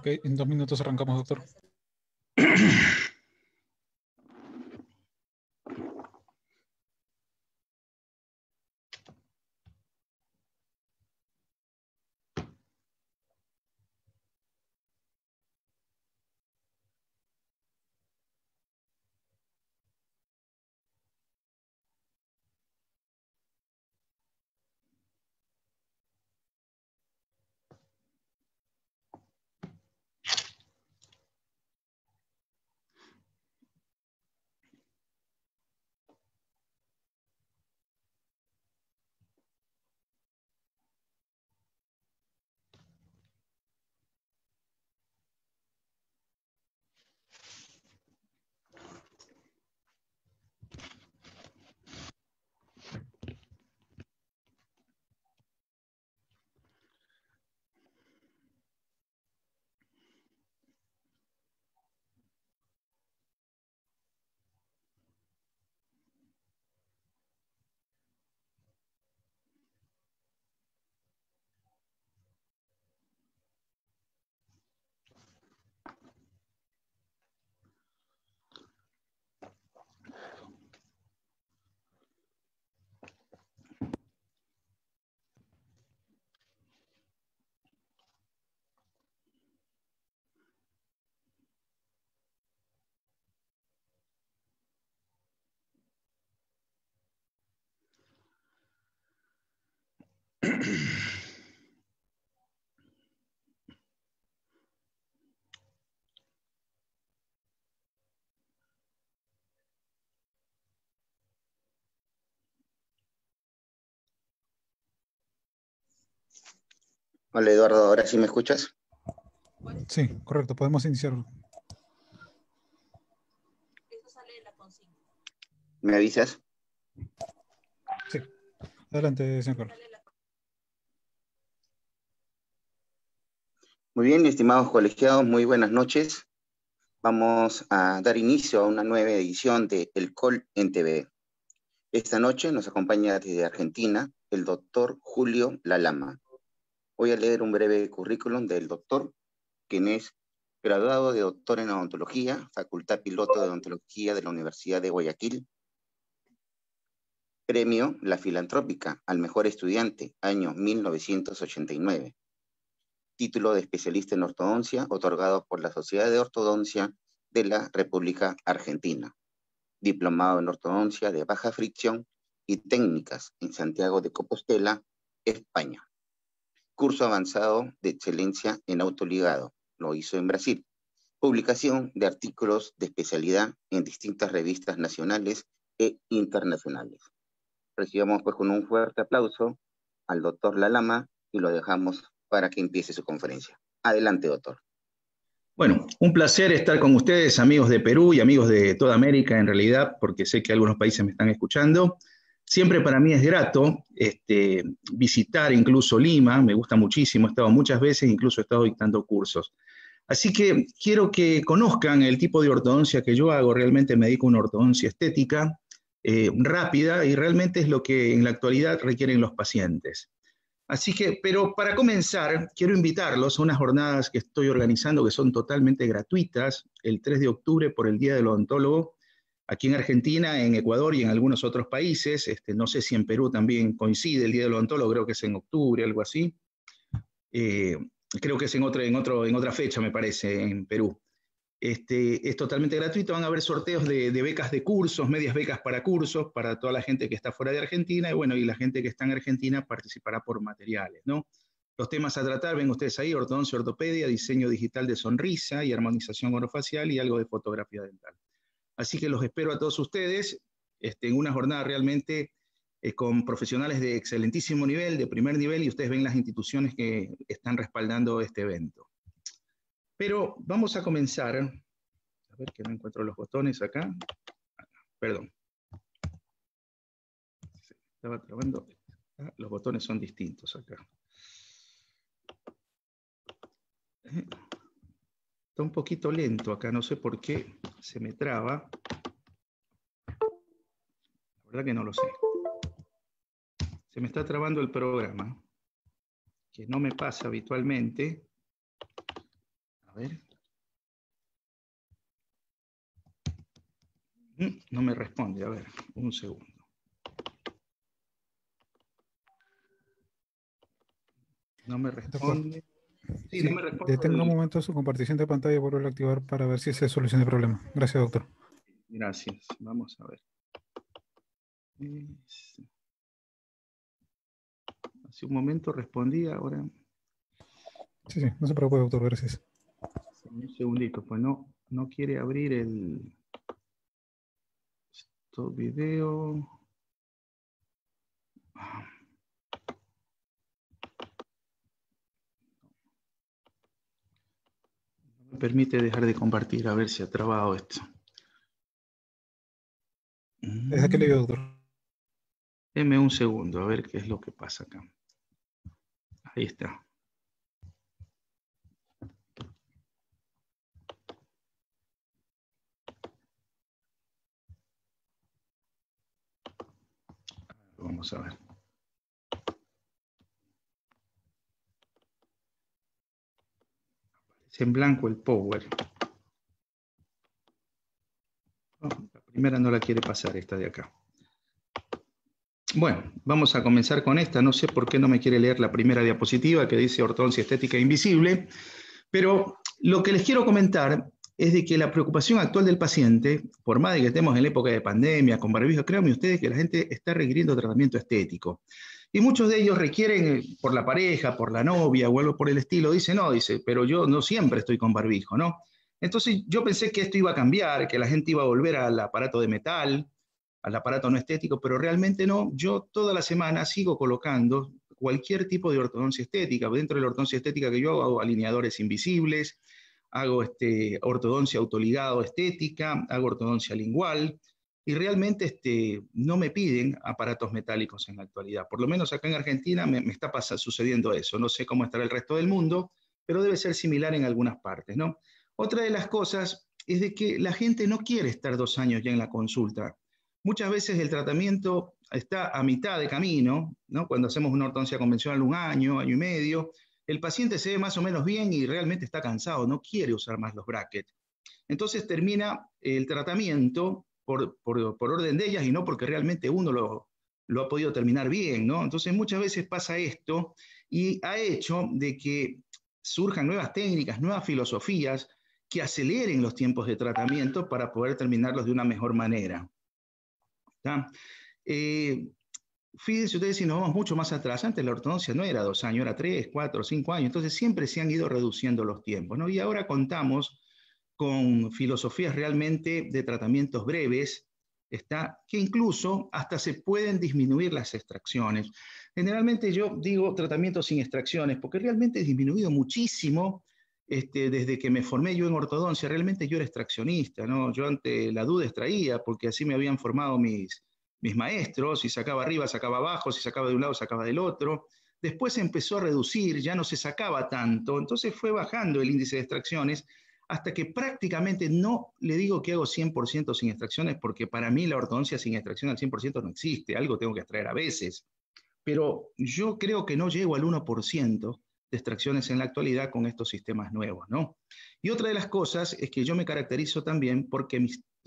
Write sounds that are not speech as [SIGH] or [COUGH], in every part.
Ok, en dos minutos arrancamos, doctor. Hola [CLEARS THROAT] Eduardo, ¿ahora sí me escuchas? Sí, correcto, podemos iniciar. Eso sale de la consigna. ¿Me avisas? Sí. Adelante, señor Carlos. Muy bien, estimados colegiados, muy buenas noches. Vamos a dar inicio a una nueva edición de El Col en TV. Esta noche nos acompaña desde Argentina el doctor Julio Lalama. Voy a leer un breve currículum del doctor, quien es graduado de doctor en odontología, Facultad Piloto de Odontología de la Universidad de Guayaquil. Premio La Filantrópica al Mejor Estudiante, año 1989 título de especialista en ortodoncia otorgado por la Sociedad de Ortodoncia de la República Argentina, diplomado en ortodoncia de baja fricción y técnicas en Santiago de Compostela, España. Curso avanzado de excelencia en autoligado, lo hizo en Brasil. Publicación de artículos de especialidad en distintas revistas nacionales e internacionales. Recibamos pues con un fuerte aplauso al doctor Lalama y lo dejamos para que empiece su conferencia. Adelante, doctor. Bueno, un placer estar con ustedes, amigos de Perú y amigos de toda América, en realidad, porque sé que algunos países me están escuchando. Siempre para mí es grato este, visitar incluso Lima, me gusta muchísimo, he estado muchas veces, incluso he estado dictando cursos. Así que quiero que conozcan el tipo de ortodoncia que yo hago, realmente me dedico a una ortodoncia estética, eh, rápida, y realmente es lo que en la actualidad requieren los pacientes. Así que, pero para comenzar, quiero invitarlos a unas jornadas que estoy organizando que son totalmente gratuitas, el 3 de octubre por el Día del Odontólogo, aquí en Argentina, en Ecuador y en algunos otros países. Este, no sé si en Perú también coincide el Día del Odontólogo, creo que es en octubre, algo así. Eh, creo que es en, otra, en, otro, en otra fecha, me parece, en Perú. Este, es totalmente gratuito, van a haber sorteos de, becas de cursos, medias becas para cursos, para toda la gente que está fuera de Argentina, y bueno, y la gente que está en Argentina participará por materiales, ¿no? Los temas a tratar, ven ustedes ahí, ortodoncia, ortopedia, diseño digital de sonrisa y armonización orofacial y algo de fotografía dental. Así que los espero a todos ustedes este, en una jornada realmente eh, con profesionales de excelentísimo nivel, de primer nivel, y ustedes ven las instituciones que están respaldando este evento. Pero vamos a comenzar. A ver que no encuentro los botones acá. Perdón. Estaba trabando. Ah, los botones son distintos acá. Está un poquito lento acá, no sé por qué se me traba. La verdad que no lo sé. Se me está trabando el programa, que no me pasa habitualmente. Mm, no me responde, a ver, un segundo. No me responde. Sí, no me responde. un momento su compartición de pantalla y vuelvo a activar para ver si se soluciona el problema. Gracias, doctor. Gracias. Vamos a ver. Este. Hace un momento respondí, ahora. Sí, sí, no se preocupe, doctor. Gracias. Un segundito, pues no, no quiere abrir el video. No me permite dejar de compartir, a ver si ha trabado esto. ¿Es que le digo, doctor? Deme un segundo, a ver qué es lo que pasa acá. Ahí está. Vamos a ver. Aparece en blanco el power. Oh, la primera no la quiere pasar, esta de acá. Bueno, vamos a comenzar con esta. No sé por qué no me quiere leer la primera diapositiva que dice ortodoncia estética invisible, pero lo que les quiero comentar es de que la preocupación actual del paciente, por más de que estemos en la época de pandemia, con barbijo, créanme ustedes que la gente está requiriendo tratamiento estético. Y muchos de ellos requieren eh, por la pareja, por la novia o algo por el estilo, dice, no, dice, pero yo no siempre estoy con barbijo, ¿no? Entonces yo pensé que esto iba a cambiar, que la gente iba a volver al aparato de metal, al aparato no estético, pero realmente no. Yo toda la semana sigo colocando cualquier tipo de ortodoncia estética. Dentro de la ortodoncia estética que yo hago, alineadores invisibles, hago este, ortodoncia autoligado estética, hago ortodoncia lingual, y realmente este, no me piden aparatos metálicos en la actualidad. Por lo menos acá en Argentina me, está sucediendo eso. No sé cómo estará el resto del mundo, pero debe ser similar en algunas partes, ¿no? Otra de las cosas es de que la gente no quiere estar dos años ya en la consulta. Muchas veces el tratamiento está a mitad de camino, Cuando hacemos una ortodoncia convencional un año, año y medio, el paciente se ve más o menos bien y realmente está cansado, no quiere usar más los brackets. Entonces termina el tratamiento por, orden de ellas y no porque realmente uno lo, ha podido terminar bien, ¿no? Entonces muchas veces pasa esto y ha hecho de que surjan nuevas técnicas, nuevas filosofías que aceleren los tiempos de tratamiento para poder terminarlos de una mejor manera. Eh, fíjense ustedes, si nos vamos mucho más atrás, antes la ortodoncia no era dos años, era tres, cuatro, cinco años, entonces siempre se han ido reduciendo los tiempos, ¿no? Y ahora contamos con filosofías realmente de tratamientos breves, está, que incluso hasta se pueden disminuir las extracciones. Generalmente yo digo tratamientos sin extracciones, porque realmente he disminuido muchísimo este, desde que me formé yo en ortodoncia, realmente yo era extraccionista, ¿no? Yo ante la duda extraía, porque así me habían formado mis, mis maestros, si sacaba arriba, sacaba abajo, si sacaba de un lado, sacaba del otro. Después empezó a reducir, ya no se sacaba tanto, entonces fue bajando el índice de extracciones hasta que prácticamente no le digo que hago 100% sin extracciones, porque para mí la ortodoncia sin extracción al 100% no existe, algo tengo que extraer a veces. Pero yo creo que no llego al 1%, extracciones en la actualidad con estos sistemas nuevos, ¿no? Y otra de las cosas es que yo me caracterizo también porque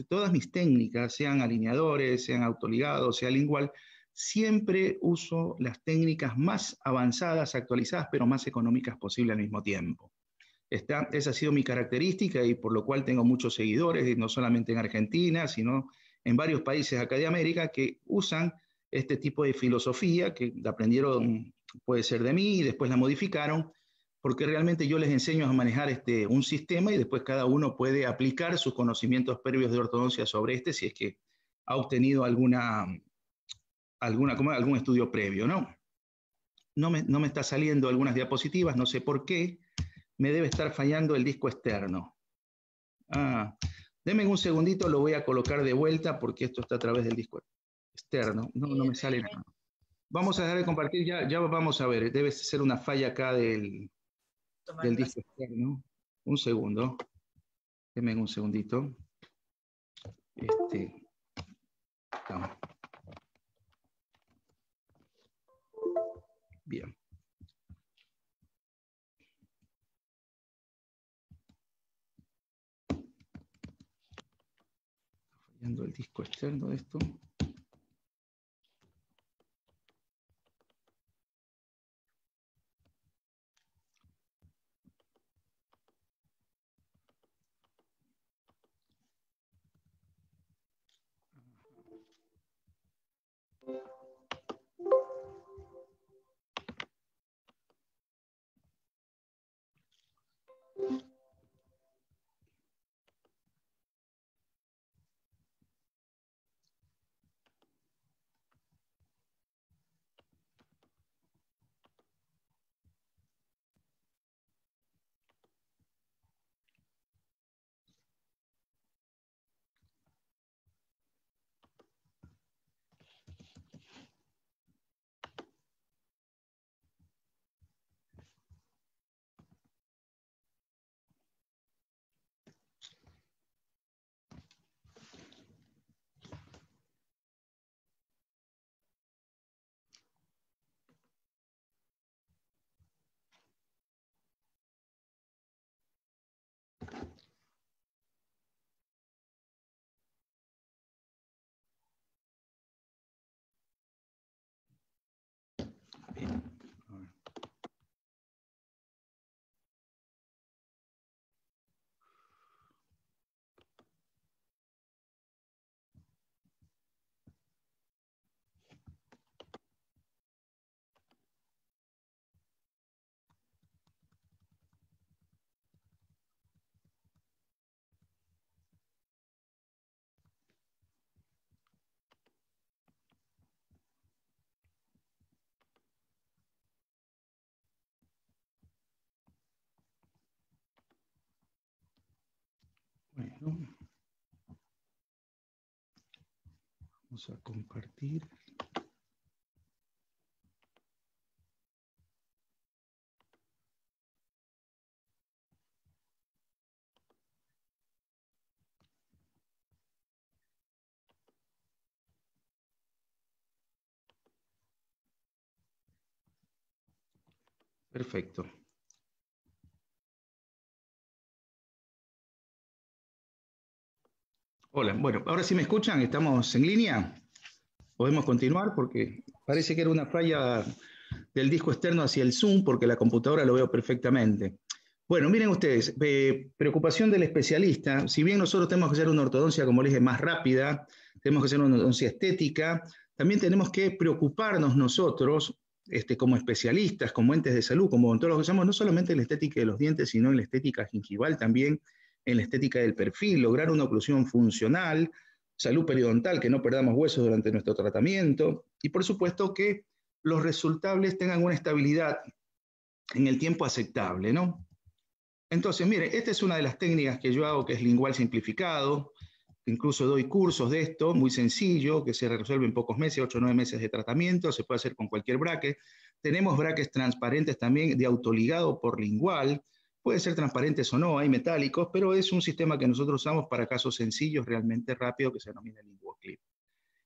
todas mis técnicas, sean alineadores, sean autoligados, sean lingual, siempre uso las técnicas más avanzadas, actualizadas, pero más económicas posible al mismo tiempo. Esta, esa ha sido mi característica y por lo cual tengo muchos seguidores, no solamente en Argentina, sino en varios países acá de América que usan este tipo de filosofía que aprendieron puede ser de mí, y después la modificaron, porque realmente yo les enseño a manejar este, un sistema y después cada uno puede aplicar sus conocimientos previos de ortodoncia sobre este si es que ha obtenido alguna, alguna, algún estudio previo, ¿no? No me, no me está saliendo algunas diapositivas, no sé por qué, me debe estar fallando el disco externo. Ah, denme un segundito, lo voy a colocar de vuelta porque esto está a través del disco externo. No, no me sale nada. Vamos a dejar de compartir, ya, vamos a ver. Debe ser una falla acá del, del disco externo. Un segundo. déjenme un segundito. Este. Bien. Está fallando el disco externo de esto. Bueno, vamos a compartir. Perfecto. Hola, bueno, ahora sí me escuchan, estamos en línea. Podemos continuar porque parece que era una falla del disco externo hacia el Zoom porque la computadora lo veo perfectamente. Bueno, miren ustedes, eh, preocupación del especialista, si bien nosotros tenemos que hacer una ortodoncia, como les dije, más rápida, tenemos que hacer una ortodoncia estética, también tenemos que preocuparnos nosotros este, como especialistas, como entes de salud, como odontólogos que somos, no solamente en la estética de los dientes, sino en la estética gingival también, en la estética del perfil, lograr una oclusión funcional, salud periodontal, que no perdamos huesos durante nuestro tratamiento y por supuesto que los resultables tengan una estabilidad en el tiempo aceptable, ¿no? Entonces, mire, esta es una de las técnicas que yo hago, que es lingual simplificado, incluso doy cursos de esto, muy sencillo, que se resuelve en pocos meses, 8 o 9 meses de tratamiento, se puede hacer con cualquier braque. Tenemos braques transparentes también de autoligado por lingual, puede ser transparentes o no, hay metálicos, pero es un sistema que nosotros usamos para casos sencillos, realmente rápido, que se denomina el Clip.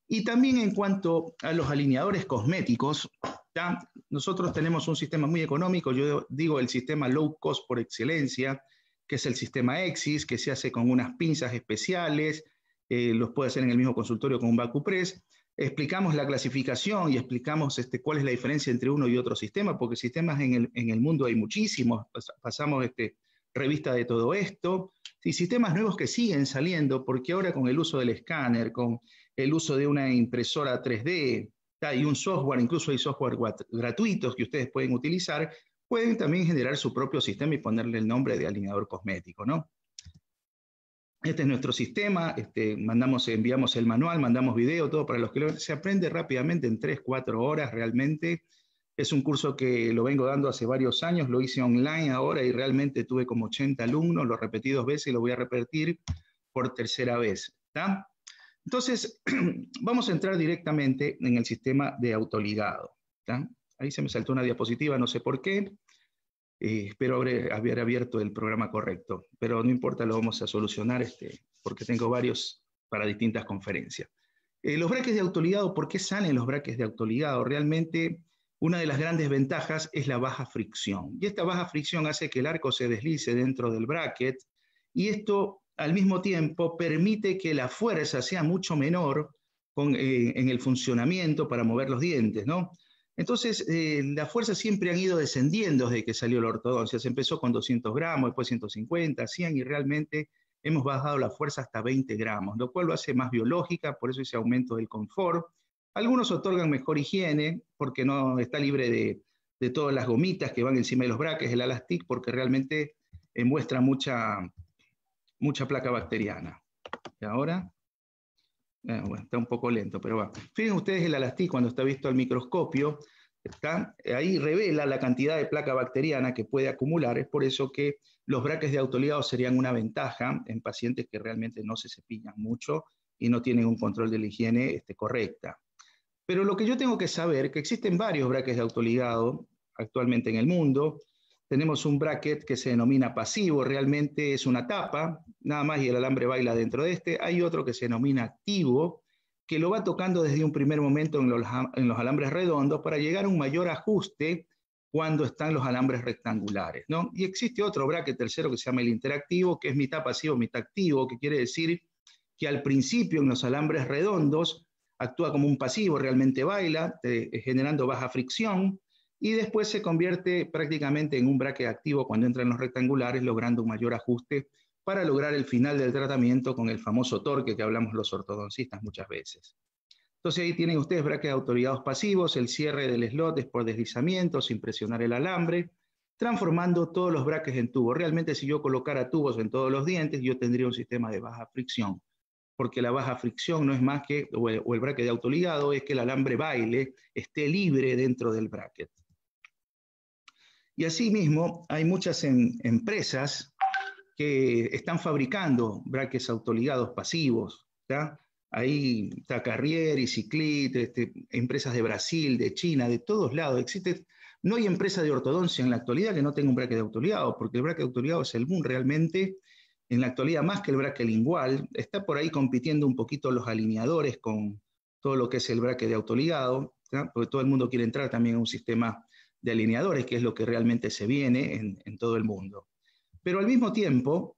Y también en cuanto a los alineadores cosméticos, ¿ya? nosotros tenemos un sistema muy económico, yo digo el sistema low cost por excelencia, que es el sistema EXIS, que se hace con unas pinzas especiales, eh, los puede hacer en el mismo consultorio con un Bacupress explicamos la clasificación y explicamos este, cuál es la diferencia entre uno y otro sistema, porque sistemas en el, mundo hay muchísimos, pasamos este, revista de todo esto, y sistemas nuevos que siguen saliendo, porque ahora con el uso del escáner, con el uso de una impresora 3D y un software, incluso hay software gratuitos que ustedes pueden utilizar, pueden también generar su propio sistema y ponerle el nombre de alineador cosmético, ¿no? Este es nuestro sistema, este, mandamos, enviamos el manual, mandamos video, todo para los que lo, se aprende rápidamente en 3, 4 horas realmente. Es un curso que lo vengo dando hace varios años, lo hice online ahora y realmente tuve como 80 alumnos, lo repetí dos veces y lo voy a repetir por tercera vez. Entonces, [CLEARS THROAT] vamos a entrar directamente en el sistema de autoligado. Ahí se me saltó una diapositiva, no sé por qué. Eh, espero haber, abierto el programa correcto, pero no importa, lo vamos a solucionar este, porque tengo varios para distintas conferencias. Eh, los braques de autoligado, ¿por qué salen los braques de autoligado? Realmente una de las grandes ventajas es la baja fricción. Y esta baja fricción hace que el arco se deslice dentro del bracket y esto al mismo tiempo permite que la fuerza sea mucho menor eh, en el funcionamiento para mover los dientes, ¿no? Entonces, eh, las fuerzas siempre han ido descendiendo desde que salió la ortodoncia. Se empezó con 200 gramos, después 150, 100 y realmente hemos bajado la fuerza hasta 20 gramos, lo cual lo hace más biológica, por eso ese aumento del confort. Algunos otorgan mejor higiene porque no está libre de, todas las gomitas que van encima de los braques, el elastic, porque realmente eh, muestra mucha, mucha placa bacteriana. Y ahora, Ah, está un poco lento, pero va. Fíjense ustedes el alastí cuando está visto al microscopio, está, ahí revela la cantidad de placa bacteriana que puede acumular. Es por eso que los braques de autoligado serían una ventaja en pacientes que realmente no se cepillan mucho y no tienen un control de la higiene este, correcta. Pero lo que yo tengo que saber, que existen varios braques de autoligado actualmente en el mundo, tenemos un bracket que se denomina pasivo, realmente es una tapa, nada más y el alambre baila dentro de este. Hay otro que se denomina activo, que lo va tocando desde un primer momento en los, alambres redondos para llegar a un mayor ajuste cuando están los alambres rectangulares, ¿no? Y existe otro bracket tercero que se llama el interactivo, que es mitad pasivo, mitad activo, que quiere decir que al principio en los alambres redondos actúa como un pasivo, realmente baila, eh, generando baja fricción, y después se convierte prácticamente en un braque activo cuando entran los rectangulares, logrando un mayor ajuste para lograr el final del tratamiento con el famoso torque que hablamos los ortodoncistas muchas veces. Entonces ahí tienen ustedes braques autorizados pasivos, el cierre del slot es por deslizamiento sin presionar el alambre, transformando todos los braques en tubos. Realmente si yo colocara tubos en todos los dientes, yo tendría un sistema de baja fricción, porque la baja fricción no es más que, o el, bracket braque de autoligado, es que el alambre baile, esté libre dentro del bracket. Y asimismo, hay muchas em, empresas que están fabricando braques autoligados pasivos. Ahí está y Ciclit, este, empresas de Brasil, de China, de todos lados. Existe, no hay empresa de ortodoncia en la actualidad que no tenga un braque de autoligado, porque el braque de autoligado es el boom realmente en la actualidad más que el braque lingual. Está por ahí compitiendo un poquito los alineadores con todo lo que es el braque de autoligado, porque todo el mundo quiere entrar también en un sistema de alineadores, que es lo que realmente se viene en, todo el mundo. Pero al mismo tiempo,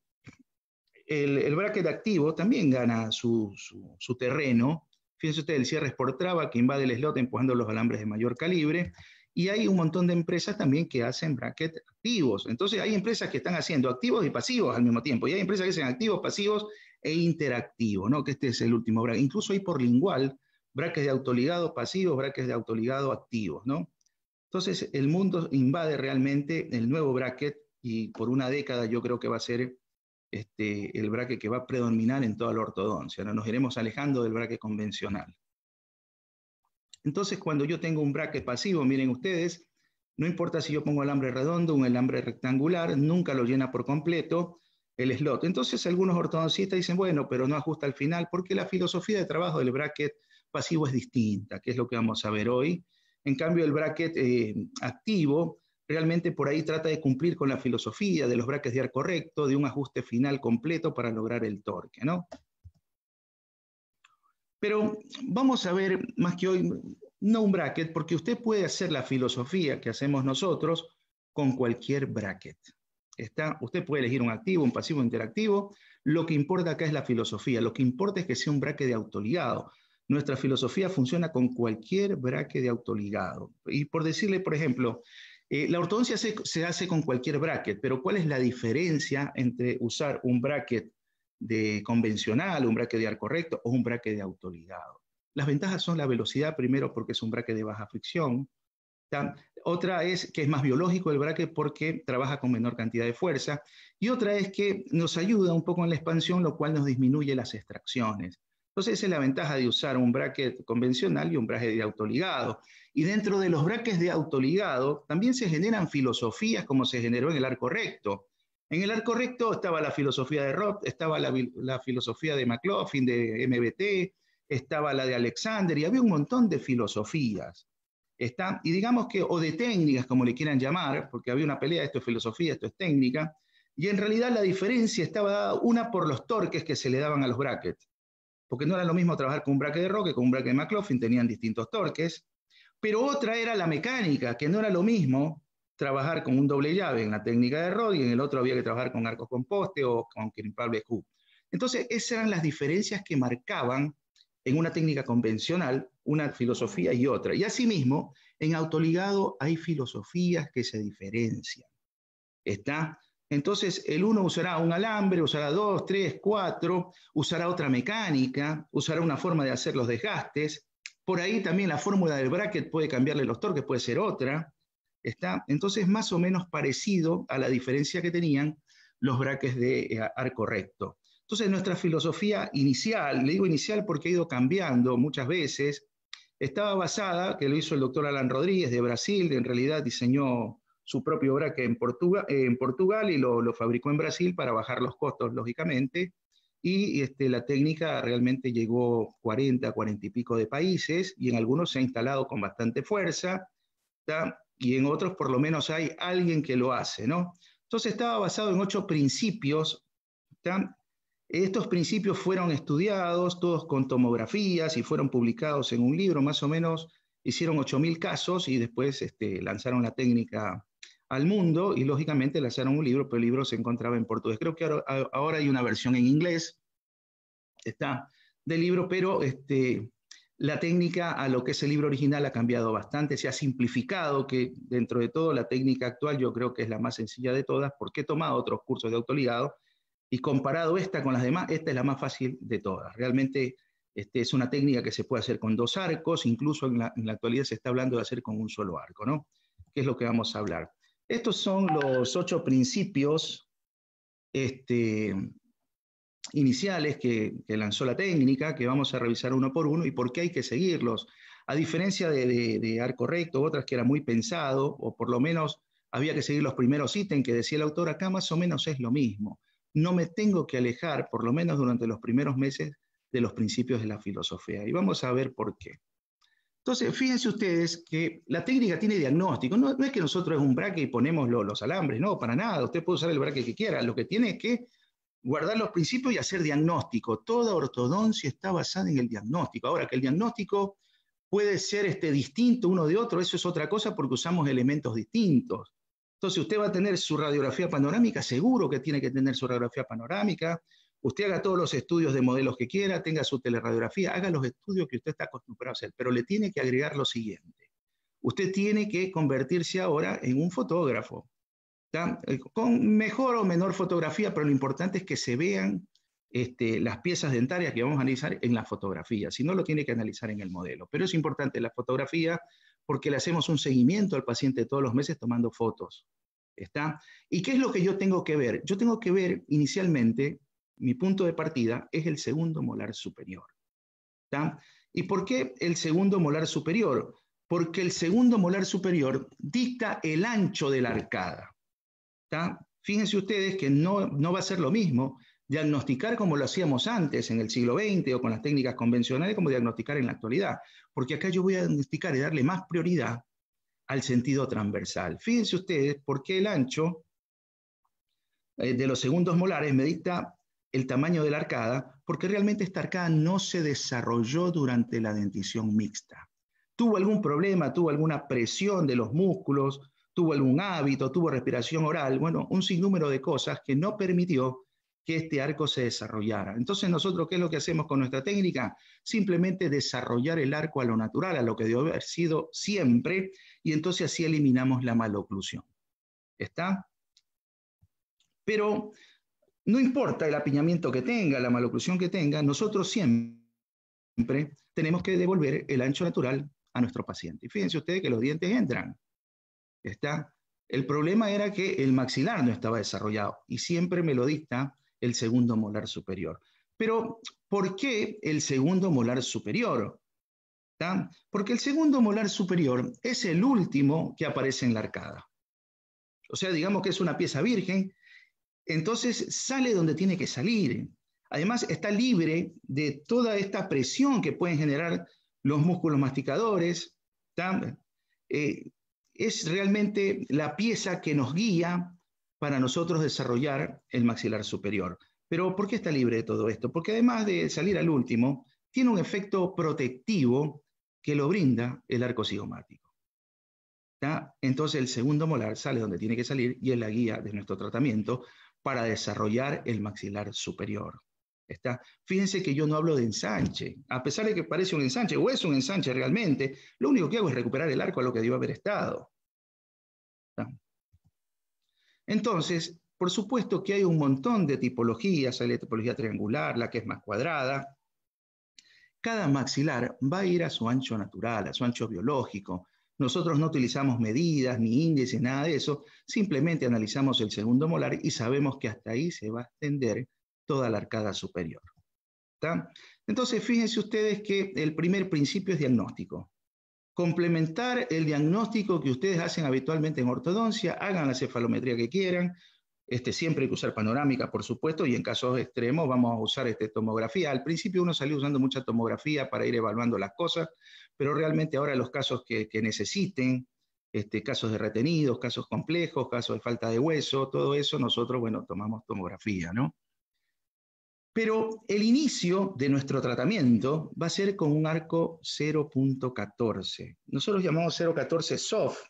el, bracket activo también gana su, su, su terreno. Fíjense ustedes, el cierre es por traba, que invade el slot empujando los alambres de mayor calibre. Y hay un montón de empresas también que hacen bracket activos. Entonces hay empresas que están haciendo activos y pasivos al mismo tiempo. Y hay empresas que hacen activos, pasivos e interactivos, ¿no? Que este es el último bracket. Incluso hay por lingual, brackets de autoligado pasivos, brackets de autoligado activos, ¿no? Entonces, el mundo invade realmente el nuevo bracket y por una década yo creo que va a ser este, el bracket que va a predominar en toda la ortodoncia. nos iremos alejando del bracket convencional. Entonces, cuando yo tengo un bracket pasivo, miren ustedes, no importa si yo pongo alambre redondo, un alambre rectangular, nunca lo llena por completo el slot. Entonces, algunos ortodoncistas dicen, bueno, pero no ajusta al final, porque la filosofía de trabajo del bracket pasivo es distinta, que es lo que vamos a ver hoy. En cambio, el bracket eh, activo realmente por ahí trata de cumplir con la filosofía de los brackets de ar correcto de un ajuste final completo para lograr el torque, ¿no? Pero vamos a ver, más que hoy, no un bracket, porque usted puede hacer la filosofía que hacemos nosotros con cualquier bracket. Está, usted puede elegir un activo, un pasivo, interactivo. Lo que importa acá es la filosofía. Lo que importa es que sea un bracket de autoligado. Nuestra filosofía funciona con cualquier braque de autoligado. Y por decirle, por ejemplo, eh, la ortodoncia se, hace con cualquier bracket, pero ¿cuál es la diferencia entre usar un bracket de convencional, un bracket de arco recto o un bracket de autoligado? Las ventajas son la velocidad, primero porque es un bracket de baja fricción. otra es que es más biológico el bracket porque trabaja con menor cantidad de fuerza. Y otra es que nos ayuda un poco en la expansión, lo cual nos disminuye las extracciones. Entonces, esa es la ventaja de usar un bracket convencional y un bracket de autoligado. Y dentro de los brackets de autoligado también se generan filosofías como se generó en el arco recto. En el arco recto estaba la filosofía de Roth, estaba la, filosofía de McLaughlin, de MBT, estaba la de Alexander, y había un montón de filosofías. y digamos que, o de técnicas, como le quieran llamar, porque había una pelea, esto es filosofía, esto es técnica, y en realidad la diferencia estaba dada una por los torques que se le daban a los brackets porque no era lo mismo trabajar con un braque de que con un braque de McLaughlin, tenían distintos torques, pero otra era la mecánica, que no era lo mismo trabajar con un doble llave en la técnica de Rod y en el otro había que trabajar con arcos con o con crimpable Q. Entonces, esas eran las diferencias que marcaban en una técnica convencional una filosofía y otra. Y asimismo, en autoligado hay filosofías que se diferencian. Está entonces, el uno usará un alambre, usará dos, tres, cuatro, usará otra mecánica, usará una forma de hacer los desgastes. Por ahí también la fórmula del bracket puede cambiarle los torques, puede ser otra. ¿está? Entonces, más o menos parecido a la diferencia que tenían los brackets de eh, arco recto. Entonces, nuestra filosofía inicial, le digo inicial porque ha ido cambiando muchas veces, estaba basada, que lo hizo el doctor Alan Rodríguez de Brasil, en realidad diseñó su propia obra que en, en Portugal y lo, fabricó en Brasil para bajar los costos, lógicamente. Y este, la técnica realmente llegó 40, 40 y pico de países y en algunos se ha instalado con bastante fuerza y en otros por lo menos hay alguien que lo hace, ¿no? Entonces estaba basado en ocho principios. Estos principios fueron estudiados, todos con tomografías y fueron publicados en un libro, más o menos hicieron 8.000 casos y después este, lanzaron la técnica al mundo y lógicamente lanzaron un libro, pero el libro se encontraba en portugués. Creo que ahora, hay una versión en inglés, está del libro, pero este, la técnica a lo que es el libro original ha cambiado bastante, se ha simplificado, que dentro de todo la técnica actual yo creo que es la más sencilla de todas, porque he tomado otros cursos de autoligado y comparado esta con las demás, esta es la más fácil de todas. Realmente este, es una técnica que se puede hacer con dos arcos, incluso en la, en la actualidad se está hablando de hacer con un solo arco, ¿no? Que es lo que vamos a hablar. Estos son los ocho principios este, iniciales que, lanzó la técnica, que vamos a revisar uno por uno y por qué hay que seguirlos. A diferencia de, de, Arco Recto, otras que era muy pensado, o por lo menos había que seguir los primeros ítems que decía el autor, acá más o menos es lo mismo. No me tengo que alejar, por lo menos durante los primeros meses, de los principios de la filosofía. Y vamos a ver por qué. Entonces, fíjense ustedes que la técnica tiene diagnóstico. No, es que nosotros es un braque y ponemos los alambres, no, para nada. Usted puede usar el braque que quiera. Lo que tiene es que guardar los principios y hacer diagnóstico. Toda ortodoncia está basada en el diagnóstico. Ahora, que el diagnóstico puede ser este, distinto uno de otro, eso es otra cosa porque usamos elementos distintos. Entonces, usted va a tener su radiografía panorámica, seguro que tiene que tener su radiografía panorámica, Usted haga todos los estudios de modelos que quiera, tenga su teleradiografía, haga los estudios que usted está acostumbrado a hacer, pero le tiene que agregar lo siguiente. Usted tiene que convertirse ahora en un fotógrafo, eh, con mejor o menor fotografía, pero lo importante es que se vean este, las piezas dentarias que vamos a analizar en la fotografía, si no lo tiene que analizar en el modelo. Pero es importante la fotografía porque le hacemos un seguimiento al paciente todos los meses tomando fotos. ¿Está? ¿Y qué es lo que yo tengo que ver? Yo tengo que ver inicialmente mi punto de partida es el segundo molar superior. ¿Y por qué el segundo molar superior? Porque el segundo molar superior dicta el ancho de la arcada. Fíjense ustedes que no, va a ser lo mismo diagnosticar como lo hacíamos antes en el siglo XX o con las técnicas convencionales como diagnosticar en la actualidad, porque acá yo voy a diagnosticar y darle más prioridad al sentido transversal. Fíjense ustedes por qué el ancho eh, de los segundos molares me dicta el tamaño de la arcada, porque realmente esta arcada no se desarrolló durante la dentición mixta. Tuvo algún problema, tuvo alguna presión de los músculos, tuvo algún hábito, tuvo respiración oral, bueno, un sinnúmero de cosas que no permitió que este arco se desarrollara. Entonces nosotros, ¿qué es lo que hacemos con nuestra técnica? Simplemente desarrollar el arco a lo natural, a lo que debe haber sido siempre, y entonces así eliminamos la maloclusión. ¿Está? Pero no importa el apiñamiento que tenga, la maloclusión que tenga, nosotros siempre tenemos que devolver el ancho natural a nuestro paciente. Y fíjense ustedes que los dientes entran. Está. El problema era que el maxilar no estaba desarrollado y siempre me lo dicta el segundo molar superior. Pero, ¿por qué el segundo molar superior? ¿Está? Porque el segundo molar superior es el último que aparece en la arcada. O sea, digamos que es una pieza virgen entonces sale donde tiene que salir. Además, está libre de toda esta presión que pueden generar los músculos masticadores. Eh, es realmente la pieza que nos guía para nosotros desarrollar el maxilar superior. Pero ¿por qué está libre de todo esto? Porque además de salir al último, tiene un efecto protectivo que lo brinda el arco cigomático. Entonces el segundo molar sale donde tiene que salir y es la guía de nuestro tratamiento para desarrollar el maxilar superior. Fíjense que yo no hablo de ensanche, a pesar de que parece un ensanche o es un ensanche realmente, lo único que hago es recuperar el arco a lo que debió haber estado. Entonces, por supuesto que hay un montón de tipologías, hay la tipología triangular, la que es más cuadrada. Cada maxilar va a ir a su ancho natural, a su ancho biológico, nosotros no utilizamos medidas ni índices, nada de eso, simplemente analizamos el segundo molar y sabemos que hasta ahí se va a extender toda la arcada superior. Entonces, fíjense ustedes que el primer principio es diagnóstico. Complementar el diagnóstico que ustedes hacen habitualmente en ortodoncia, hagan la cefalometría que quieran, este, siempre hay que usar panorámica, por supuesto, y en casos extremos vamos a usar este, tomografía. Al principio uno salió usando mucha tomografía para ir evaluando las cosas, pero realmente ahora los casos que, necesiten, este, casos de retenidos, casos complejos, casos de falta de hueso, todo eso nosotros, bueno, tomamos tomografía, ¿no? Pero el inicio de nuestro tratamiento va a ser con un arco 0.14. Nosotros llamamos 0.14 soft,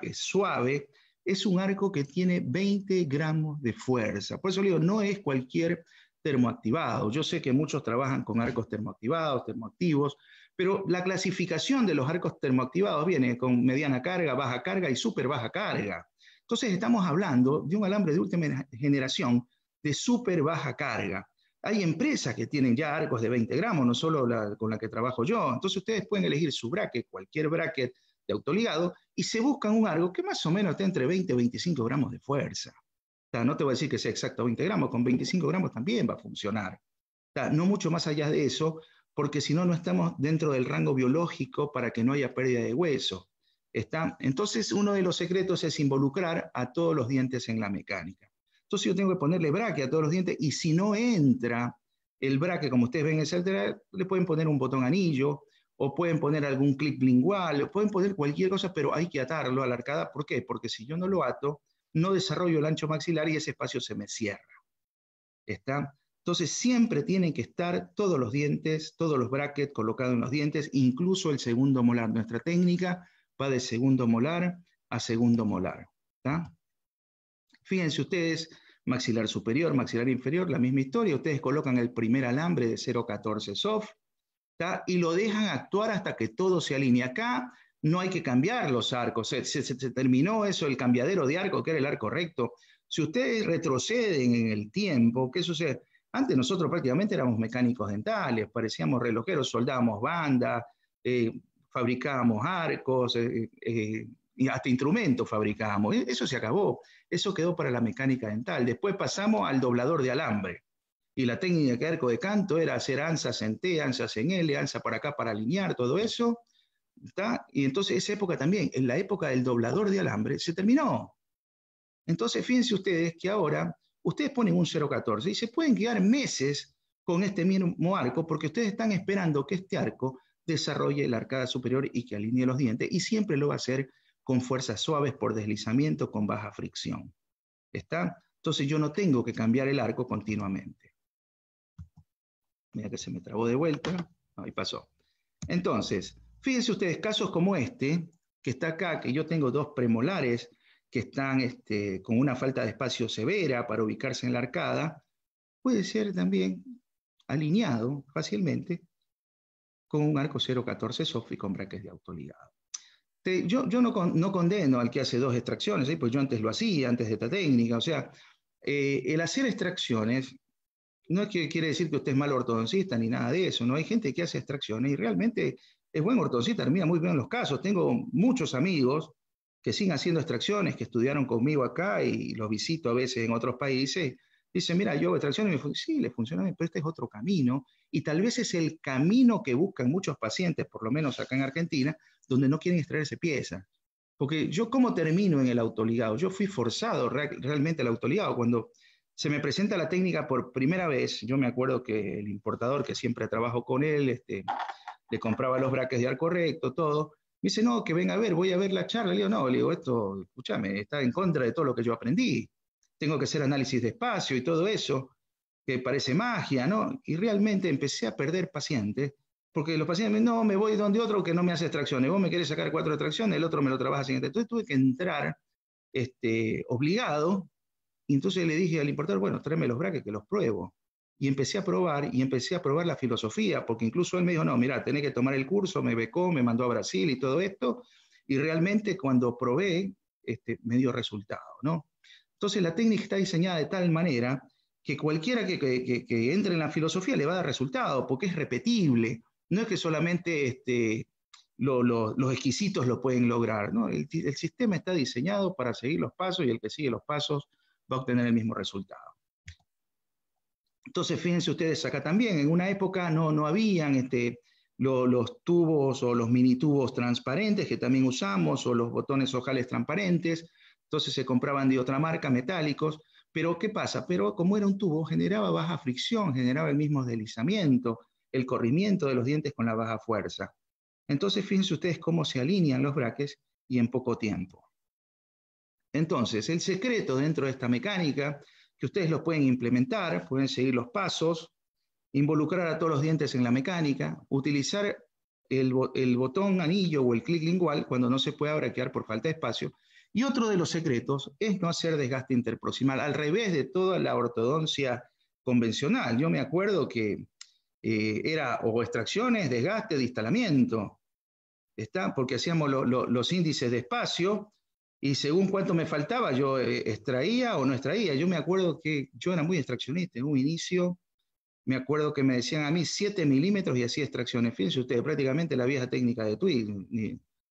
que es suave. Es un arco que tiene 20 gramos de fuerza. Por eso digo, no es cualquier termoactivado. Yo sé que muchos trabajan con arcos termoactivados, termoactivos, pero la clasificación de los arcos termoactivados viene con mediana carga, baja carga y super baja carga. Entonces estamos hablando de un alambre de última generación de super baja carga. Hay empresas que tienen ya arcos de 20 gramos, no solo la, con la que trabajo yo. Entonces ustedes pueden elegir su bracket, cualquier bracket de autoligado, y se buscan un arco que más o menos esté entre 20 y 25 gramos de fuerza. O no te voy a decir que sea exacto 20 gramos, con 25 gramos también va a funcionar. no mucho más allá de eso, porque si no, no estamos dentro del rango biológico para que no haya pérdida de hueso. Está, entonces, uno de los secretos es involucrar a todos los dientes en la mecánica. Entonces, yo tengo que ponerle braque a todos los dientes y si no entra el braque, como ustedes ven, etcétera, le pueden poner un botón anillo o pueden poner algún clip lingual, pueden poner cualquier cosa, pero hay que atarlo a la arcada. ¿Por qué? Porque si yo no lo ato, no desarrollo el ancho maxilar y ese espacio se me cierra. ¿Está? Entonces siempre tienen que estar todos los dientes, todos los brackets colocados en los dientes, incluso el segundo molar. Nuestra técnica va de segundo molar a segundo molar. Fíjense ustedes, maxilar superior, maxilar inferior, la misma historia. Ustedes colocan el primer alambre de 0,14 soft y lo dejan actuar hasta que todo se alinee Acá no hay que cambiar los arcos. Se, se terminó eso, el cambiadero de arco, que era el arco recto. Si ustedes retroceden en el tiempo, ¿qué sucede? Antes nosotros prácticamente éramos mecánicos dentales, parecíamos relojeros, soldábamos bandas, eh, fabricábamos arcos, eh, eh, y hasta instrumentos fabricábamos. E, eso se acabó, eso quedó para la mecánica dental. Después pasamos al doblador de alambre. Y la técnica de arco de canto era hacer ansas en T, anzas en L, ansas para acá para alinear, todo eso. Y entonces esa época también, en la época del doblador de alambre, se terminó. Entonces fíjense ustedes que ahora ustedes ponen un 0,14 y se pueden quedar meses con este mismo arco porque ustedes están esperando que este arco desarrolle la arcada superior y que alinee los dientes y siempre lo va a hacer con fuerzas suaves por deslizamiento con baja fricción. ¿Está? Entonces yo no tengo que cambiar el arco continuamente. Mira que se me trabó de vuelta. Ahí pasó. Entonces, fíjense ustedes, casos como este, que está acá, que yo tengo dos premolares que están este, con una falta de espacio severa para ubicarse en la arcada, puede ser también alineado fácilmente con un arco 014 soft y con braques de auto yo, yo no, condeno al que hace dos extracciones, ¿eh? pues yo antes lo hacía, antes de esta técnica, o sea, eh, el hacer extracciones no es que quiere decir que usted es mal ortodoncista ni nada de eso, no hay gente que hace extracciones y realmente es buen ortodoncista, termina muy bien los casos. Tengo muchos amigos que siguen haciendo extracciones, que estudiaron conmigo acá y los visito a veces en otros países, dicen, mira, yo hago extracciones, y me sí, le funciona, pero este es otro camino, y tal vez es el camino que buscan muchos pacientes, por lo menos acá en Argentina, donde no quieren extraerse pieza. Porque yo, ¿cómo termino en el autoligado? Yo fui forzado realmente al autoligado. Cuando se me presenta la técnica por primera vez, yo me acuerdo que el importador, que siempre trabajo con él, este, le compraba los braques de arco recto, todo, me dice, no, que venga a ver, voy a ver la charla. Le digo, no, le digo, esto, escúchame, está en contra de todo lo que yo aprendí. Tengo que hacer análisis de espacio y todo eso, que parece magia, ¿no? Y realmente empecé a perder pacientes, porque los pacientes me dicen, no, me voy donde otro que no me hace extracciones. Vos me querés sacar cuatro extracciones, el otro me lo trabaja siguiente. Entonces tuve que entrar este, obligado, y entonces le dije al importador, bueno, tráeme los braques que los pruebo y empecé a probar y empecé a probar la filosofía, porque incluso él me dijo, no, mira, tenés que tomar el curso, me becó, me mandó a Brasil y todo esto, y realmente cuando probé, este, me dio resultado, ¿no? Entonces la técnica está diseñada de tal manera que cualquiera que, entre en la filosofía le va a dar resultado, porque es repetible, no es que solamente este, los exquisitos lo pueden lograr, ¿no? el sistema está diseñado para seguir los pasos y el que sigue los pasos va a obtener el mismo resultado. Entonces, fíjense ustedes acá también, en una época no, no habían este, los tubos o los mini tubos transparentes que también usamos, o los botones ojales transparentes, entonces se compraban de otra marca, metálicos, pero ¿qué pasa? Pero como era un tubo, generaba baja fricción, generaba el mismo deslizamiento, el corrimiento de los dientes con la baja fuerza. Entonces, fíjense ustedes cómo se alinean los braques y en poco tiempo. Entonces, el secreto dentro de esta mecánica que ustedes los pueden implementar, pueden seguir los pasos, involucrar a todos los dientes en la mecánica, utilizar el, botón anillo o el clic lingual cuando no se puede braquear por falta de espacio. Y otro de los secretos es no hacer desgaste interproximal, al revés de toda la ortodoncia convencional. Yo me acuerdo que eh, era o extracciones, desgaste, distalamiento, ¿está? porque hacíamos los índices de espacio y según cuánto me faltaba, yo eh, extraía o no extraía. Yo me acuerdo que yo era muy extraccionista en un inicio. Me acuerdo que me decían a mí 7 milímetros y hacía extracciones. Fíjense ustedes, prácticamente la vieja técnica de Twig,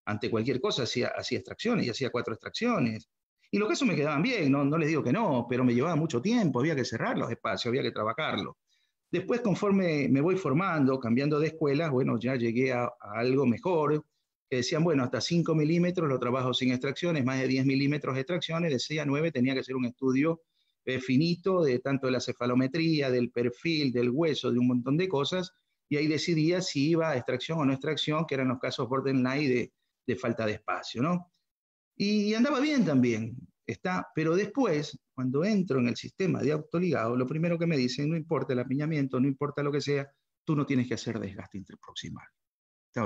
ante cualquier cosa hacía, extracciones y hacía cuatro extracciones. Y lo que eso me quedaban bien, no, no les digo que no, pero me llevaba mucho tiempo, había que cerrar los espacios, había que trabajarlo. Después, conforme me voy formando, cambiando de escuelas, bueno, ya llegué a algo mejor, que decían, bueno, hasta 5 milímetros lo trabajo sin extracciones, más de 10 milímetros de extracciones, de 6 a 9 tenía que hacer un estudio eh, finito de tanto de la cefalometría, del perfil, del hueso, de un montón de cosas, y ahí decidía si iba a extracción o no extracción, que eran los casos borderline de, de falta de espacio, ¿no? Y, andaba bien también, está, pero después, cuando entro en el sistema de autoligado, lo primero que me dicen, no importa el apiñamiento, no importa lo que sea, tú no tienes que hacer desgaste interproximal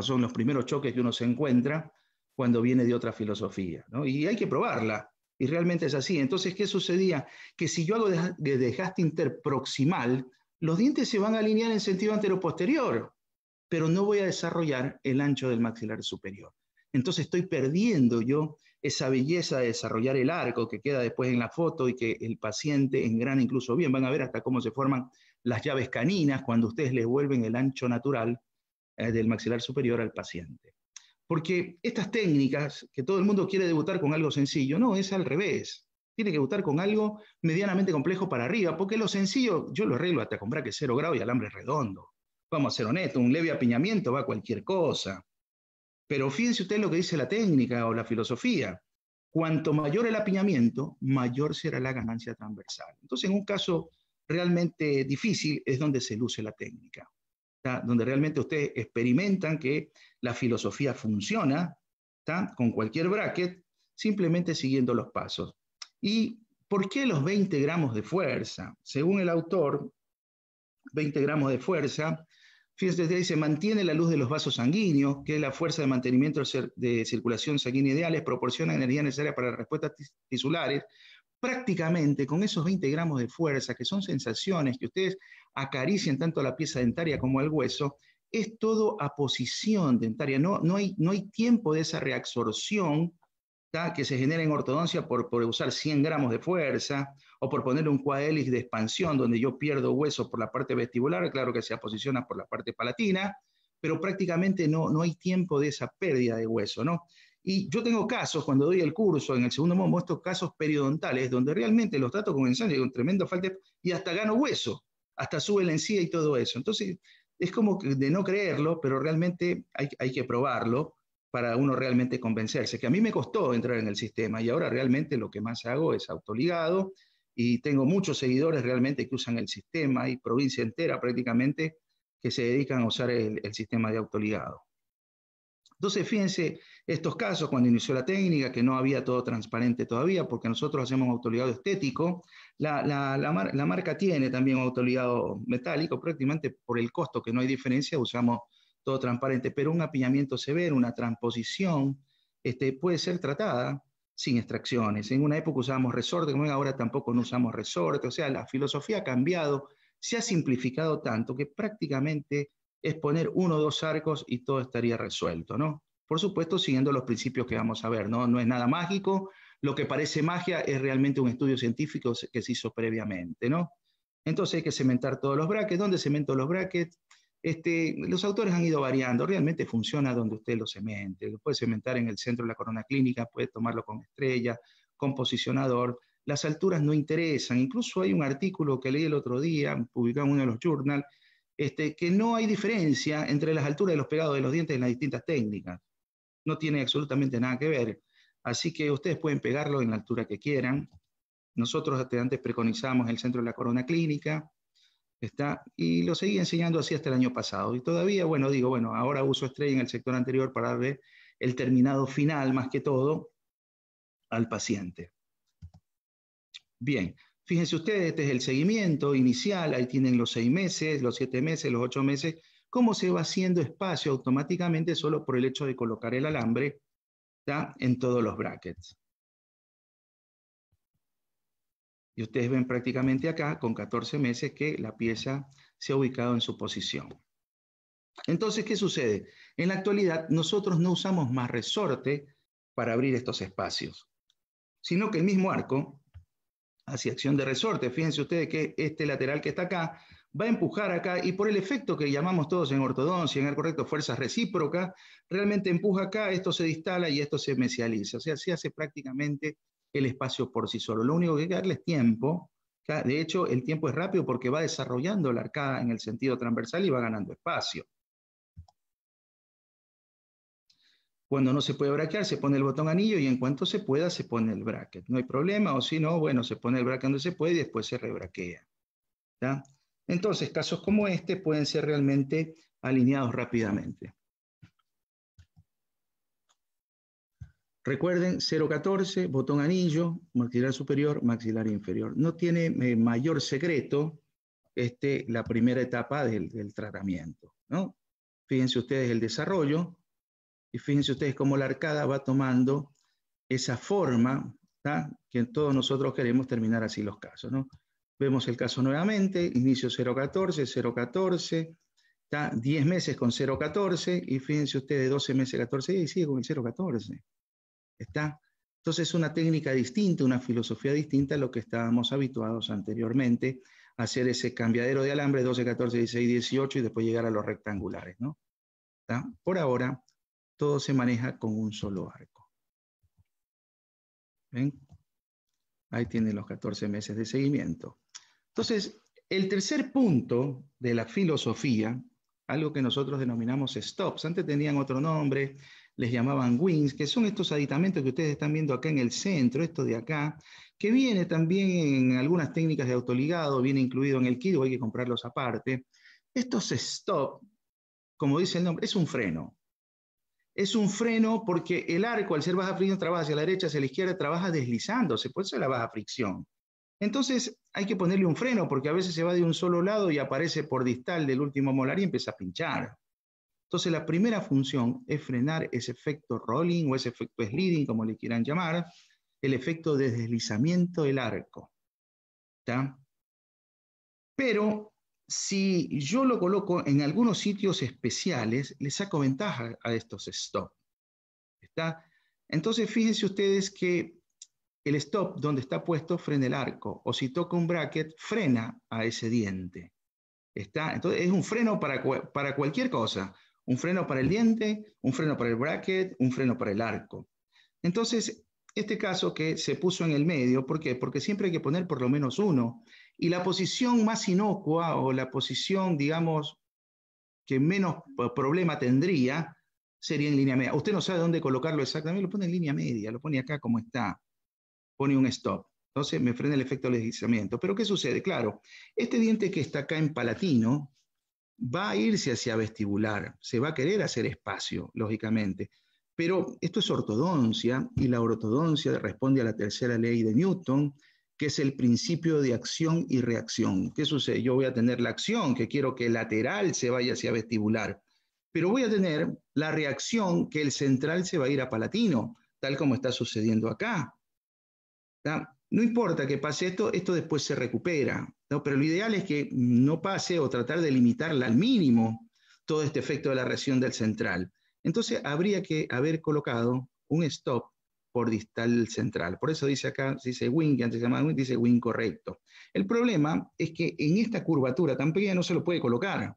son los primeros choques que uno se encuentra cuando viene de otra filosofía, Y hay que probarla, y realmente es así. Entonces, ¿qué sucedía? Que si yo hago de, de interproximal, los dientes se van a alinear en sentido posterior, pero no voy a desarrollar el ancho del maxilar superior. Entonces estoy perdiendo yo esa belleza de desarrollar el arco que queda después en la foto y que el paciente en gran incluso bien. Van a ver hasta cómo se forman las llaves caninas cuando ustedes les vuelven el ancho natural eh, del maxilar superior al paciente. Porque estas técnicas, que todo el mundo quiere debutar con algo sencillo, no, es al revés. Tiene que debutar con algo medianamente complejo para arriba, porque lo sencillo yo lo arreglo hasta con braque cero grado y alambre redondo. Vamos a ser honestos, un leve apiñamiento va a cualquier cosa. Pero fíjense usted lo que dice la técnica o la filosofía. Cuanto mayor el apiñamiento, mayor será la ganancia transversal. Entonces, en un caso realmente difícil es donde se luce la técnica donde realmente ustedes experimentan que la filosofía funciona con cualquier bracket, simplemente siguiendo los pasos. ¿Y por qué los 20 gramos de fuerza? Según el autor, 20 gramos de fuerza, fíjense, dice, mantiene la luz de los vasos sanguíneos, que es la fuerza de mantenimiento de circulación sanguínea ideal, proporciona energía necesaria para las respuestas tisulares, prácticamente con esos 20 gramos de fuerza, que son sensaciones que ustedes acarician tanto la pieza dentaria como el hueso, es todo a posición dentaria. No, no, hay, no hay tiempo de esa reabsorción que se genera en ortodoncia por, usar 100 gramos de fuerza o por poner un cuadélis de expansión donde yo pierdo hueso por la parte vestibular, claro que se aposiciona por la parte palatina, pero prácticamente no, no hay tiempo de esa pérdida de hueso, ¿no? Y yo tengo casos, cuando doy el curso en el segundo momento muestro casos periodontales, donde realmente los trato con ensayo con tremenda falta y hasta gano hueso, hasta sube la encía y todo eso. Entonces, es como de no creerlo, pero realmente hay, que probarlo para uno realmente convencerse, que a mí me costó entrar en el sistema y ahora realmente lo que más hago es autoligado y tengo muchos seguidores realmente que usan el sistema y provincia entera prácticamente que se dedican a usar el, el sistema de autoligado. Entonces, fíjense, estos casos cuando inició la técnica, que no había todo transparente todavía, porque nosotros hacemos autoligado estético, la, marca tiene también autoligado metálico, prácticamente por el costo, que no hay diferencia, usamos todo transparente, pero un apiñamiento severo, una transposición, este, puede ser tratada sin extracciones. En una época usábamos resorte, como ahora tampoco no usamos resorte, o sea, la filosofía ha cambiado, se ha simplificado tanto que prácticamente es poner uno o dos arcos y todo estaría resuelto, ¿no? Por supuesto, siguiendo los principios que vamos a ver, ¿no? No es nada mágico, lo que parece magia es realmente un estudio científico que se hizo previamente, ¿no? Entonces hay que cementar todos los brackets. ¿Dónde cemento los brackets? Este, los autores han ido variando, realmente funciona donde usted lo cemente. puede cementar en el centro de la corona clínica, puede tomarlo con estrella, con posicionador. Las alturas no interesan. Incluso hay un artículo que leí el otro día, publicado en uno de los journals, este, que no hay diferencia entre las alturas de los pegados de los dientes en las distintas técnicas no tiene absolutamente nada que ver. Así que ustedes pueden pegarlo en la altura que quieran. Nosotros antes preconizamos el centro de la Corona Clínica, está, y lo seguí enseñando así hasta el año pasado. Y todavía, bueno, digo, bueno, ahora uso Estrella en el sector anterior para darle el terminado final, más que todo, al paciente. Bien, fíjense ustedes, este es el seguimiento inicial, ahí tienen los seis meses, los siete meses, los ocho meses cómo se va haciendo espacio automáticamente solo por el hecho de colocar el alambre está en todos los brackets. Y ustedes ven prácticamente acá, con 14 meses, que la pieza se ha ubicado en su posición. Entonces, ¿qué sucede? En la actualidad, nosotros no usamos más resorte para abrir estos espacios, sino que el mismo arco, hacia acción de resorte, fíjense ustedes que este lateral que está acá, va a empujar acá y por el efecto que llamamos todos en ortodoncia, en el correcto, fuerzas recíprocas, realmente empuja acá, esto se distala y esto se mesializa. O sea, se hace prácticamente el espacio por sí solo. Lo único que hay que darle es tiempo. De hecho, el tiempo es rápido porque va desarrollando la arcada en el sentido transversal y va ganando espacio. Cuando no se puede braquear, se pone el botón anillo y en cuanto se pueda, se pone el bracket. No hay problema, o si no, bueno, se pone el bracket donde se puede y después se rebraquea. ¿ya? Entonces, casos como este pueden ser realmente alineados rápidamente. Recuerden, 014, botón anillo, maxilar superior, maxilar inferior. No tiene eh, mayor secreto este, la primera etapa del, tratamiento. ¿no? Fíjense ustedes el desarrollo y fíjense ustedes cómo la arcada va tomando esa forma que que todos nosotros queremos terminar así los casos. ¿no? Vemos el caso nuevamente, inicio 014, 014, está 10 meses con 014 y fíjense ustedes 12 meses, 14 días y sigue con el 014. Está. Entonces es una técnica distinta, una filosofía distinta a lo que estábamos habituados anteriormente, hacer ese cambiadero de alambre 12, 14, 16, 18 y después llegar a los rectangulares, ¿no? Por ahora todo se maneja con un solo arco. ¿Ven? Ahí tienen los 14 meses de seguimiento. Entonces, el tercer punto de la filosofía, algo que nosotros denominamos stops, antes tenían otro nombre, les llamaban wings, que son estos aditamentos que ustedes están viendo acá en el centro, esto de acá, que viene también en algunas técnicas de autoligado, viene incluido en el kit, hay que comprarlos aparte. Estos stops, como dice el nombre, es un freno. Es un freno porque el arco, al ser baja fricción, trabaja hacia la derecha, hacia la izquierda, trabaja deslizándose, por eso es la baja fricción. Entonces hay que ponerle un freno porque a veces se va de un solo lado y aparece por distal del último molar y empieza a pinchar. Entonces la primera función es frenar ese efecto rolling o ese efecto sliding, como le quieran llamar, el efecto de deslizamiento del arco. Pero si yo lo coloco en algunos sitios especiales, le saco ventaja a estos stops. Entonces fíjense ustedes que el stop donde está puesto frena el arco, o si toca un bracket, frena a ese diente. Está, entonces es un freno para, para cualquier cosa, un freno para el diente, un freno para el bracket, un freno para el arco. Entonces, este caso que se puso en el medio, ¿por qué? Porque siempre hay que poner por lo menos uno. Y la posición más inocua o la posición, digamos, que menos problema tendría sería en línea media. Usted no sabe dónde colocarlo exactamente, lo pone en línea media, lo pone acá como está pone un stop. Entonces me frena el efecto del deslizamiento. Pero ¿qué sucede? Claro, este diente que está acá en palatino va a irse hacia vestibular, se va a querer hacer espacio, lógicamente. Pero esto es ortodoncia y la ortodoncia responde a la tercera ley de Newton, que es el principio de acción y reacción. ¿Qué sucede? Yo voy a tener la acción, que quiero que el lateral se vaya hacia vestibular, pero voy a tener la reacción que el central se va a ir a palatino, tal como está sucediendo acá. ¿no? importa que pase esto, esto después se recupera, pero lo ideal es que no pase o tratar de limitarla al mínimo todo este efecto de la reacción del central. Entonces habría que haber colocado un stop por distal central. Por eso dice acá, dice wing, que antes se llamaba win, dice win correcto. El problema es que en esta curvatura tan pequeña no se lo puede colocar.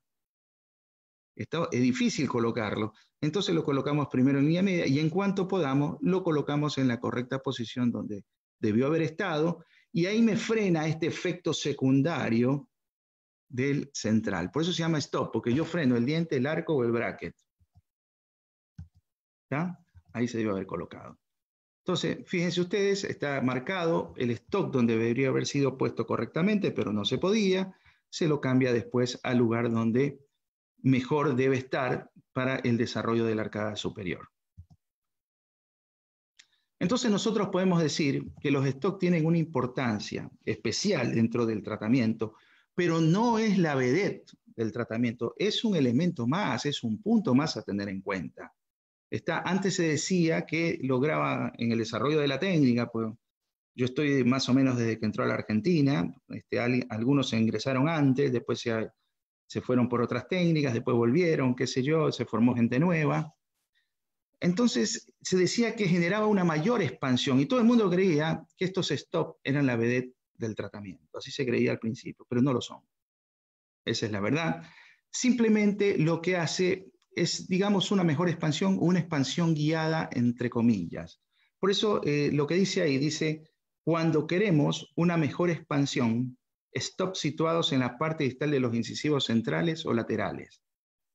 es difícil colocarlo. Entonces lo colocamos primero en línea media y en cuanto podamos lo colocamos en la correcta posición donde debió haber estado, y ahí me frena este efecto secundario del central. Por eso se llama stop, porque yo freno el diente, el arco o el bracket. ¿Ya? Ahí se debió haber colocado. Entonces, fíjense ustedes, está marcado el stop donde debería haber sido puesto correctamente, pero no se podía. Se lo cambia después al lugar donde mejor debe estar para el desarrollo de la arcada superior. Entonces nosotros podemos decir que los stocks tienen una importancia especial dentro del tratamiento, pero no es la vedette del tratamiento, es un elemento más, es un punto más a tener en cuenta. Está, antes se decía que lograba en el desarrollo de la técnica, pues, yo estoy más o menos desde que entró a la Argentina, este, algunos se ingresaron antes, después se, se fueron por otras técnicas, después volvieron, qué sé yo, se formó gente nueva. Entonces se decía que generaba una mayor expansión y todo el mundo creía que estos stops eran la vedette del tratamiento. Así se creía al principio, pero no lo son. Esa es la verdad. Simplemente lo que hace es, digamos, una mejor expansión, una expansión guiada, entre comillas. Por eso eh, lo que dice ahí, dice, cuando queremos una mejor expansión, stop situados en la parte distal de los incisivos centrales o laterales,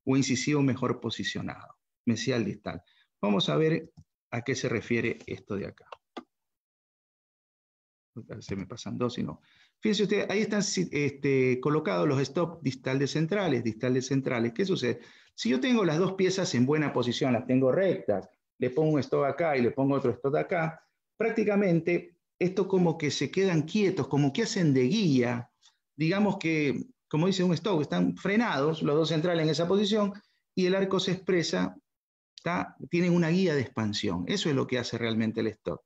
o incisivo mejor posicionado, mesial distal. Vamos a ver a qué se refiere esto de acá. Se me pasan dos y no. Fíjense ustedes, ahí están este, colocados los stops de centrales, distales centrales. ¿Qué sucede? Si yo tengo las dos piezas en buena posición, las tengo rectas, le pongo un stop acá y le pongo otro stop acá, prácticamente esto como que se quedan quietos, como que hacen de guía, digamos que, como dice un stop, están frenados los dos centrales en esa posición y el arco se expresa tienen una guía de expansión. Eso es lo que hace realmente el stock.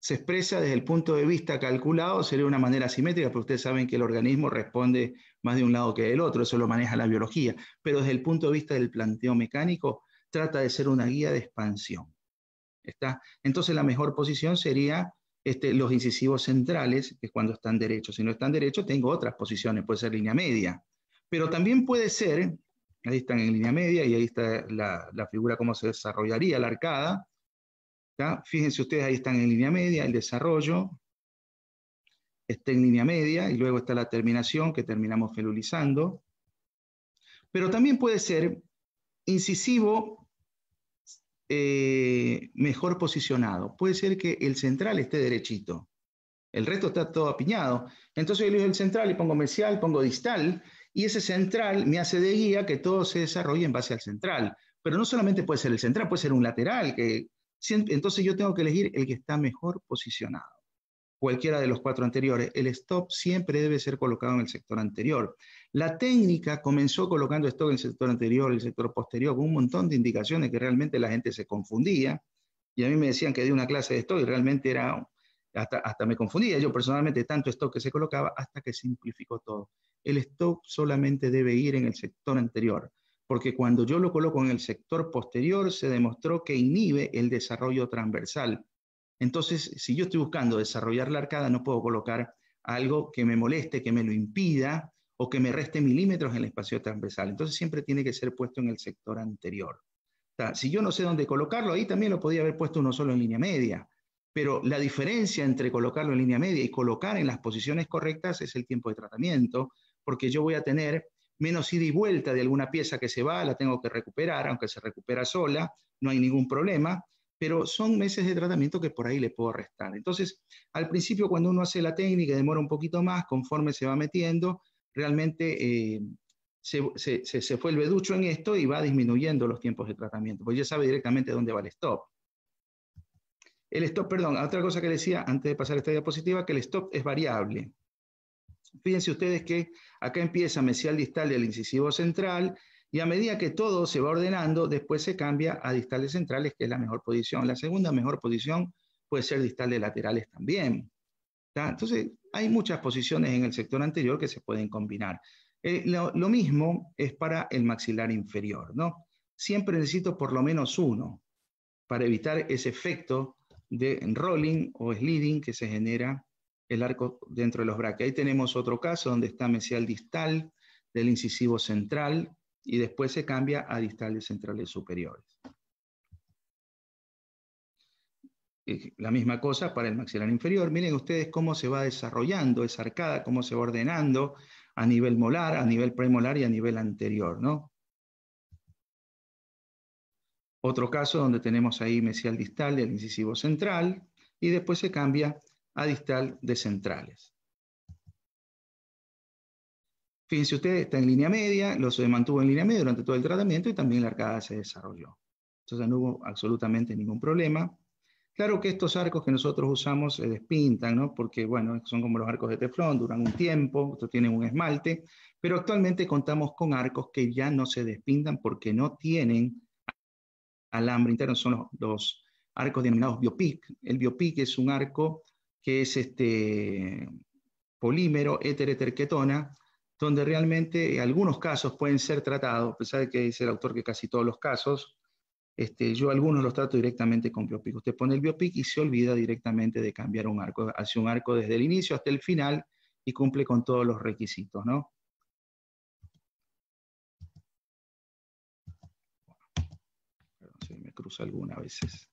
Se expresa desde el punto de vista calculado, sería una manera simétrica, porque ustedes saben que el organismo responde más de un lado que del otro, eso lo maneja la biología, pero desde el punto de vista del planteo mecánico, trata de ser una guía de expansión. ¿Está? Entonces la mejor posición sería este, los incisivos centrales, que es cuando están derechos. Si no están derechos, tengo otras posiciones, puede ser línea media. Pero también puede ser Ahí están en línea media y ahí está la, figura cómo se desarrollaría la arcada. Fíjense ustedes, ahí están en línea media, el desarrollo está en línea media y luego está la terminación que terminamos felulizando. Pero también puede ser incisivo eh, mejor posicionado. Puede ser que el central esté derechito. El resto está todo apiñado. Entonces yo el central y pongo mesial, pongo distal, y ese central me hace de guía que todo se desarrolle en base al central. Pero no solamente puede ser el central, puede ser un lateral. Que, entonces yo tengo que elegir el que está mejor posicionado. Cualquiera de los cuatro anteriores. El stop siempre debe ser colocado en el sector anterior. La técnica comenzó colocando stop en el sector anterior, el sector posterior, con un montón de indicaciones que realmente la gente se confundía. Y a mí me decían que di una clase de stop y realmente era hasta, me confundía yo personalmente tanto stop que se colocaba hasta que simplificó todo el stop solamente debe ir en el sector anterior, porque cuando yo lo coloco en el sector posterior se demostró que inhibe el desarrollo transversal. Entonces, si yo estoy buscando desarrollar la arcada, no puedo colocar algo que me moleste, que me lo impida o que me reste milímetros en el espacio transversal. Entonces siempre tiene que ser puesto en el sector anterior. si yo no sé dónde colocarlo, ahí también lo podía haber puesto uno solo en línea media. Pero la diferencia entre colocarlo en línea media y colocar en las posiciones correctas es el tiempo de tratamiento, porque yo voy a tener menos ida y vuelta de alguna pieza que se va, la tengo que recuperar, aunque se recupera sola, no hay ningún problema, pero son meses de tratamiento que por ahí le puedo restar. Entonces, al principio cuando uno hace la técnica demora un poquito más, conforme se va metiendo, realmente eh, se, fue el veducho vuelve ducho en esto y va disminuyendo los tiempos de tratamiento, porque ya sabe directamente dónde va el stop. El stop, perdón, otra cosa que decía antes de pasar a esta diapositiva, que el stop es variable. Fíjense ustedes que acá empieza mesial distal del incisivo central y a medida que todo se va ordenando, después se cambia a distales centrales, que es la mejor posición. La segunda mejor posición puede ser distal de laterales también. Entonces, hay muchas posiciones en el sector anterior que se pueden combinar. Eh, lo, mismo es para el maxilar inferior, ¿no? Siempre necesito por lo menos uno para evitar ese efecto de rolling o sliding que se genera el arco dentro de los braques. Ahí tenemos otro caso donde está mesial distal del incisivo central y después se cambia a distales centrales superiores. La misma cosa para el maxilar inferior. Miren ustedes cómo se va desarrollando esa arcada, cómo se va ordenando a nivel molar, a nivel premolar y a nivel anterior, ¿no? Otro caso donde tenemos ahí mesial distal del incisivo central y después se cambia a distal de centrales. Fíjense usted, está en línea media, lo se mantuvo en línea media durante todo el tratamiento y también la arcada se desarrolló. Entonces no hubo absolutamente ningún problema. Claro que estos arcos que nosotros usamos se despintan, ¿no? Porque, bueno, son como los arcos de teflón, duran un tiempo, tienen un esmalte, pero actualmente contamos con arcos que ya no se despintan porque no tienen alambre interno, son los arcos denominados biopic. El biopic es un arco que es este polímero éter éter donde realmente algunos casos pueden ser tratados, a pesar de que es el autor que casi todos los casos, este, yo algunos los trato directamente con biopic. Usted pone el biopic y se olvida directamente de cambiar un arco, hace un arco desde el inicio hasta el final y cumple con todos los requisitos, ¿no? Perdón, se me cruza alguna a veces.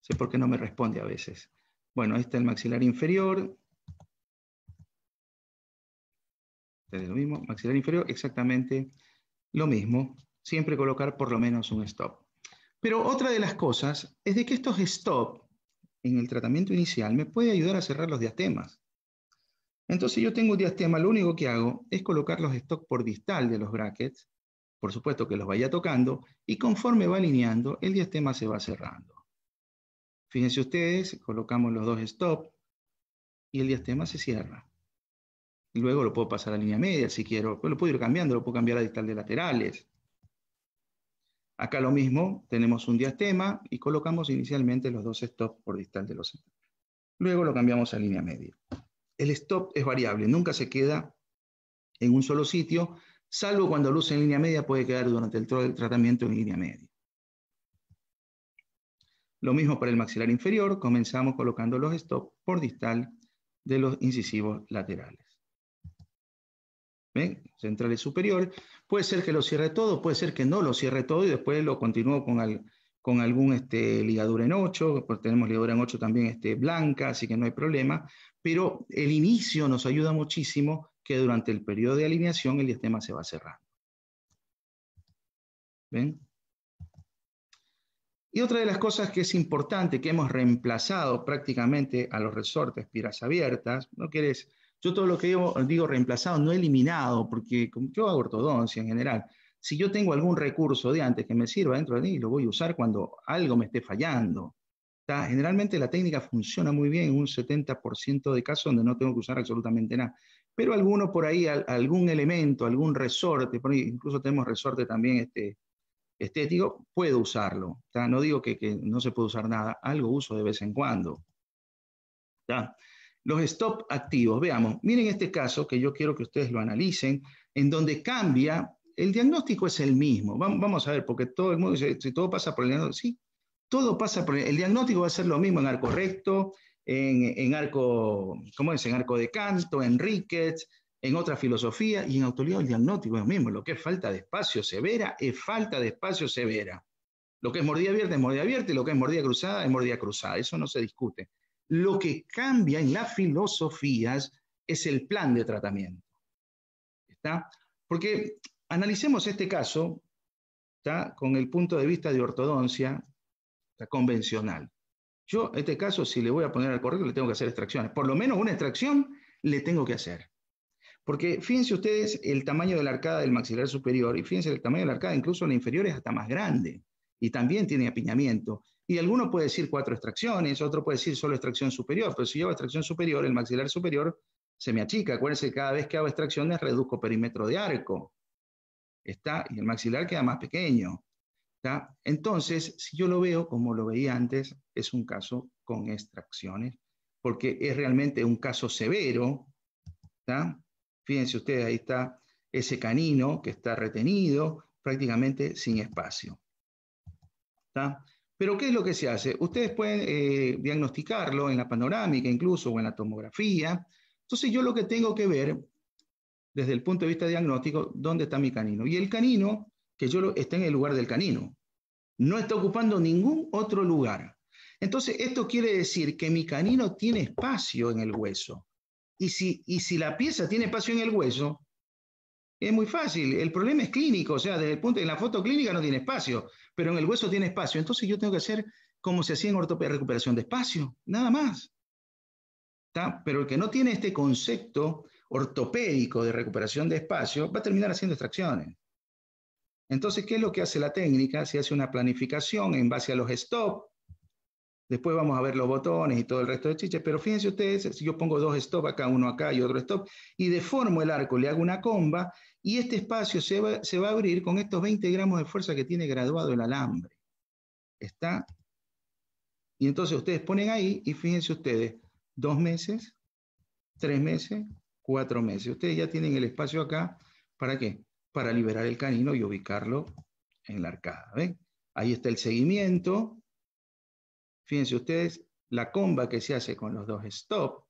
Sé por qué no me responde a veces. Bueno, ahí está el maxilar inferior. lo mismo, maxilar inferior, exactamente lo mismo. Siempre colocar por lo menos un stop. Pero otra de las cosas es de que estos stop en el tratamiento inicial me puede ayudar a cerrar los diastemas. Entonces yo tengo un diastema, lo único que hago es colocar los stop por distal de los brackets, por supuesto que los vaya tocando, y conforme va alineando, el diastema se va cerrando. Fíjense ustedes, colocamos los dos stops y el diastema se cierra. luego lo puedo pasar a línea media si quiero. Pues lo puedo ir cambiando, lo puedo cambiar a distal de laterales. Acá lo mismo, tenemos un diastema y colocamos inicialmente los dos stops por distal de los Luego lo cambiamos a línea media. El stop es variable, nunca se queda en un solo sitio, salvo cuando luce en línea media, puede quedar durante el tratamiento en línea media. Lo mismo para el maxilar inferior, comenzamos colocando los stops por distal de los incisivos laterales. ¿Ven? Centrales superior. Puede ser que lo cierre todo, puede ser que no lo cierre todo y después lo continúo con, con algún este, ligadura en 8, porque tenemos ligadura en 8 también este, blanca, así que no hay problema. Pero el inicio nos ayuda muchísimo que durante el periodo de alineación el diastema se va cerrando. ¿Ven? Y otra de las cosas que es importante, que hemos reemplazado prácticamente a los resortes piras abiertas, no querés, yo todo lo que digo, digo reemplazado, no eliminado, porque como yo hago ortodoncia en general. Si yo tengo algún recurso de antes que me sirva dentro de mí, lo voy a usar cuando algo me esté fallando. Generalmente la técnica funciona muy bien en un 70% de casos donde no tengo que usar absolutamente nada. Pero alguno por ahí, algún elemento, algún resorte, por incluso tenemos resorte también este, estético, puedo usarlo. No digo que, no se puede usar nada, algo uso de vez en cuando. Los stop activos, veamos, miren este caso que yo quiero que ustedes lo analicen, en donde cambia, el diagnóstico es el mismo. Vamos, a ver, porque todo el mundo dice, si todo pasa por el diagnóstico, sí, todo pasa por el, el diagnóstico va a ser lo mismo en arco recto, en, arco, ¿cómo es? En arco de canto, en rickets, en otra filosofía y en autoridad del diagnóstico es lo mismo. Lo que es falta de espacio severa es falta de espacio severa. Lo que es mordida abierta es mordida abierta y lo que es mordida cruzada es mordida cruzada. Eso no se discute. Lo que cambia en las filosofías es el plan de tratamiento. ¿Está? Porque analicemos este caso con el punto de vista de ortodoncia convencional. Yo, este caso, si le voy a poner al correo, le tengo que hacer extracciones. Por lo menos una extracción le tengo que hacer. Porque fíjense ustedes el tamaño de la arcada del maxilar superior y fíjense el tamaño de la arcada, incluso la inferior es hasta más grande y también tiene apiñamiento. Y alguno puede decir cuatro extracciones, otro puede decir solo extracción superior, pero si yo hago extracción superior, el maxilar superior se me achica. Acuérdense cada vez que hago extracciones reduzco perímetro de arco. Está, y el maxilar queda más pequeño. ¿Está? Entonces, si yo lo veo como lo veía antes, es un caso con extracciones, porque es realmente un caso severo, ¿está? Fíjense ustedes, ahí está ese canino que está retenido prácticamente sin espacio. Pero ¿qué es lo que se hace? Ustedes pueden eh, diagnosticarlo en la panorámica incluso o en la tomografía. Entonces yo lo que tengo que ver desde el punto de vista diagnóstico, ¿dónde está mi canino? Y el canino, que yo lo, está en el lugar del canino. No está ocupando ningún otro lugar. Entonces esto quiere decir que mi canino tiene espacio en el hueso. Y si, la pieza tiene espacio en el hueso, es muy fácil. El problema es clínico, o sea, desde el punto en la foto clínica no tiene espacio, pero en el hueso tiene espacio. Entonces yo tengo que hacer como se hacía en ortopedia, recuperación de espacio, nada más. Pero el que no tiene este concepto ortopédico de recuperación de espacio va a terminar haciendo extracciones. Entonces, ¿qué es lo que hace la técnica? Se hace una planificación en base a los STOPS, Después vamos a ver los botones y todo el resto de chiches, pero fíjense ustedes, si yo pongo dos stop acá, uno acá y otro stop, y deformo el arco, le hago una comba, y este espacio se va, a abrir con estos 20 gramos de fuerza que tiene graduado el alambre. Está. Y entonces ustedes ponen ahí, y fíjense ustedes, dos meses, tres meses, cuatro meses. Ustedes ya tienen el espacio acá, ¿para qué? Para liberar el canino y ubicarlo en la arcada. Ahí está el seguimiento, Fíjense ustedes la comba que se hace con los dos stop,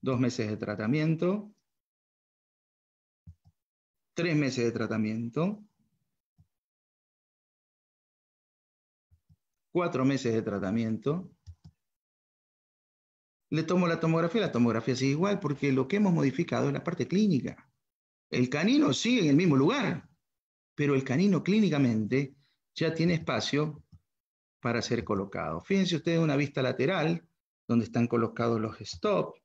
dos meses de tratamiento, tres meses de tratamiento, cuatro meses de tratamiento, le tomo la tomografía, la tomografía sigue igual, porque lo que hemos modificado es la parte clínica. El canino sigue en el mismo lugar, pero el canino clínicamente ya tiene espacio para ser colocado. Fíjense ustedes una vista lateral, donde están colocados los stop.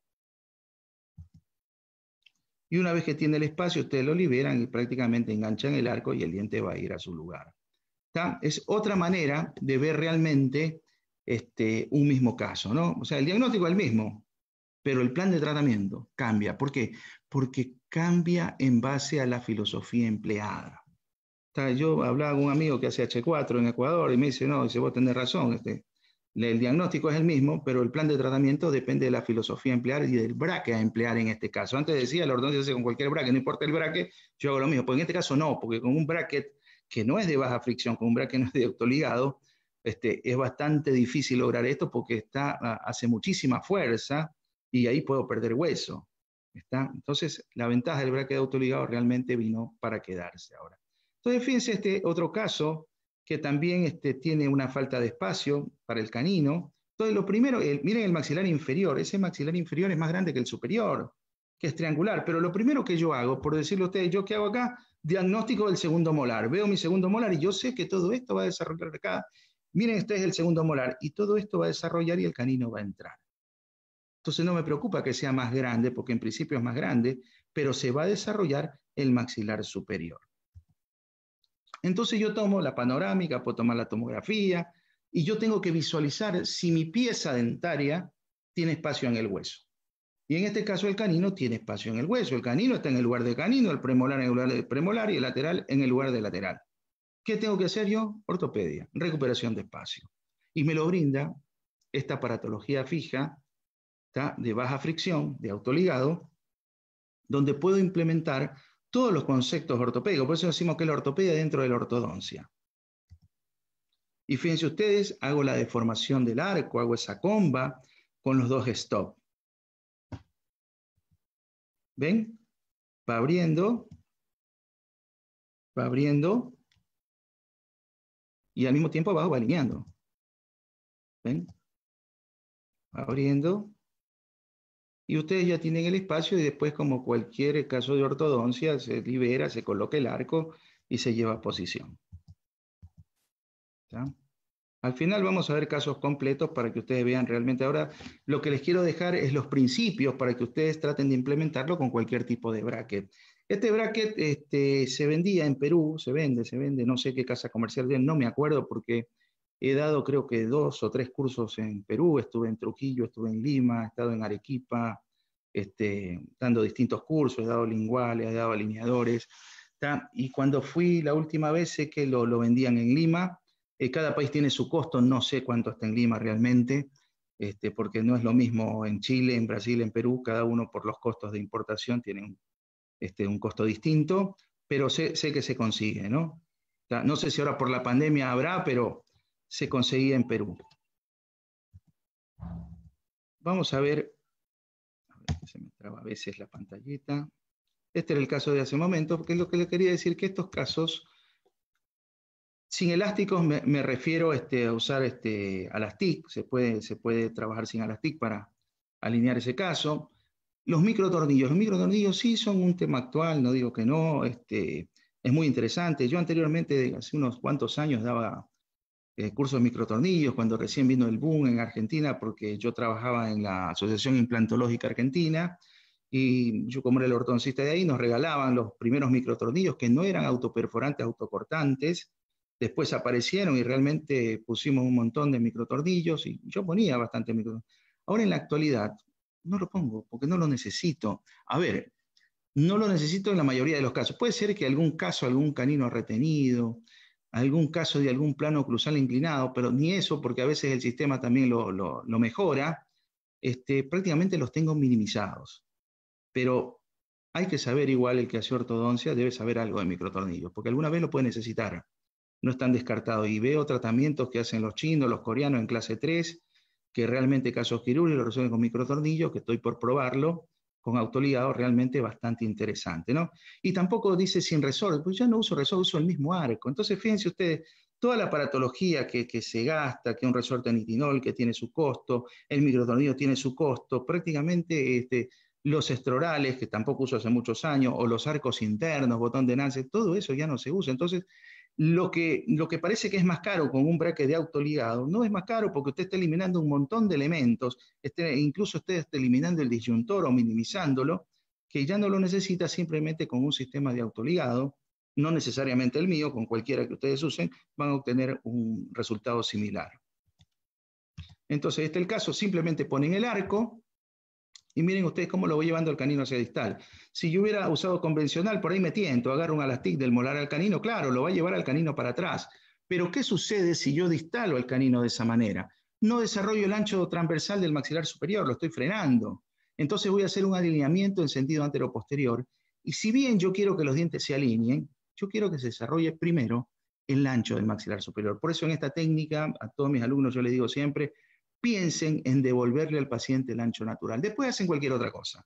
Y una vez que tiene el espacio, ustedes lo liberan y prácticamente enganchan el arco y el diente va a ir a su lugar. Es otra manera de ver realmente este, un mismo caso, ¿no? O sea, el diagnóstico es el mismo, pero el plan de tratamiento cambia. ¿Por qué? Porque cambia en base a la filosofía empleada. Yo hablaba con un amigo que hace H4 en Ecuador y me dice, no, dice, vos tenés razón, este, el diagnóstico es el mismo, pero el plan de tratamiento depende de la filosofía a emplear y del braque a emplear en este caso. Antes decía, la orden se hace con cualquier braque, no importa el braque, yo hago lo mismo. Pues en este caso no, porque con un bracket que no es de baja fricción, con un bracket no es de autoligado, este, es bastante difícil lograr esto porque está, hace muchísima fuerza y ahí puedo perder hueso. ¿está? Entonces, la ventaja del braque de autoligado realmente vino para quedarse ahora. Entonces, fíjense este otro caso que también este, tiene una falta de espacio para el canino. Entonces, lo primero, miren el maxilar inferior, ese maxilar inferior es más grande que el superior, que es triangular, pero lo primero que yo hago, por decirlo a ustedes, yo qué hago acá, diagnóstico del segundo molar, veo mi segundo molar y yo sé que todo esto va a desarrollar acá, miren, este es el segundo molar y todo esto va a desarrollar y el canino va a entrar. Entonces no me preocupa que sea más grande, porque en principio es más grande, pero se va a desarrollar el maxilar superior. Entonces yo tomo la panorámica, puedo tomar la tomografía y yo tengo que visualizar si mi pieza dentaria tiene espacio en el hueso. Y en este caso el canino tiene espacio en el hueso. El canino está en el lugar de canino, el premolar en el lugar de premolar y el lateral en el lugar de lateral. ¿Qué tengo que hacer yo? Ortopedia, recuperación de espacio. Y me lo brinda esta aparatología fija está de baja fricción, de autoligado, donde puedo implementar todos los conceptos ortopédicos, por eso decimos que la ortopedia dentro de la ortodoncia. Y fíjense ustedes, hago la deformación del arco, hago esa comba con los dos stop. ¿Ven? Va abriendo, va abriendo, y al mismo tiempo abajo va alineando. ¿Ven? Va abriendo, y ustedes ya tienen el espacio y después, como cualquier caso de ortodoncia, se libera, se coloca el arco y se lleva a posición. Al final vamos a ver casos completos para que ustedes vean realmente. Ahora, lo que les quiero dejar es los principios para que ustedes traten de implementarlo con cualquier tipo de bracket. Este bracket este, se vendía en Perú, se vende, se vende, no sé qué casa comercial, de no me acuerdo porque He dado creo que dos o tres cursos en Perú, estuve en Trujillo, estuve en Lima, he estado en Arequipa, este, dando distintos cursos, he dado linguales, he dado alineadores. Y cuando fui la última vez sé que lo, lo vendían en Lima. Eh, cada país tiene su costo, no sé cuánto está en Lima realmente, este, porque no es lo mismo en Chile, en Brasil, en Perú, cada uno por los costos de importación tiene un este, costo distinto, pero sé, sé que se consigue, ¿no? No sé si ahora por la pandemia habrá, pero se conseguía en Perú. Vamos a ver, a ver se me traba a veces la pantallita. Este era el caso de hace momento, porque es lo que le quería decir, que estos casos, sin elásticos me, refiero este, a usar este, a se puede, se puede trabajar sin alástic para alinear ese caso. Los microtornillos, los microtornillos sí son un tema actual, no digo que no, este, es muy interesante. Yo anteriormente, hace unos cuantos años, daba eh, cursos de microtornillos cuando recién vino el boom en Argentina, porque yo trabajaba en la Asociación Implantológica Argentina y yo como era el ortodoncista de ahí, nos regalaban los primeros microtornillos que no eran autoperforantes, autocortantes. Después aparecieron y realmente pusimos un montón de microtornillos y yo ponía bastante microtornillos. Ahora en la actualidad no lo pongo porque no lo necesito. A ver, no lo necesito en la mayoría de los casos. Puede ser que algún caso, algún canino retenido, algún caso de algún plano cruzal inclinado, pero ni eso, porque a veces el sistema también lo, mejora, este, prácticamente los tengo minimizados. Pero hay que saber igual el que hace ortodoncia debe saber algo de microtornillos, porque alguna vez lo puede necesitar. No están descartados. Y veo tratamientos que hacen los chinos, los coreanos en clase 3, que realmente casos quirúrgicos lo resuelven con microtornillos, que estoy por probarlo, con autoligado realmente bastante interesante, ¿no? Y tampoco dice sin resort, pues ya no uso resort, uso el mismo arco. Entonces, fíjense ustedes, toda la aparatología que, se gasta, que un resorte nitinol que tiene su costo, el microtornillo tiene su costo, prácticamente este, los estrorales, que tampoco uso hace muchos años, o los arcos internos, botón de nance, todo eso ya no se usa. Entonces, lo que, lo que parece que es más caro con un bracket de auto ligado, no es más caro porque usted está eliminando un montón de elementos, este, e incluso usted está eliminando el disyuntor o minimizándolo, que ya no lo necesita simplemente con un sistema de auto ligado, no necesariamente el mío, con cualquiera que ustedes usen, van a obtener un resultado similar. Entonces, este es el caso, simplemente ponen el arco, y miren ustedes cómo lo voy llevando el canino hacia distal. Si yo hubiera usado convencional, por ahí me tiento, agarro un alastic del molar al canino, claro, lo va a llevar al canino para atrás. Pero ¿qué sucede si yo distalo al canino de esa manera? No desarrollo el ancho transversal del maxilar superior, lo estoy frenando. Entonces voy a hacer un alineamiento en sentido antero-posterior. Y si bien yo quiero que los dientes se alineen, yo quiero que se desarrolle primero el ancho del maxilar superior. Por eso en esta técnica, a todos mis alumnos yo les digo siempre, piensen en devolverle al paciente el ancho natural. Después hacen cualquier otra cosa,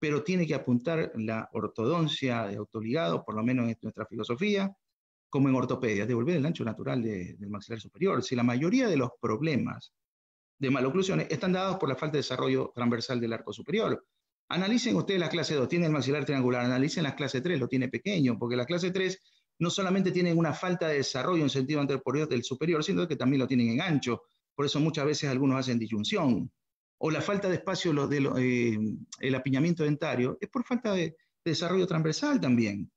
pero tiene que apuntar la ortodoncia de autoligado, por lo menos en nuestra filosofía, como en ortopedia, devolver el ancho natural del maxilar superior. Si la mayoría de los problemas de maloclusiones están dados por la falta de desarrollo transversal del arco superior. Analicen ustedes la clase 2, tiene el maxilar triangular, analicen la clase 3, lo tiene pequeño, porque la clase 3 no solamente tiene una falta de desarrollo en sentido anterior del superior, sino que también lo tienen en ancho. Por eso muchas veces algunos hacen disyunción. O la falta de espacio, lo, eh, el apiñamiento dentario, es por falta de, desarrollo transversal también.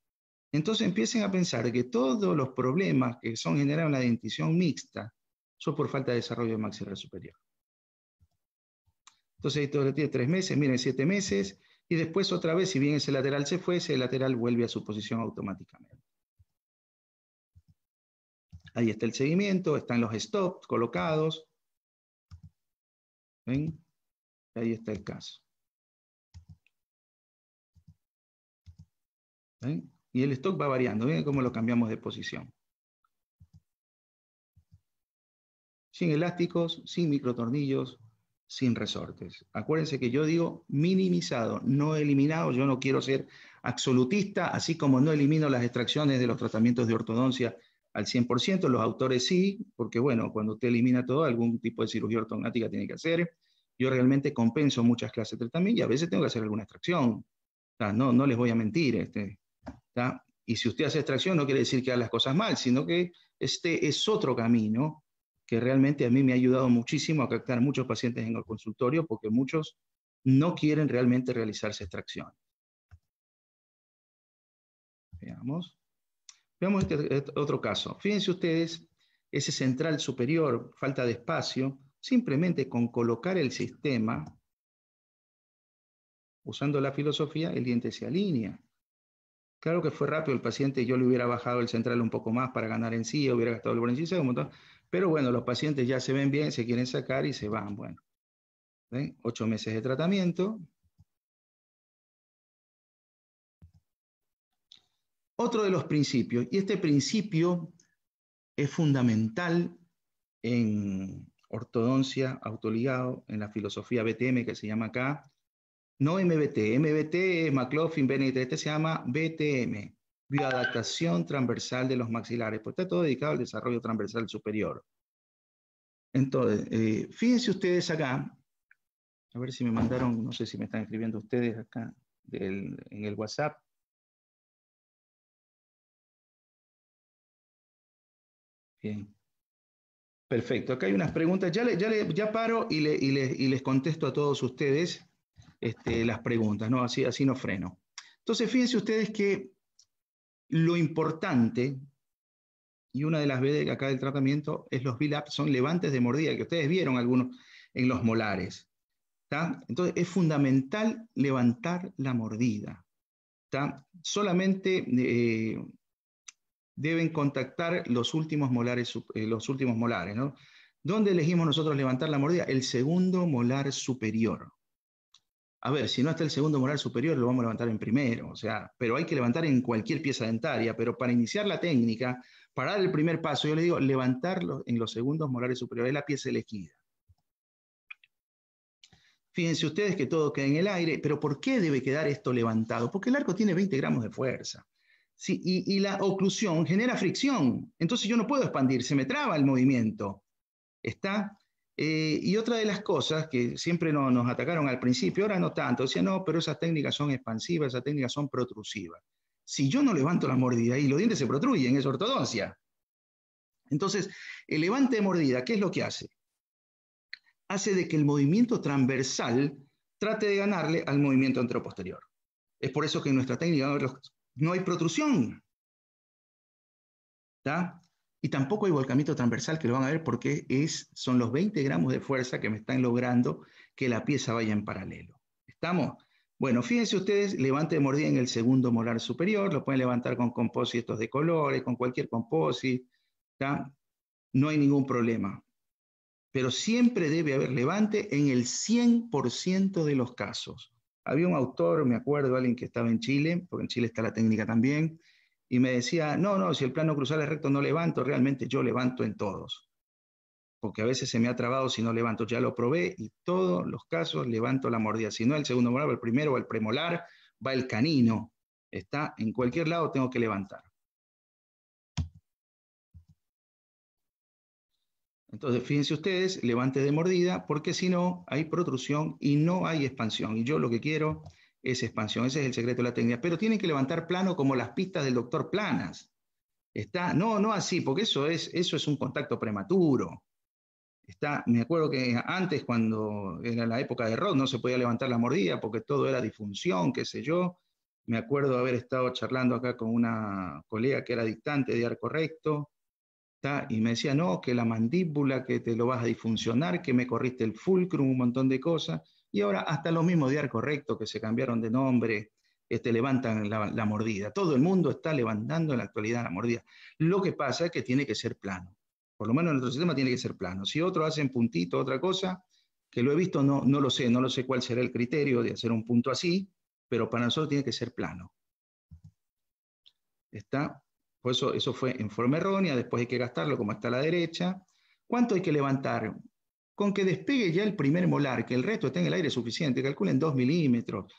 Entonces empiecen a pensar que todos los problemas que son generados en la dentición mixta son por falta de desarrollo maxilar superior. Entonces esto le tiene tres meses, miren, siete meses, y después otra vez, si bien ese lateral se fue, ese lateral vuelve a su posición automáticamente. Ahí está el seguimiento, están los stops colocados. Ahí está el caso. Y el stock va variando. Miren cómo lo cambiamos de posición. Sin elásticos, sin microtornillos, sin resortes. Acuérdense que yo digo minimizado, no eliminado. Yo no quiero ser absolutista, así como no elimino las extracciones de los tratamientos de ortodoncia al 100%, los autores sí, porque bueno, cuando usted elimina todo, algún tipo de cirugía ortognática tiene que hacer. Yo realmente compenso muchas clases de tratamiento y a veces tengo que hacer alguna extracción. no, no les voy a mentir. Este, Y si usted hace extracción, no quiere decir que haga las cosas mal, sino que este es otro camino que realmente a mí me ha ayudado muchísimo a captar muchos pacientes en el consultorio porque muchos no quieren realmente realizarse extracción. Veamos. Veamos este, este otro caso. Fíjense ustedes, ese central superior, falta de espacio, simplemente con colocar el sistema, usando la filosofía, el diente se alinea. Claro que fue rápido el paciente, yo le hubiera bajado el central un poco más para ganar en sí, hubiera gastado el bolsillo. un Pero bueno, los pacientes ya se ven bien, se quieren sacar y se van. Bueno, ocho meses de tratamiento, Otro de los principios, y este principio es fundamental en ortodoncia, autoligado, en la filosofía BTM que se llama acá, no MBT, MBT es McLaughlin, Benedict, este se llama BTM, bioadaptación transversal de los maxilares, porque está todo dedicado al desarrollo transversal superior. Entonces, eh, fíjense ustedes acá, a ver si me mandaron, no sé si me están escribiendo ustedes acá en el WhatsApp, Bien. Perfecto. Acá hay unas preguntas. Ya, le, ya, ya paro y, les contesto a todos ustedes este, las preguntas, ¿no? Así, así no freno. Entonces, fíjense ustedes que lo importante, y una de las veces acá del tratamiento es los bilaps, son levantes de mordida, que ustedes vieron algunos en los molares. Entonces, es fundamental levantar la mordida. Solamente eh, deben contactar los últimos molares, eh, los últimos molares, ¿Dónde elegimos nosotros levantar la mordida? El segundo molar superior. A ver, si no está el segundo molar superior, lo vamos a levantar en primero, o sea, pero hay que levantar en cualquier pieza dentaria, pero para iniciar la técnica, para dar el primer paso, yo le digo, levantarlo en los segundos molares superiores, la pieza elegida. Fíjense ustedes que todo queda en el aire, pero ¿por qué debe quedar esto levantado? Porque el arco tiene 20 gramos de fuerza y, la oclusión genera fricción. Entonces yo no puedo expandir, se me traba el movimiento. ¿Está? Eh, y otra de las cosas que siempre no, nos atacaron al principio, ahora no tanto, decían, no, pero esas técnicas son expansivas, esas técnicas son protrusivas. Si yo no levanto la mordida y los dientes se protruyen, es ortodoncia. Entonces, el levante de mordida, ¿qué es lo que hace? Hace de que el movimiento transversal trate de ganarle al movimiento anteroposterior. Es por eso que en nuestra técnica, no hay protrusión. Y tampoco hay volcamiento transversal, que lo van a ver porque es, son los 20 gramos de fuerza que me están logrando que la pieza vaya en paralelo. ¿Estamos? Bueno, fíjense ustedes, levante de mordida en el segundo molar superior, lo pueden levantar con compósitos de colores, con cualquier compósito, no hay ningún problema. Pero siempre debe haber levante en el 100% de los casos. Había un autor, me acuerdo, alguien que estaba en Chile, porque en Chile está la técnica también, y me decía, no, no, si el plano cruzal es recto no levanto, realmente yo levanto en todos, porque a veces se me ha trabado si no levanto, ya lo probé y todos los casos levanto la mordida, si no el segundo molar, el primero, o el premolar, va el canino, está en cualquier lado, tengo que levantar. Entonces, fíjense ustedes, levante de mordida, porque si no, hay protrusión y no hay expansión. Y yo lo que quiero es expansión, ese es el secreto de la técnica. Pero tienen que levantar plano como las pistas del doctor Planas. Está, no, no así, porque eso es, eso es un contacto prematuro. Está, me acuerdo que antes, cuando era la época de Rod, no se podía levantar la mordida porque todo era difunción, qué sé yo. Me acuerdo haber estado charlando acá con una colega que era dictante de Arco Recto, y me decía, no, que la mandíbula, que te lo vas a disfuncionar, que me corriste el fulcrum, un montón de cosas, y ahora hasta lo mismo de correcto que se cambiaron de nombre, este, levantan la, mordida. Todo el mundo está levantando en la actualidad la mordida. Lo que pasa es que tiene que ser plano. Por lo menos nuestro sistema tiene que ser plano. Si otros hacen puntito, otra cosa, que lo he visto, no, no lo sé, no lo sé cuál será el criterio de hacer un punto así, pero para nosotros tiene que ser plano. ¿Está? eso, eso fue en forma errónea, después hay que gastarlo como está a la derecha. ¿Cuánto hay que levantar? Con que despegue ya el primer molar, que el resto esté en el aire suficiente, calculen 2 milímetros.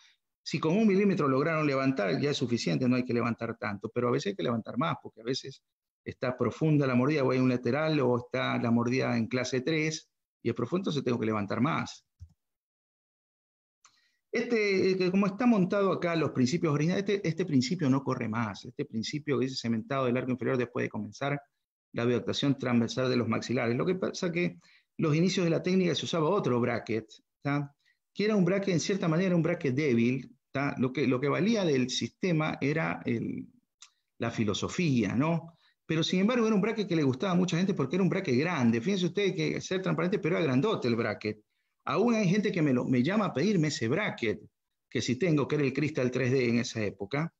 Si con un milímetro lograron levantar, ya es suficiente, no hay que levantar tanto, pero a veces hay que levantar más, porque a veces está profunda la mordida, o hay un lateral, o está la mordida en clase 3, y es profundo, se tengo que levantar más. Este, eh, como está montado acá los principios originales, este, este, principio no corre más. Este principio que dice cementado del arco inferior después de comenzar la biotación transversal de los maxilares. Lo que pasa que los inicios de la técnica se usaba otro bracket, que era un bracket, en cierta manera, un bracket débil. Lo, que, lo que valía del sistema era la filosofía, ¿no? Pero sin embargo era un bracket que le gustaba a mucha gente porque era un bracket grande. Fíjense ustedes que ser transparente, pero era grandote el bracket. Aún hay gente que me, llama a pedirme ese bracket, que si tengo, que era el cristal 3D en esa época,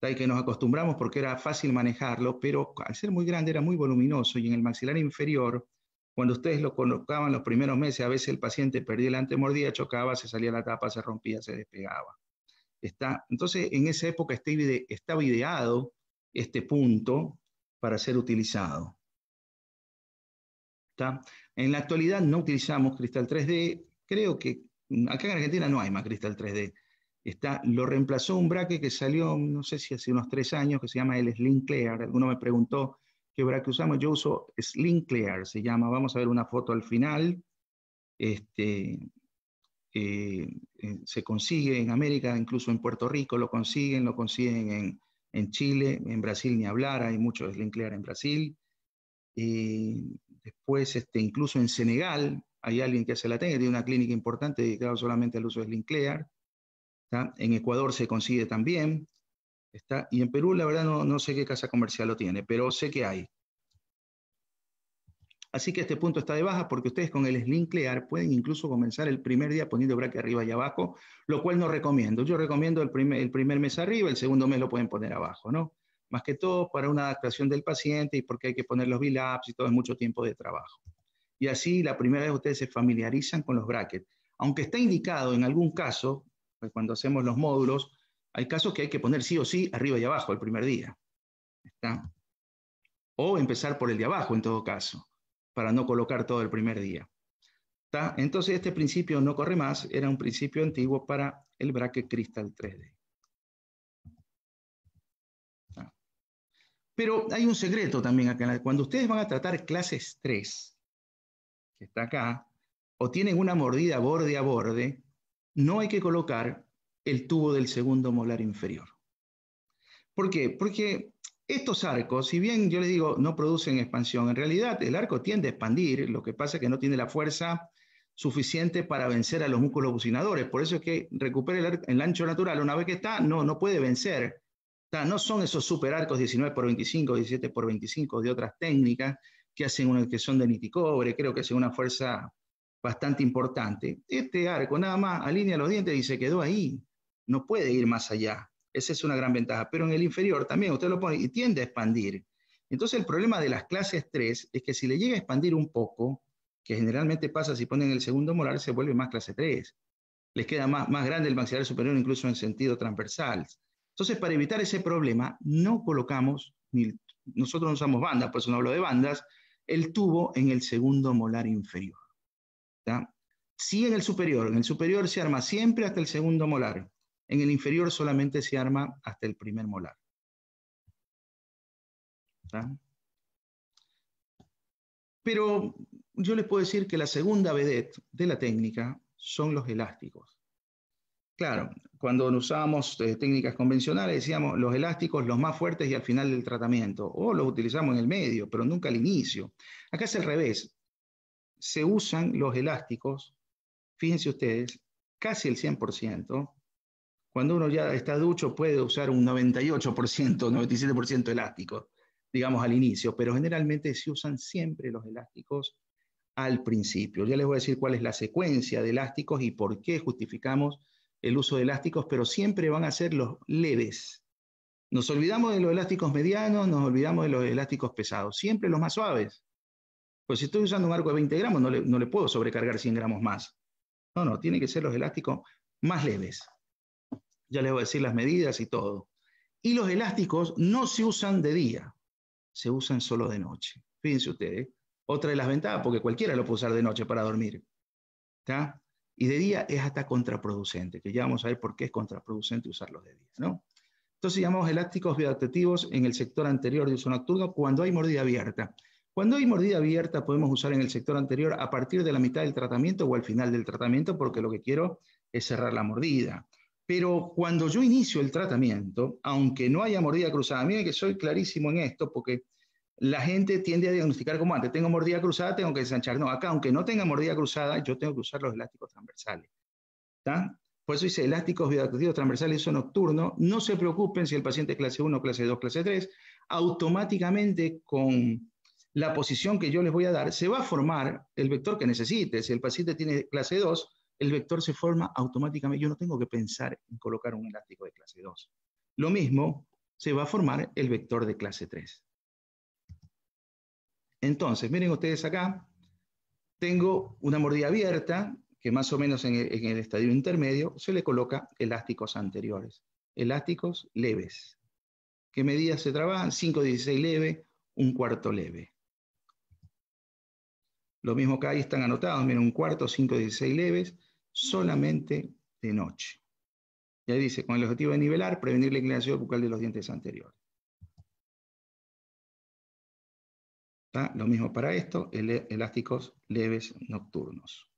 y que nos acostumbramos porque era fácil manejarlo, pero al ser muy grande era muy voluminoso y en el maxilar inferior, cuando ustedes lo colocaban los primeros meses, a veces el paciente perdía la antemordida, chocaba, se salía la tapa, se rompía, se despegaba. Está, entonces, en esa época estaba ideado este punto para ser utilizado. ¿Está? En la actualidad no utilizamos cristal 3D, creo que mm, acá en Argentina no hay más cristal 3D. Está, lo reemplazó un braque que salió, no sé si hace unos tres años, que se llama el Slim Clear. Alguno me preguntó qué braque usamos. Yo uso Slim Clear, se llama. Vamos a ver una foto al final. Este, eh, eh, se consigue en América, incluso en Puerto Rico lo consiguen, lo consiguen en, Chile, en Brasil ni hablar, hay mucho Slim Clear en Brasil. Eh, después, este, incluso en Senegal, hay alguien que se la tenga, tiene una clínica importante dedicada solamente al uso de está En Ecuador se consigue también. ¿está? Y en Perú, la verdad, no, no sé qué casa comercial lo tiene, pero sé que hay. Así que este punto está de baja porque ustedes con el Slim Clear pueden incluso comenzar el primer día poniendo braque arriba y abajo, lo cual no recomiendo. Yo recomiendo el primer, el primer mes arriba, el segundo mes lo pueden poner abajo, ¿no? más que todo para una adaptación del paciente y porque hay que poner los bilaps y todo es mucho tiempo de trabajo. Y así la primera vez ustedes se familiarizan con los brackets. Aunque está indicado en algún caso, pues, cuando hacemos los módulos, hay casos que hay que poner sí o sí arriba y abajo el primer día. O empezar por el de abajo en todo caso, para no colocar todo el primer día. ¿Está? Entonces este principio no corre más, era un principio antiguo para el bracket Crystal 3D. Pero hay un secreto también acá. Cuando ustedes van a tratar clases 3, que está acá, o tienen una mordida borde a borde, no hay que colocar el tubo del segundo molar inferior. ¿Por qué? Porque estos arcos, si bien yo les digo no producen expansión, en realidad el arco tiende a expandir, lo que pasa es que no tiene la fuerza suficiente para vencer a los músculos bucinadores. Por eso es que recupera el, el ancho natural. Una vez que está, no, no puede vencer no son esos superarcos 19 x 25, 17 por 25 de otras técnicas que hacen una que son de niticobre, creo que es una fuerza bastante importante. Este arco nada más alinea los dientes y se quedó ahí. No puede ir más allá. Esa es una gran ventaja. Pero en el inferior también usted lo pone y tiende a expandir. Entonces el problema de las clases 3 es que si le llega a expandir un poco, que generalmente pasa si ponen el segundo molar, se vuelve más clase 3. Les queda más, más grande el maxilar superior incluso en sentido transversal. Entonces, para evitar ese problema, no colocamos, nosotros no usamos bandas, por eso no hablo de bandas, el tubo en el segundo molar inferior. Si Sí en el superior, en el superior se arma siempre hasta el segundo molar, en el inferior solamente se arma hasta el primer molar. Pero yo les puedo decir que la segunda vedette de la técnica son los elásticos. Claro, cuando usábamos eh, técnicas convencionales decíamos los elásticos los más fuertes y al final del tratamiento, o los utilizamos en el medio, pero nunca al inicio. Acá es al revés. Se usan los elásticos, fíjense ustedes, casi el 100%. Cuando uno ya está ducho puede usar un 98%, 97% elástico, digamos al inicio, pero generalmente se usan siempre los elásticos al principio. Ya les voy a decir cuál es la secuencia de elásticos y por qué justificamos el uso de elásticos, pero siempre van a ser los leves. Nos olvidamos de los elásticos medianos, nos olvidamos de los elásticos pesados, siempre los más suaves. Pues si estoy usando un arco de 20 gramos, no le, puedo sobrecargar 100 gramos más. No, no, tienen que ser los elásticos más leves. Ya les voy a decir las medidas y todo. Y los elásticos no se usan de día, se usan solo de noche. Fíjense ustedes, otra de las ventajas, porque cualquiera lo puede usar de noche para dormir. ¿Está? Y de día es hasta contraproducente, que ya vamos a ver por qué es contraproducente usarlos de día, ¿no? Entonces llamamos elásticos bioadaptativos en el sector anterior de uso nocturno cuando hay mordida abierta. Cuando hay mordida abierta podemos usar en el sector anterior a partir de la mitad del tratamiento o al final del tratamiento porque lo que quiero es cerrar la mordida. Pero cuando yo inicio el tratamiento, aunque no haya mordida cruzada, miren que soy clarísimo en esto porque la gente tiende a diagnosticar como antes, ah, tengo mordida cruzada, tengo que ensanchar. No, acá, aunque no tenga mordida cruzada, yo tengo que usar los elásticos transversales. Por eso dice elásticos bioactivos transversales, son nocturno. No se preocupen si el paciente es clase 1, clase 2, clase 3, automáticamente con la posición que yo les voy a dar, se va a formar el vector que necesite. Si el paciente tiene clase 2, el vector se forma automáticamente. Yo no tengo que pensar en colocar un elástico de clase 2. Lo mismo, se va a formar el vector de clase 3. Entonces, miren ustedes acá, tengo una mordida abierta, que más o menos en el, estadio intermedio se le coloca elásticos anteriores, elásticos leves. ¿Qué medidas se trabajan? 5-16 leve, un cuarto leve. Lo mismo que ahí están anotados, miren, un cuarto, 5-16 leves, solamente de noche. Y ahí dice, con el objetivo de nivelar, prevenir la inclinación bucal de los dientes anteriores. Lo mismo para esto, elásticos leves nocturnos.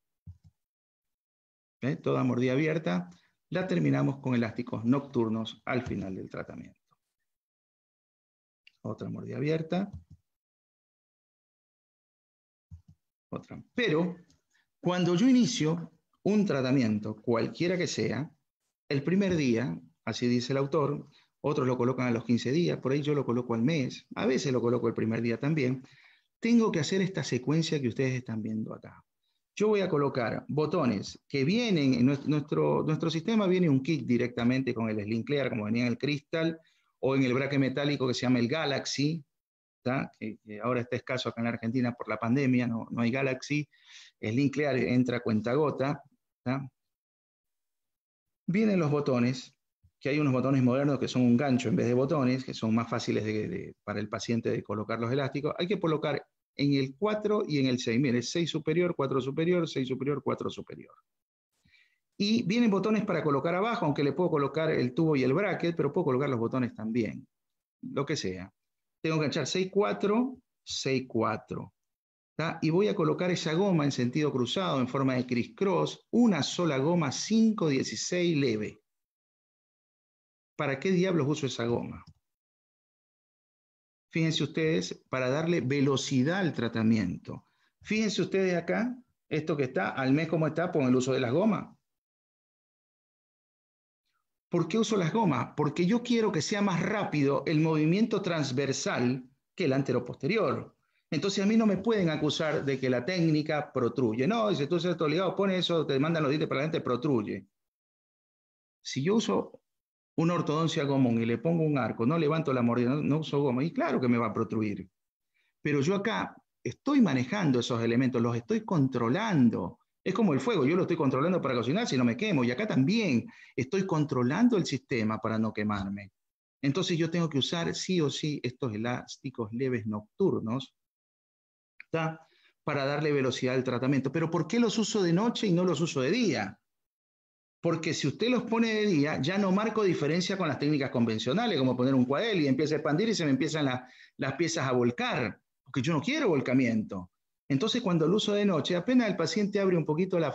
Toda mordida abierta, la terminamos con elásticos nocturnos al final del tratamiento. Otra mordida abierta. Otra. Pero cuando yo inicio un tratamiento, cualquiera que sea, el primer día, así dice el autor, otros lo colocan a los 15 días, por ahí yo lo coloco al mes, a veces lo coloco el primer día también, tengo que hacer esta secuencia que ustedes están viendo acá. Yo voy a colocar botones que vienen, en nuestro, nuestro sistema viene un kit directamente con el Slink Clear, como venía en el Crystal, o en el braque metálico que se llama el Galaxy, que, ahora está escaso acá en Argentina por la pandemia, no, hay Galaxy, Slink Clear entra cuenta gota. Vienen los botones, que hay unos botones modernos que son un gancho en vez de botones, que son más fáciles para el paciente de colocar los elásticos. Hay que colocar en el 4 y en el 6. Mire, 6 superior, 4 superior, 6 superior, 4 superior. Y vienen botones para colocar abajo, aunque le puedo colocar el tubo y el bracket, pero puedo colocar los botones también, lo que sea. Tengo que echar 6, 4, 6, 4. Y voy a colocar esa goma en sentido cruzado, en forma de criss-cross, una sola goma 5, 16 leve. ¿Para qué diablos uso esa goma? fíjense ustedes, para darle velocidad al tratamiento. Fíjense ustedes acá, esto que está, al mes como está, con el uso de las gomas. ¿Por qué uso las gomas? Porque yo quiero que sea más rápido el movimiento transversal que el anteroposterior. Entonces a mí no me pueden acusar de que la técnica protruye. No, dice, tú estás obligado, pone eso, te mandan los dientes para la gente, protruye. Si yo uso una ortodoncia común y le pongo un arco, no levanto la mordida, no, uso goma, y claro que me va a protruir. Pero yo acá estoy manejando esos elementos, los estoy controlando. Es como el fuego, yo lo estoy controlando para cocinar si no me quemo, y acá también estoy controlando el sistema para no quemarme. Entonces yo tengo que usar sí o sí estos elásticos leves nocturnos para darle velocidad al tratamiento. Pero ¿por qué los uso de noche y no los uso de día? porque si usted los pone de día, ya no marco diferencia con las técnicas convencionales, como poner un cuadel y empieza a expandir y se me empiezan las piezas a volcar, porque yo no quiero volcamiento. Entonces, cuando lo uso de noche, apenas el paciente abre un poquito la,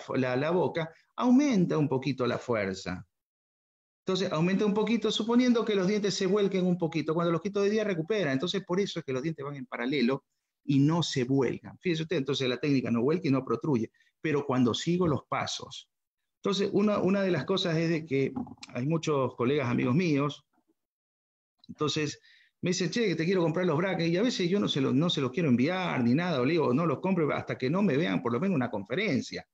boca, aumenta un poquito la fuerza. Entonces, aumenta un poquito, suponiendo que los dientes se vuelquen un poquito. Cuando los quito de día, recupera. Entonces, por eso es que los dientes van en paralelo y no se vuelcan. Fíjese usted, entonces la técnica no vuelca y no protruye. Pero cuando sigo los pasos, entonces, una, una de las cosas es de que hay muchos colegas, amigos míos, entonces me dicen, che, que te quiero comprar los braques y a veces yo no se, los, no se los quiero enviar ni nada, o le digo, no los compro hasta que no me vean por lo menos una conferencia.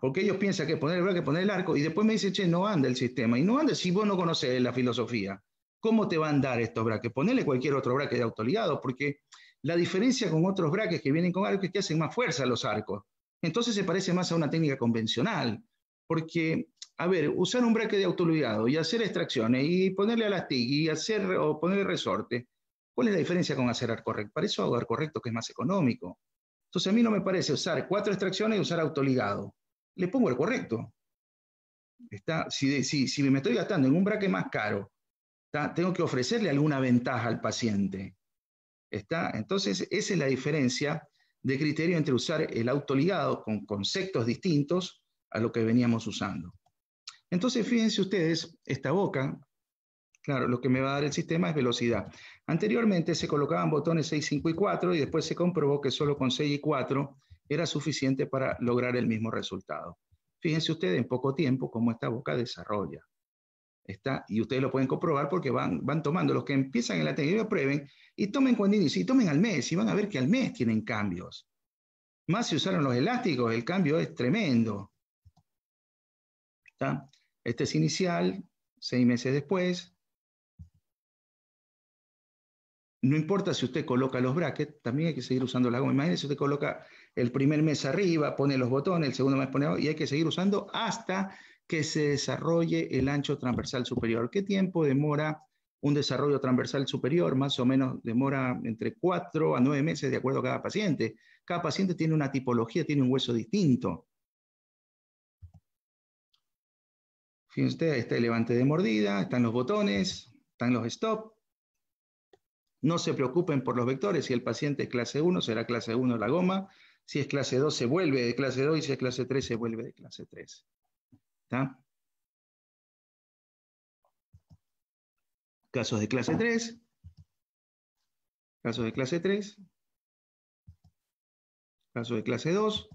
Porque ellos piensan que poner el bracket, poner el arco, y después me dicen, che, no anda el sistema, y no anda si vos no conoces la filosofía. ¿Cómo te van a dar estos braques ponerle cualquier otro braque de autoligado, porque la diferencia con otros braques que vienen con arcos es que hacen más fuerza los arcos. Entonces se parece más a una técnica convencional, porque, a ver, usar un braque de autoligado y hacer extracciones y ponerle a las TIG y hacer o ponerle resorte, ¿cuál es la diferencia con hacer correcto? Para eso hago correcto que es más económico. Entonces a mí no me parece usar cuatro extracciones y usar autoligado. Le pongo el correcto. Está, si, si, si, me estoy gastando en un braque más caro, tengo que ofrecerle alguna ventaja al paciente. Está, entonces, esa es la diferencia de criterio entre usar el auto ligado con conceptos distintos a lo que veníamos usando. Entonces, fíjense ustedes, esta boca, claro, lo que me va a dar el sistema es velocidad. Anteriormente se colocaban botones 6, 5 y 4 y después se comprobó que solo con 6 y 4 era suficiente para lograr el mismo resultado. Fíjense ustedes en poco tiempo cómo esta boca desarrolla y ustedes lo pueden comprobar porque van, tomando, los que empiezan en la técnica, prueben y tomen cuando y tomen al mes, y van a ver que al mes tienen cambios. Más si usaron los elásticos, el cambio es tremendo. Este es inicial, seis meses después. No importa si usted coloca los brackets, también hay que seguir usando la goma. si usted coloca el primer mes arriba, pone los botones, el segundo mes pone abajo, y hay que seguir usando hasta que se desarrolle el ancho transversal superior. ¿Qué tiempo demora un desarrollo transversal superior? Más o menos demora entre 4 a 9 meses de acuerdo a cada paciente. Cada paciente tiene una tipología, tiene un hueso distinto. Fíjense ustedes, está el levante de mordida, están los botones, están los stop. No se preocupen por los vectores. Si el paciente es clase 1, será clase 1 la goma. Si es clase 2, se vuelve de clase 2 y si es clase 3, se vuelve de clase 3. Casos de clase 3. Casos de clase 3. Casos de clase 2.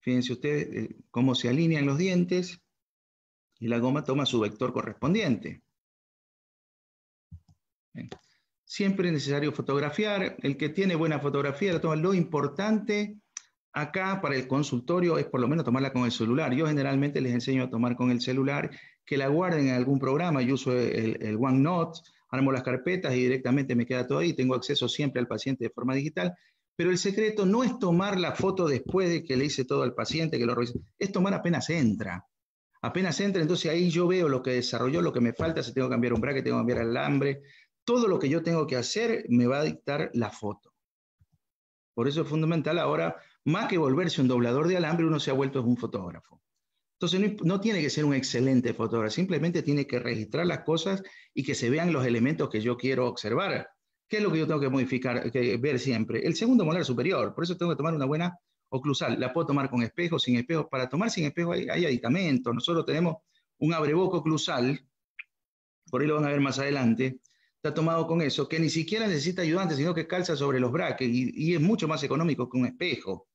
Fíjense ustedes eh, cómo se alinean los dientes y la goma toma su vector correspondiente. Siempre es necesario fotografiar. El que tiene buena fotografía la toma. Lo importante Acá para el consultorio es por lo menos tomarla con el celular. Yo generalmente les enseño a tomar con el celular, que la guarden en algún programa. Yo uso el, OneNote, armo las carpetas y directamente me queda todo ahí. Tengo acceso siempre al paciente de forma digital. Pero el secreto no es tomar la foto después de que le hice todo al paciente, que lo revisé, es tomar apenas entra. Apenas entra, entonces ahí yo veo lo que desarrolló, lo que me falta, si tengo que cambiar un bracket, tengo que cambiar alambre. Todo lo que yo tengo que hacer me va a dictar la foto. Por eso es fundamental ahora más que volverse un doblador de alambre, uno se ha vuelto un fotógrafo. Entonces no, tiene que ser un excelente fotógrafo, simplemente tiene que registrar las cosas y que se vean los elementos que yo quiero observar. ¿Qué es lo que yo tengo que modificar, que ver siempre? El segundo molar superior, por eso tengo que tomar una buena oclusal. La puedo tomar con espejo, sin espejo. Para tomar sin espejo hay, aditamento. Nosotros tenemos un abreboco oclusal, por ahí lo van a ver más adelante, está tomado con eso, que ni siquiera necesita ayudante, sino que calza sobre los braques y, y es mucho más económico que un espejo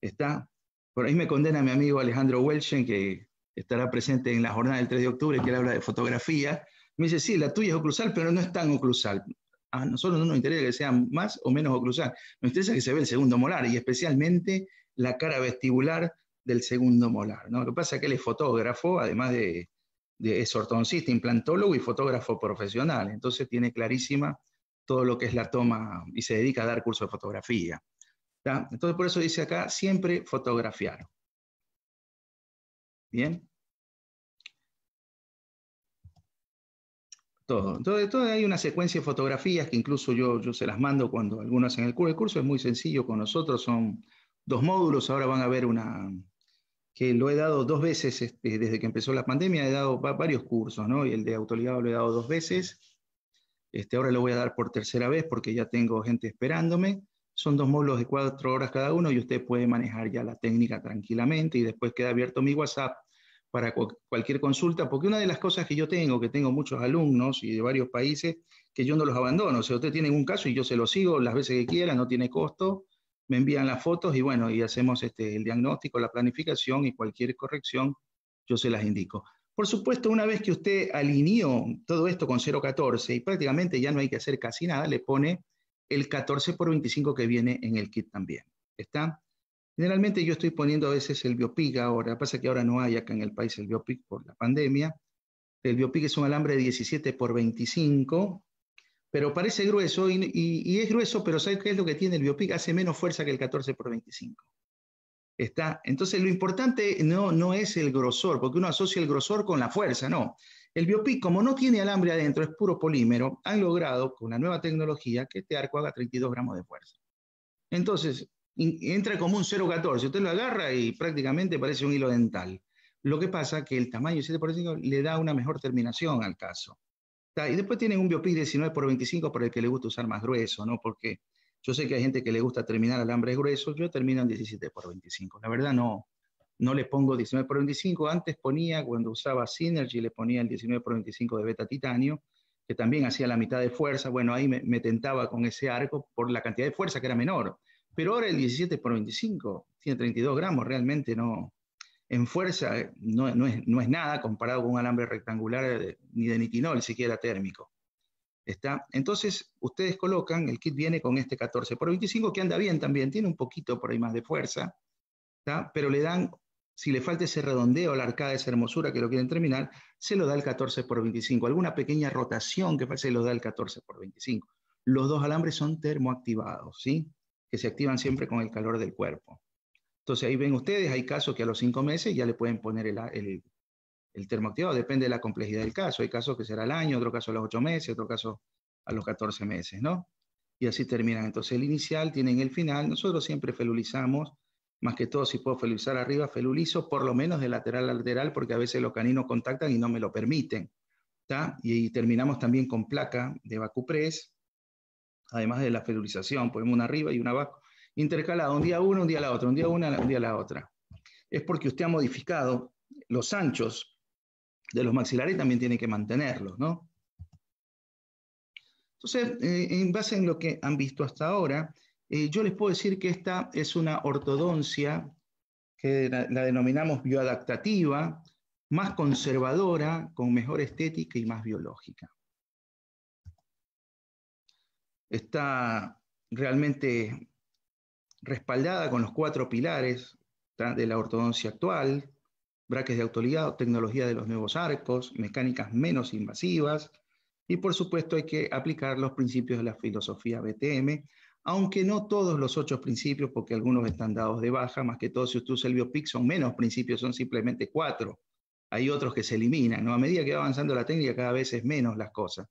está. Por ahí me condena mi amigo Alejandro Welchen, que estará presente en la jornada del 3 de octubre, que él habla de fotografía. Me dice, sí, la tuya es oclusal, pero no es tan oclusal. A nosotros no nos interesa que sea más o menos oclusal, nos interesa que se vea el segundo molar y especialmente la cara vestibular del segundo molar. ¿no? Lo que pasa es que él es fotógrafo, además de, de es implantólogo y fotógrafo profesional, entonces tiene clarísima todo lo que es la toma y se dedica a dar cursos de fotografía. Entonces, por eso dice acá, siempre fotografiar. Bien. Todo. Entonces, todo hay una secuencia de fotografías que incluso yo, yo se las mando cuando algunos en el curso. El curso es muy sencillo con nosotros, son dos módulos. Ahora van a ver una que lo he dado dos veces este, desde que empezó la pandemia, he dado varios cursos, ¿no? Y el de autoligado lo he dado dos veces. Este, ahora lo voy a dar por tercera vez porque ya tengo gente esperándome. Son dos módulos de cuatro horas cada uno y usted puede manejar ya la técnica tranquilamente y después queda abierto mi WhatsApp para cualquier consulta, porque una de las cosas que yo tengo, que tengo muchos alumnos y de varios países, que yo no los abandono. O sea, usted tiene un caso y yo se lo sigo las veces que quiera, no tiene costo, me envían las fotos y bueno, y hacemos este, el diagnóstico, la planificación y cualquier corrección, yo se las indico. Por supuesto, una vez que usted alineó todo esto con 0.14 y prácticamente ya no hay que hacer casi nada, le pone el 14 por 25 que viene en el kit también. ¿Está? Generalmente yo estoy poniendo a veces el biopic ahora, pasa que ahora no hay acá en el país el biopic por la pandemia. El biopic es un alambre de 17 por 25, pero parece grueso y, es grueso, pero ¿sabes qué es lo que tiene el biopic? Hace menos fuerza que el 14 por 25. ¿Está? Entonces lo importante no, no es el grosor, porque uno asocia el grosor con la fuerza, no. El Biopic, como no tiene alambre adentro, es puro polímero, han logrado con la nueva tecnología que este arco haga 32 gramos de fuerza. Entonces, entra como un 0,14. Usted lo agarra y prácticamente parece un hilo dental. Lo que pasa es que el tamaño 7 x 5 le da una mejor terminación al caso. Y después tienen un Biopic 19 por 25 para el que le gusta usar más grueso, ¿no? Porque yo sé que hay gente que le gusta terminar alambres gruesos, yo termino en 17 por 25. La verdad no, no le pongo 19 por 25. Antes ponía, cuando usaba Synergy, le ponía el 19 por 25 de beta titanio, que también hacía la mitad de fuerza. Bueno, ahí me, tentaba con ese arco por la cantidad de fuerza que era menor. Pero ahora el 17 por 25 tiene 32 gramos, realmente no. En fuerza eh, no, es, nada comparado con un alambre rectangular eh, ni de nitinol, siquiera térmico. Está. Entonces, ustedes colocan, el kit viene con este 14 por 25 que anda bien también, tiene un poquito por ahí más de fuerza, pero le dan si le falta ese redondeo, la arcada, esa hermosura que lo quieren terminar, se lo da el 14 por 25. Alguna pequeña rotación que se lo da el 14 por 25. Los dos alambres son termoactivados, ¿sí? Que se activan siempre con el calor del cuerpo. Entonces ahí ven ustedes, hay casos que a los cinco meses ya le pueden poner el, el, termoactivado, depende de la complejidad del caso. Hay casos que será al año, otro caso a los ocho meses, otro caso a los 14 meses, ¿no? Y así terminan. Entonces el inicial tienen el final. Nosotros siempre felulizamos más que todo si puedo felulizar arriba, felulizo, por lo menos de lateral a lateral, porque a veces los caninos contactan y no me lo permiten. Y, terminamos también con placa de vacupres además de la felulización, ponemos una arriba y una abajo, intercalado, un día uno, un día la otra, un día una, un día la otra. Es porque usted ha modificado los anchos de los maxilares, y también tiene que mantenerlos, ¿no? Entonces, eh, en base en lo que han visto hasta ahora, eh, yo les puedo decir que esta es una ortodoncia que la, la denominamos bioadaptativa, más conservadora, con mejor estética y más biológica. Está realmente respaldada con los cuatro pilares de la ortodoncia actual, braques de autoridad, tecnología de los nuevos arcos, mecánicas menos invasivas, y por supuesto hay que aplicar los principios de la filosofía BTM aunque no todos los ocho principios, porque algunos están dados de baja, más que todo si usted usa el biopic son menos principios, son simplemente cuatro. Hay otros que se eliminan, ¿no? A medida que va avanzando la técnica cada vez es menos las cosas.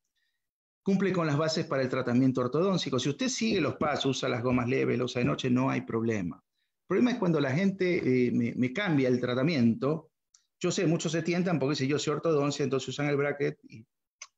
Cumple con las bases para el tratamiento ortodóntico. Si usted sigue los pasos, usa las gomas leves, la usa de noche, no hay problema. El problema es cuando la gente eh, me, me, cambia el tratamiento. Yo sé, muchos se tientan porque si yo soy ortodoncia, entonces usan el bracket y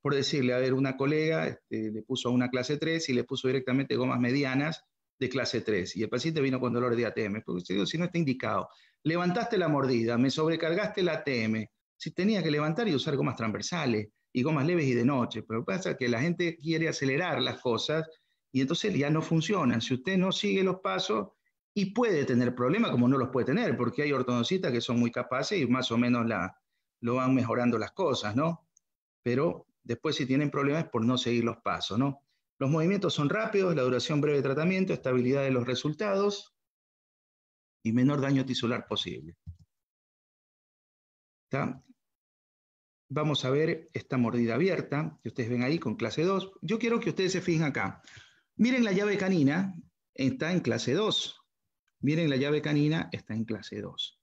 por decirle, a ver, una colega este, le puso una clase 3 y le puso directamente gomas medianas de clase 3 y el paciente vino con dolor de ATM, porque si, no está indicado, levantaste la mordida, me sobrecargaste la ATM, si tenía que levantar y usar gomas transversales y gomas leves y de noche, pero pasa que la gente quiere acelerar las cosas y entonces ya no funcionan. Si usted no sigue los pasos y puede tener problemas como no los puede tener, porque hay ortodoncistas que son muy capaces y más o menos la, lo van mejorando las cosas, ¿no? Pero Después, si tienen problemas, es por no seguir los pasos, ¿no? Los movimientos son rápidos, la duración breve de tratamiento, estabilidad de los resultados y menor daño tisular posible. Vamos a ver esta mordida abierta que ustedes ven ahí con clase 2. Yo quiero que ustedes se fijen acá. Miren la llave canina, está en clase 2. Miren la llave canina, está en clase 2.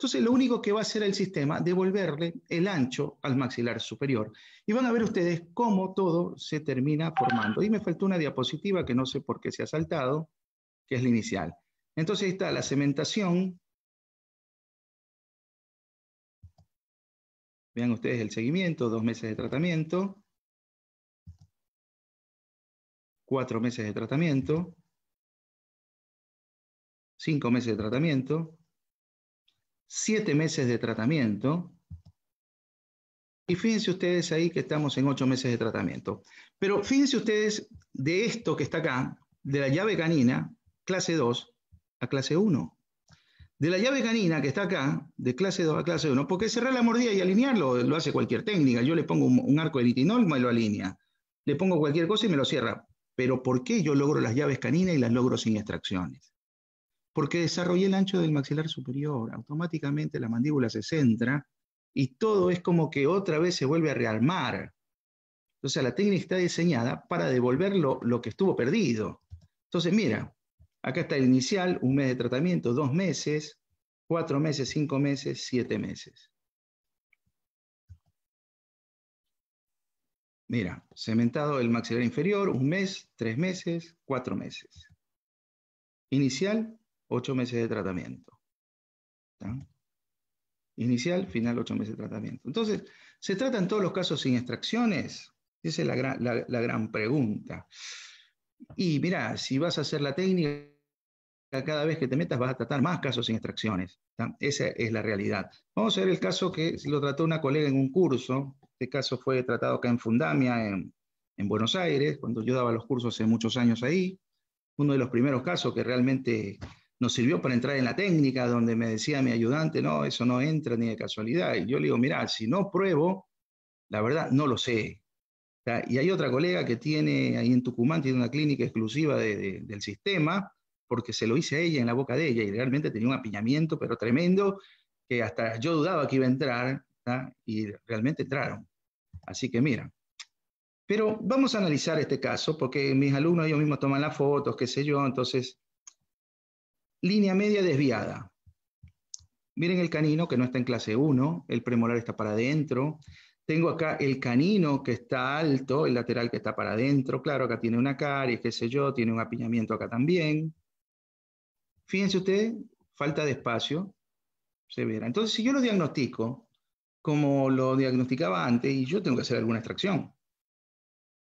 Entonces, lo único que va a hacer el sistema, es devolverle el ancho al maxilar superior. Y van a ver ustedes cómo todo se termina formando. Y me faltó una diapositiva que no sé por qué se ha saltado, que es la inicial. Entonces, ahí está la cementación. Vean ustedes el seguimiento, dos meses de tratamiento, cuatro meses de tratamiento, cinco meses de tratamiento, siete meses de tratamiento. Y fíjense ustedes ahí que estamos en ocho meses de tratamiento. Pero fíjense ustedes de esto que está acá, de la llave canina, clase 2 a clase 1. De la llave canina que está acá, de clase 2 a clase 1, porque cerrar la mordida y alinearlo lo hace cualquier técnica. Yo le pongo un, arco de vitinol y me lo alinea. Le pongo cualquier cosa y me lo cierra. Pero ¿por qué yo logro las llaves caninas y las logro sin extracciones? porque desarrollé el ancho del maxilar superior, automáticamente la mandíbula se centra y todo es como que otra vez se vuelve a realmar. Entonces la técnica está diseñada para devolver lo, lo que estuvo perdido. Entonces, mira, acá está el inicial, un mes de tratamiento, dos meses, cuatro meses, cinco meses, siete meses. Mira, cementado el maxilar inferior, un mes, tres meses, cuatro meses. Inicial, ocho meses de tratamiento. Inicial, final, ocho meses de tratamiento. Entonces, ¿se tratan todos los casos sin extracciones? Esa es la gran, pregunta. Y mira, si vas a hacer la técnica, cada vez que te metas vas a tratar más casos sin extracciones. Esa es la realidad. Vamos a ver el caso que lo trató una colega en un curso. Este caso fue tratado acá en Fundamia, en, en Buenos Aires, cuando yo daba los cursos hace muchos años ahí. Uno de los primeros casos que realmente nos sirvió para entrar en la técnica, donde me decía mi ayudante, no, eso no entra ni de casualidad. Y yo le digo, mira, si no pruebo, la verdad no lo sé. Y hay otra colega que tiene ahí en Tucumán, tiene una clínica exclusiva del sistema, porque se lo hice a ella en la boca de ella y realmente tenía un apiñamiento, pero tremendo, que hasta yo dudaba que iba a entrar y realmente entraron. Así que mira. Pero vamos a analizar este caso, porque mis alumnos ellos mismos toman las fotos, qué sé yo, entonces Línea media desviada. Miren el canino que no está en clase 1, el premolar está para adentro. Tengo acá el canino que está alto, el lateral que está para adentro. Claro, acá tiene una caries, qué sé yo, tiene un apiñamiento acá también. Fíjense usted, falta de espacio severa. Entonces, si yo lo diagnostico como lo diagnosticaba antes, y yo tengo que hacer alguna extracción.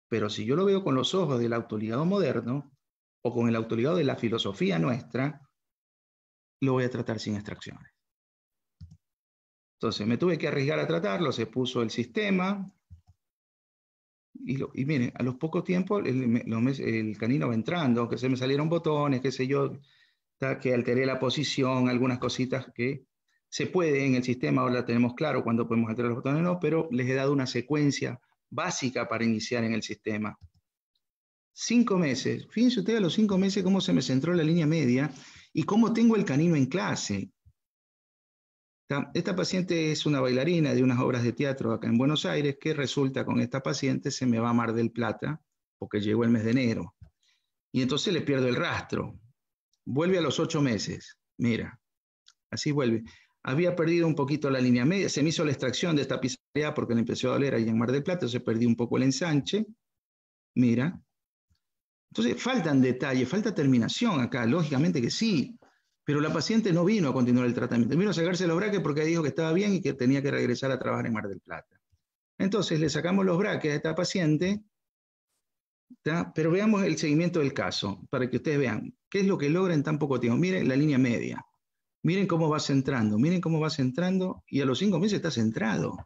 Pero si yo lo veo con los ojos del autoligado moderno o con el autoligado de la filosofía nuestra, lo voy a tratar sin extracciones. Entonces me tuve que arriesgar a tratarlo, se puso el sistema. Y, miren, a los pocos tiempos el, el, canino va entrando, que se me salieron botones, qué sé yo, que alteré la posición, algunas cositas que se puede en el sistema, ahora tenemos claro cuando podemos alterar los botones o no, pero les he dado una secuencia básica para iniciar en el sistema. Cinco meses, fíjense ustedes a los cinco meses cómo se me centró la línea media y cómo tengo el canino en clase. Esta paciente es una bailarina de unas obras de teatro acá en Buenos Aires, que resulta con esta paciente se me va a Mar del Plata, porque llegó el mes de enero. Y entonces le pierdo el rastro. Vuelve a los ocho meses. Mira, así vuelve. Había perdido un poquito la línea media, se me hizo la extracción de esta pizarra porque le empezó a doler ahí en Mar del Plata, se perdió un poco el ensanche. Mira, entonces, faltan detalles, falta terminación acá, lógicamente que sí, pero la paciente no vino a continuar el tratamiento, vino a sacarse los braques porque dijo que estaba bien y que tenía que regresar a trabajar en Mar del Plata. Entonces, le sacamos los braques a esta paciente, pero veamos el seguimiento del caso, para que ustedes vean qué es lo que logra en tan poco tiempo. Miren la línea media, miren cómo va centrando, miren cómo va centrando, y a los cinco meses está centrado.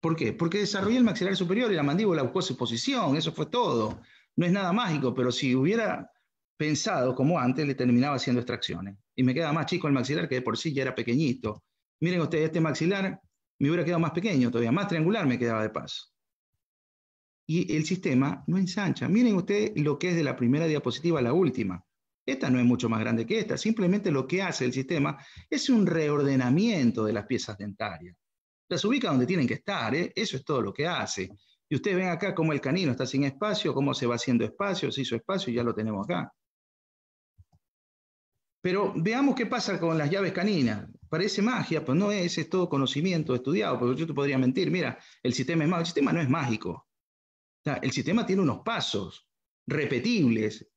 ¿Por qué? Porque desarrollé el maxilar superior y la mandíbula buscó su posición, eso fue todo. No es nada mágico, pero si hubiera pensado como antes, le terminaba haciendo extracciones. Y me queda más chico el maxilar que de por sí ya era pequeñito. Miren ustedes, este maxilar me hubiera quedado más pequeño todavía, más triangular me quedaba de paso. Y el sistema no ensancha. Miren ustedes lo que es de la primera diapositiva a la última. Esta no es mucho más grande que esta, simplemente lo que hace el sistema es un reordenamiento de las piezas dentarias las ubica donde tienen que estar, ¿eh? eso es todo lo que hace. Y ustedes ven acá cómo el canino está sin espacio, cómo se va haciendo espacio, se hizo espacio y ya lo tenemos acá. Pero veamos qué pasa con las llaves caninas. Parece magia, pero no es, es todo conocimiento estudiado, porque yo te podría mentir, mira, el sistema es mágico, el sistema no es mágico. el sistema tiene unos pasos repetibles,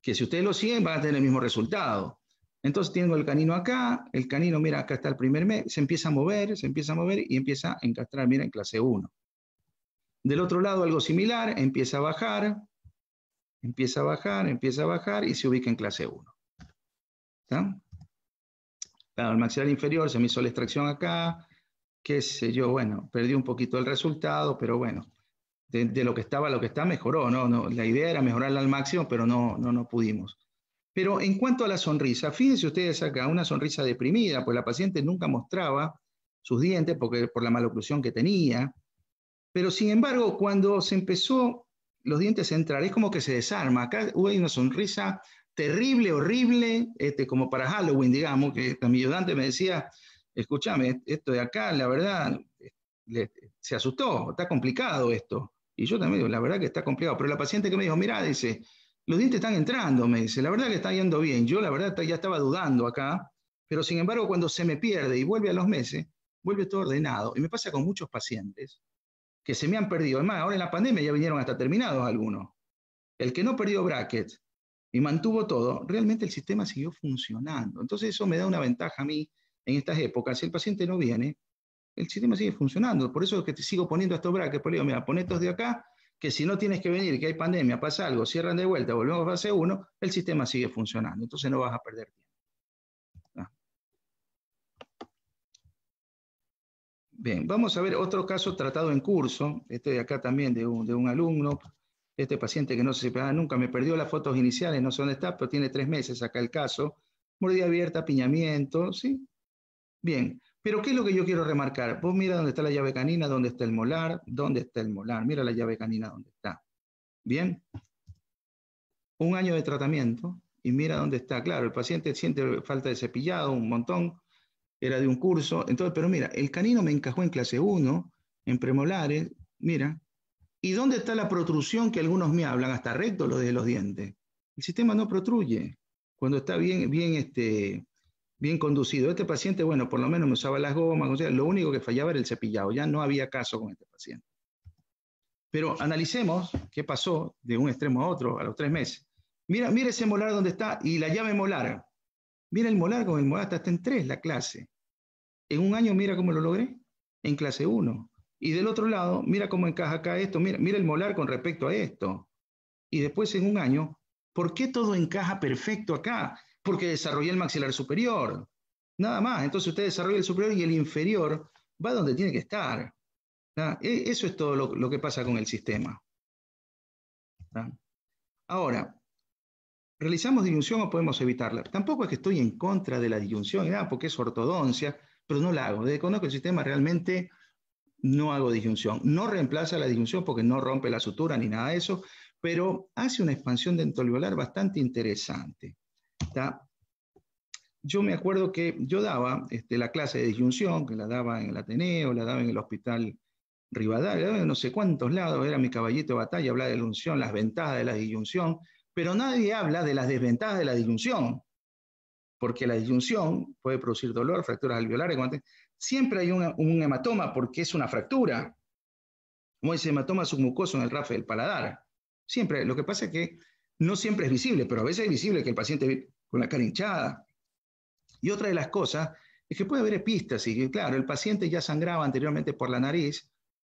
que si ustedes lo siguen van a tener el mismo resultado. Entonces tengo el canino acá, el canino, mira, acá está el primer mes, se empieza a mover, se empieza a mover y empieza a encastrar, mira, en clase 1. Del otro lado algo similar, empieza a bajar, empieza a bajar, empieza a bajar y se ubica en clase 1. Claro, el maxilar inferior se me hizo la extracción acá, qué sé yo, bueno, perdí un poquito el resultado, pero bueno, de, lo que estaba lo que está mejoró, ¿no? no la idea era mejorarla al máximo, pero no, no, no pudimos. Pero en cuanto a la sonrisa, fíjense ustedes acá, una sonrisa deprimida, pues la paciente nunca mostraba sus dientes porque, por la maloclusión que tenía. Pero sin embargo, cuando se empezó los dientes a entrar, es como que se desarma. Acá hubo una sonrisa terrible, horrible, este, como para Halloween, digamos, que mi ayudante me decía, escúchame, esto de acá, la verdad, se asustó, está complicado esto. Y yo también la verdad que está complicado. Pero la paciente que me dijo, mira, dice, los dientes están entrando, me dice, la verdad que está yendo bien, yo la verdad ya estaba dudando acá, pero sin embargo cuando se me pierde y vuelve a los meses, vuelve todo ordenado. Y me pasa con muchos pacientes que se me han perdido. Además, ahora en la pandemia ya vinieron hasta terminados algunos. El que no perdió bracket y mantuvo todo, realmente el sistema siguió funcionando. Entonces eso me da una ventaja a mí en estas épocas. Si el paciente no viene, el sistema sigue funcionando. Por eso es que te sigo poniendo estos brackets. Por digo, mira, pon estos de acá que si no tienes que venir, que hay pandemia, pasa algo, cierran de vuelta, volvemos a fase 1, el sistema sigue funcionando, entonces no vas a perder tiempo. Ah. Bien, vamos a ver otro caso tratado en curso, este de acá también de un, alumno, este paciente que no se pega nunca, me perdió las fotos iniciales, no sé dónde está, pero tiene tres meses acá el caso, mordida abierta, piñamiento, ¿sí? Bien, pero ¿qué es lo que yo quiero remarcar? Vos mira dónde está la llave canina, dónde está el molar, dónde está el molar, mira la llave canina dónde está. Bien, un año de tratamiento y mira dónde está. Claro, el paciente siente falta de cepillado, un montón, era de un curso. Entonces, pero mira, el canino me encajó en clase 1, en premolares, mira. ¿Y dónde está la protrusión que algunos me hablan, hasta recto lo de los dientes? El sistema no protruye cuando está bien, bien este, bien conducido. Este paciente, bueno, por lo menos me usaba las gomas, o sea, lo único que fallaba era el cepillado, ya no había caso con este paciente. Pero analicemos qué pasó de un extremo a otro a los tres meses. Mira, mira ese molar donde está y la llave molar. Mira el molar con el molar, hasta está en tres la clase. En un año mira cómo lo logré, en clase uno Y del otro lado, mira cómo encaja acá esto, mira, mira el molar con respecto a esto. Y después en un año, ¿por qué todo encaja perfecto acá? porque desarrollé el maxilar superior. Nada más. Entonces usted desarrolla el superior y el inferior va donde tiene que estar. E, eso es todo lo, que pasa con el sistema. Ahora, ¿realizamos disyunción o podemos evitarla? Tampoco es que estoy en contra de la disyunción, nada, porque es ortodoncia, pero no la hago. Desde que conozco el sistema realmente no hago disyunción. No reemplaza la disyunción porque no rompe la sutura ni nada de eso, pero hace una expansión dentro bastante interesante yo me acuerdo que yo daba este, la clase de disyunción, que la daba en el Ateneo, la daba en el Hospital Rivadavia, no sé cuántos lados, era mi caballito de batalla, hablaba de la unción, las ventajas de la disyunción, pero nadie habla de las desventajas de la disyunción, porque la disyunción puede producir dolor, fracturas alveolares, siempre hay un hematoma porque es una fractura, como ese hematoma submucoso en el rafe del paladar. Siempre, lo que pasa es que no siempre es visible, pero a veces es visible que el paciente con la cara hinchada. Y otra de las cosas es que puede haber epístasis, y claro, el paciente ya sangraba anteriormente por la nariz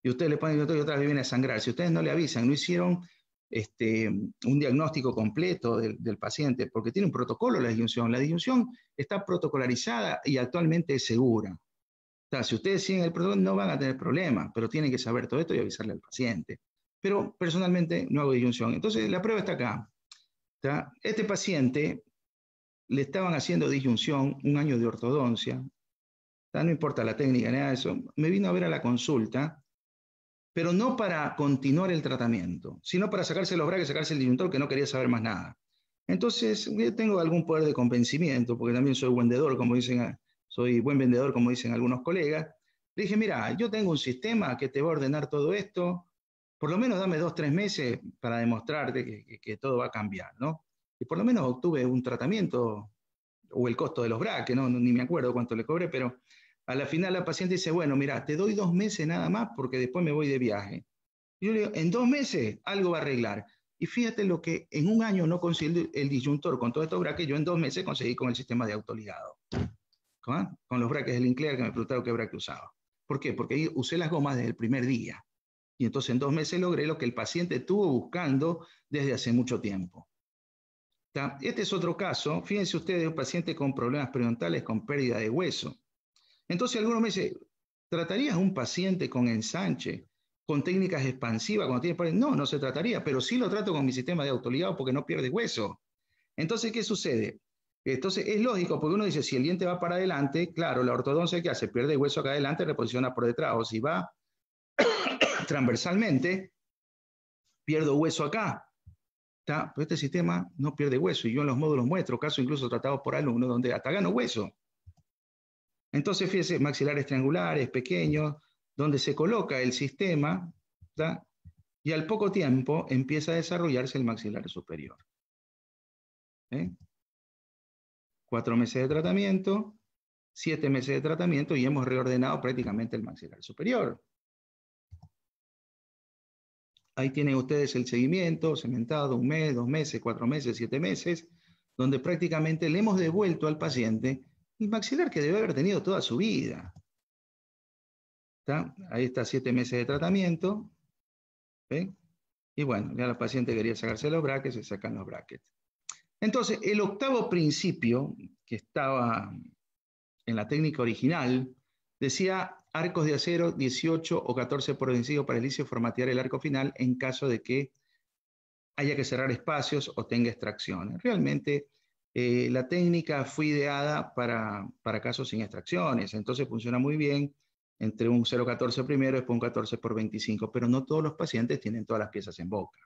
y ustedes le ponen otro y otra vez viene a sangrar. Si ustedes no le avisan, no hicieron este, un diagnóstico completo del, paciente, porque tiene un protocolo la disyunción. La disyunción está protocolarizada y actualmente es segura. si ustedes siguen el protocolo no van a tener problemas, pero tienen que saber todo esto y avisarle al paciente. Pero personalmente no hago disyunción. Entonces, la prueba está acá. Este paciente le estaban haciendo disyunción, un año de ortodoncia, no importa la técnica, nada de eso, me vino a ver a la consulta, pero no para continuar el tratamiento, sino para sacarse los braques, sacarse el disyuntor, que no quería saber más nada. Entonces, yo tengo algún poder de convencimiento, porque también soy vendedor, como dicen, soy buen vendedor, como dicen algunos colegas. Le dije, mira, yo tengo un sistema que te va a ordenar todo esto, por lo menos dame dos, tres meses para demostrarte que todo va a cambiar, ¿no? y por lo menos obtuve un tratamiento o el costo de los braques, no, ni me acuerdo cuánto le cobré, pero a la final la paciente dice, bueno, mira, te doy dos meses nada más porque después me voy de viaje. yo le digo, en dos meses algo va a arreglar. Y fíjate lo que en un año no conseguí el, disyuntor con todos estos braques, yo en dos meses conseguí con el sistema de autoligado. ¿Con? ¿ah? con los braques del Inclear que me preguntaron qué braque usaba. ¿Por qué? Porque usé las gomas desde el primer día. Y entonces en dos meses logré lo que el paciente estuvo buscando desde hace mucho tiempo. Este es otro caso, fíjense ustedes, un paciente con problemas periodontales con pérdida de hueso. Entonces algunos me dice, ¿tratarías un paciente con ensanche, con técnicas expansivas cuando tiene No, no se trataría, pero sí lo trato con mi sistema de autoligado porque no pierde hueso. Entonces, ¿qué sucede? Entonces, es lógico, porque uno dice, si el diente va para adelante, claro, la ortodoncia ¿qué hace, pierde hueso acá adelante, reposiciona por detrás, o si va [COUGHS] transversalmente, pierdo hueso acá este sistema no pierde hueso y yo en los módulos muestro casos incluso tratados por alumnos donde hasta gano hueso. Entonces, fíjese, maxilares triangulares, pequeños, donde se coloca el sistema, y al poco tiempo empieza a desarrollarse el maxilar superior. ¿Eh? Cuatro meses de tratamiento, siete meses de tratamiento y hemos reordenado prácticamente el maxilar superior. Ahí tienen ustedes el seguimiento, cementado, un mes, dos meses, cuatro meses, siete meses, donde prácticamente le hemos devuelto al paciente el maxilar que debe haber tenido toda su vida. Ahí está siete meses de tratamiento. Y bueno, ya la paciente quería sacarse los brackets, se sacan los brackets. Entonces, el octavo principio que estaba en la técnica original decía arcos de acero 18 o 14 por vencido para el inicio formatear el arco final en caso de que haya que cerrar espacios o tenga extracciones. Realmente eh, la técnica fue ideada para, casos sin extracciones, entonces funciona muy bien entre un 0,14 primero y después un 14 por 25, pero no todos los pacientes tienen todas las piezas en boca.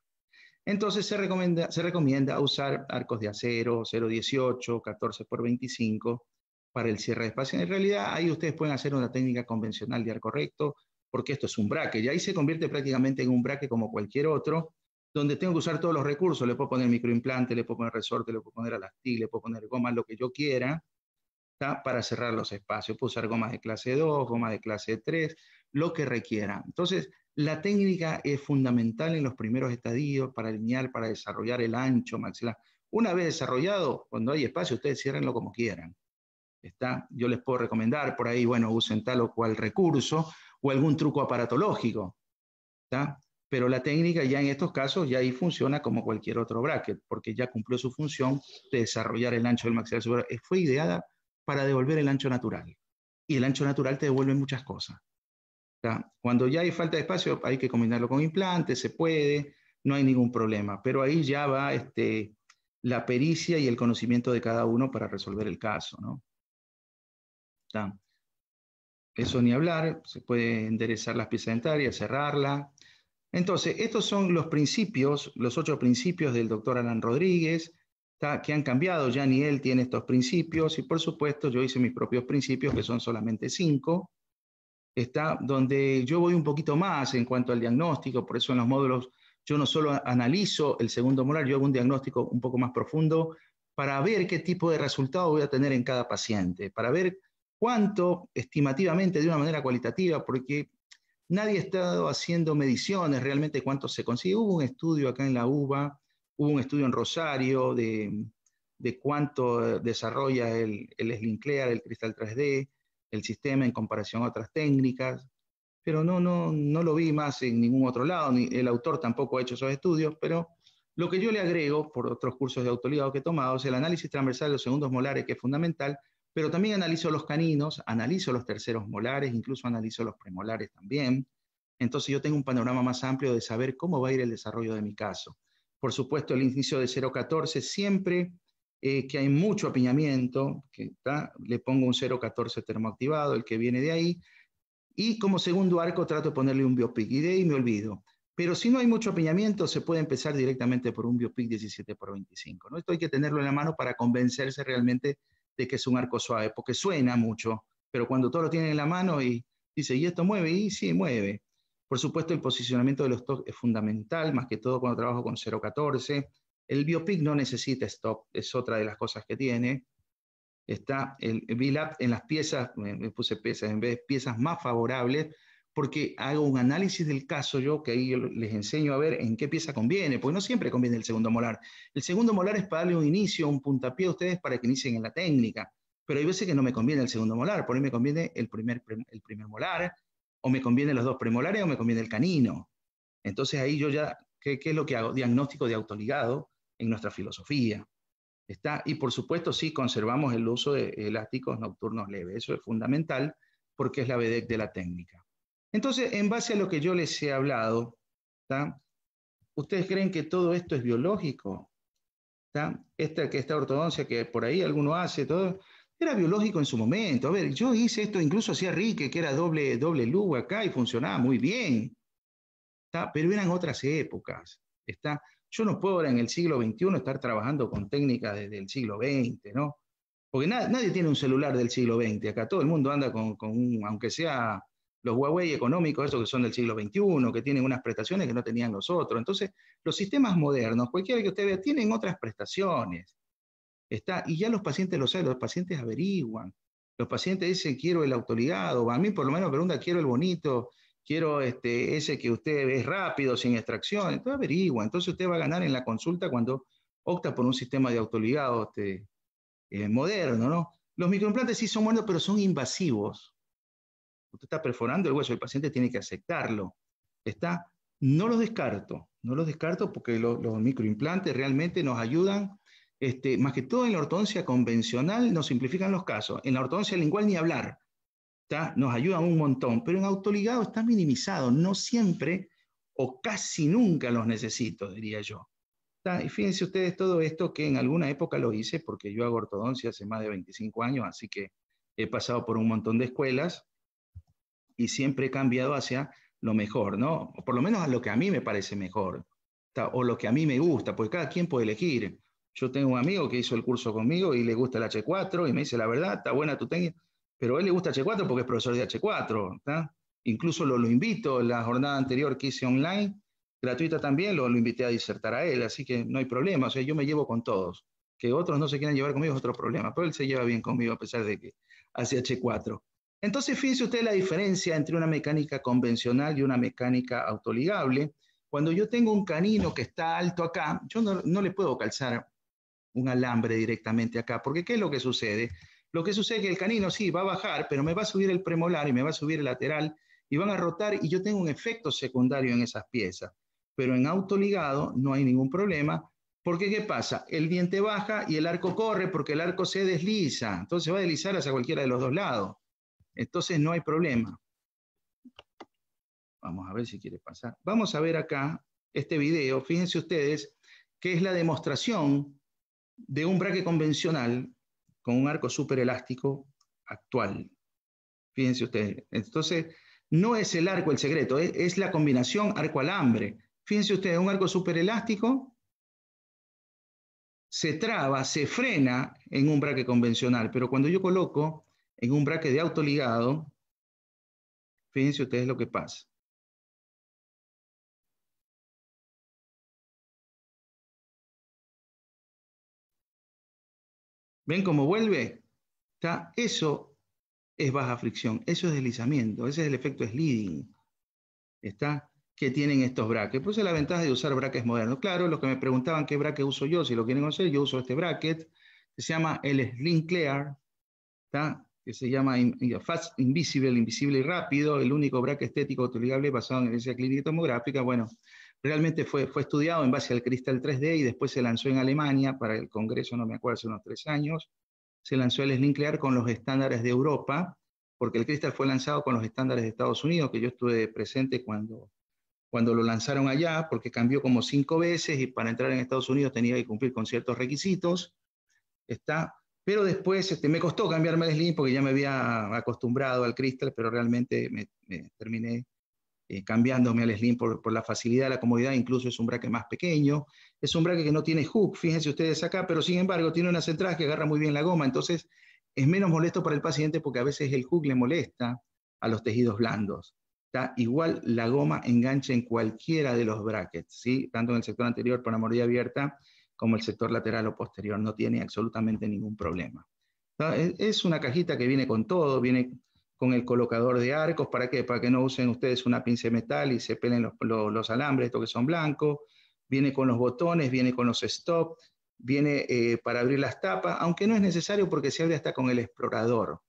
Entonces se recomienda, se recomienda usar arcos de acero 0,18, 14 por 25 para el cierre de espacio. En realidad, ahí ustedes pueden hacer una técnica convencional de arco recto, porque esto es un braque, y ahí se convierte prácticamente en un braque como cualquier otro, donde tengo que usar todos los recursos. Le puedo poner microimplante, le puedo poner resorte, le puedo poner alastil, le puedo poner goma, lo que yo quiera, para cerrar los espacios. Puedo usar gomas de clase 2, gomas de clase 3, lo que requiera. Entonces, la técnica es fundamental en los primeros estadios para alinear, para desarrollar el ancho maxilar. Una vez desarrollado, cuando hay espacio, ustedes ciérrenlo como quieran. Está, yo les puedo recomendar por ahí, bueno, usen tal o cual recurso o algún truco aparatológico. Pero la técnica ya en estos casos ya ahí funciona como cualquier otro bracket, porque ya cumplió su función de desarrollar el ancho del maxilar superior. Eh, fue ideada para devolver el ancho natural. Y el ancho natural te devuelve muchas cosas. Cuando ya hay falta de espacio, hay que combinarlo con implantes, se puede, no hay ningún problema. Pero ahí ya va este, la pericia y el conocimiento de cada uno para resolver el caso. ¿no? Eso ni hablar, se puede enderezar las piezas dentarias, cerrarla. Entonces, estos son los principios, los ocho principios del doctor Alan Rodríguez, que han cambiado, ya ni él tiene estos principios, y por supuesto yo hice mis propios principios, que son solamente cinco, está donde yo voy un poquito más en cuanto al diagnóstico, por eso en los módulos yo no solo analizo el segundo molar, yo hago un diagnóstico un poco más profundo para ver qué tipo de resultado voy a tener en cada paciente, para ver cuánto estimativamente de una manera cualitativa, porque nadie ha estado haciendo mediciones realmente cuánto se consigue. Hubo un estudio acá en la UBA, hubo un estudio en Rosario de, cuánto desarrolla el, el Slinclear, el cristal 3D, el sistema en comparación a otras técnicas, pero no, no, no lo vi más en ningún otro lado, ni el autor tampoco ha hecho esos estudios, pero lo que yo le agrego por otros cursos de autoligado que he tomado es el análisis transversal de los segundos molares, que es fundamental, pero también analizo los caninos, analizo los terceros molares, incluso analizo los premolares también. Entonces yo tengo un panorama más amplio de saber cómo va a ir el desarrollo de mi caso. Por supuesto, el inicio de 0.14 siempre eh, que hay mucho apiñamiento, que le pongo un 0.14 termoactivado, el que viene de ahí, y como segundo arco trato de ponerle un biopic, y me olvido. Pero si no hay mucho apiñamiento, se puede empezar directamente por un biopic 17 por 25. Esto hay que tenerlo en la mano para convencerse realmente de que es un arco suave, porque suena mucho, pero cuando todo lo tiene en la mano y dice, ¿y esto mueve? Y sí, mueve. Por supuesto, el posicionamiento de los toques es fundamental, más que todo cuando trabajo con 014. El biopic no necesita stop, es otra de las cosas que tiene. Está el VLAP en las piezas, me puse piezas en vez de piezas más favorables, porque hago un análisis del caso yo, que ahí les enseño a ver en qué pieza conviene, porque no siempre conviene el segundo molar. El segundo molar es para darle un inicio, un puntapié a ustedes para que inicien en la técnica, pero hay veces que no me conviene el segundo molar, por ahí me conviene el primer, el primer molar, o me conviene los dos premolares, o me conviene el canino. Entonces ahí yo ya, ¿qué, es lo que hago? Diagnóstico de autoligado en nuestra filosofía. Está, y por supuesto, sí, conservamos el uso de elásticos nocturnos leves. Eso es fundamental porque es la vedec de la técnica. Entonces, en base a lo que yo les he hablado, ¿ustedes creen que todo esto es biológico? Esta, esta ortodoncia que por ahí alguno hace, todo, era biológico en su momento. A ver, yo hice esto, incluso hacía Rique, que era doble, doble lugo acá y funcionaba muy bien. Pero eran otras épocas. ¿está? Yo no puedo ahora en el siglo XXI estar trabajando con técnicas desde el siglo XX, ¿no? Porque nadie, tiene un celular del siglo XX acá, todo el mundo anda con, con un, aunque sea los Huawei económicos, esos que son del siglo XXI, que tienen unas prestaciones que no tenían los otros. Entonces, los sistemas modernos, cualquiera que usted vea, tienen otras prestaciones. Está, y ya los pacientes lo saben, los pacientes averiguan. Los pacientes dicen, quiero el autoligado, a mí por lo menos pregunta, quiero el bonito, quiero este, ese que usted ve rápido, sin extracción. Entonces averigua, entonces usted va a ganar en la consulta cuando opta por un sistema de autoligado este, eh, moderno, ¿no? Los microimplantes sí son buenos, pero son invasivos Usted está perforando el hueso, el paciente tiene que aceptarlo. Está, no los descarto, no los descarto porque los microimplantes realmente nos ayudan, este, más que todo en la ortodoncia convencional nos simplifican los casos. En la ortodoncia lingual ni hablar, ¿está? nos ayudan un montón, pero en autoligado está minimizado, no siempre o casi nunca los necesito, diría yo. ¿Está? Y fíjense ustedes todo esto que en alguna época lo hice, porque yo hago ortodoncia hace más de 25 años, así que he pasado por un montón de escuelas, y siempre he cambiado hacia lo mejor, ¿no? O por lo menos a lo que a mí me parece mejor, o lo que a mí me gusta, porque cada quien puede elegir. Yo tengo un amigo que hizo el curso conmigo y le gusta el H4 y me dice, la verdad, está buena tu técnica, pero a él le gusta H4 porque es profesor de H4, ¿está? Incluso lo, lo invito, la jornada anterior que hice online, gratuita también, lo, lo, invité a disertar a él, así que no hay problema, o sea, yo me llevo con todos. Que otros no se quieran llevar conmigo es otro problema, pero él se lleva bien conmigo a pesar de que hace H4. Entonces, fíjense usted la diferencia entre una mecánica convencional y una mecánica autoligable. Cuando yo tengo un canino que está alto acá, yo no, no le puedo calzar un alambre directamente acá, porque ¿qué es lo que sucede? Lo que sucede es que el canino sí va a bajar, pero me va a subir el premolar y me va a subir el lateral y van a rotar y yo tengo un efecto secundario en esas piezas. Pero en autoligado no hay ningún problema, porque ¿qué pasa? El diente baja y el arco corre porque el arco se desliza, entonces va a deslizar hacia cualquiera de los dos lados. Entonces no hay problema. Vamos a ver si quiere pasar. Vamos a ver acá este video. Fíjense ustedes que es la demostración de un braque convencional con un arco superelástico actual. Fíjense ustedes. Entonces, no es el arco el secreto, es, la combinación arco-alambre. Fíjense ustedes, un arco superelástico se traba, se frena en un braque convencional, pero cuando yo coloco en un bracket de auto ligado, fíjense ustedes lo que pasa. ¿Ven cómo vuelve? ¿Está? Eso es baja fricción, eso es deslizamiento, ese es el efecto sliding ¿está? que tienen estos brackets. Pues es la ventaja de usar brackets modernos. Claro, los que me preguntaban qué bracket uso yo, si lo quieren conocer, yo uso este bracket, que se llama el Slim Clear, ¿está? que se llama Fast Invisible, Invisible y Rápido, el único braque estético autoligable basado en evidencia clínica y tomográfica. Bueno, realmente fue, fue estudiado en base al cristal 3D y después se lanzó en Alemania para el Congreso, no me acuerdo, hace unos tres años. Se lanzó el Clear con los estándares de Europa, porque el cristal fue lanzado con los estándares de Estados Unidos, que yo estuve presente cuando, cuando lo lanzaron allá, porque cambió como cinco veces y para entrar en Estados Unidos tenía que cumplir con ciertos requisitos. Está pero después este, me costó cambiarme al slim porque ya me había acostumbrado al cristal, pero realmente me, terminé eh, cambiándome al slim por, la facilidad, la comodidad, incluso es un braque más pequeño, es un braque que no tiene hook, fíjense ustedes acá, pero sin embargo tiene una central que agarra muy bien la goma, entonces es menos molesto para el paciente porque a veces el hook le molesta a los tejidos blandos. Igual la goma engancha en cualquiera de los brackets, ¿sí? tanto en el sector anterior para la mordida abierta como el sector lateral o posterior, no tiene absolutamente ningún problema. Ah, e, es una cajita que viene con todo, viene con el colocador de arcos, ¿para qué? Para que no usen ustedes una pinza de metal y se pelen los, alambres, estos que son blancos, viene con los botones, viene con los stop, viene eh, para abrir las tapas, aunque no es necesario porque se abre hasta con el explorador.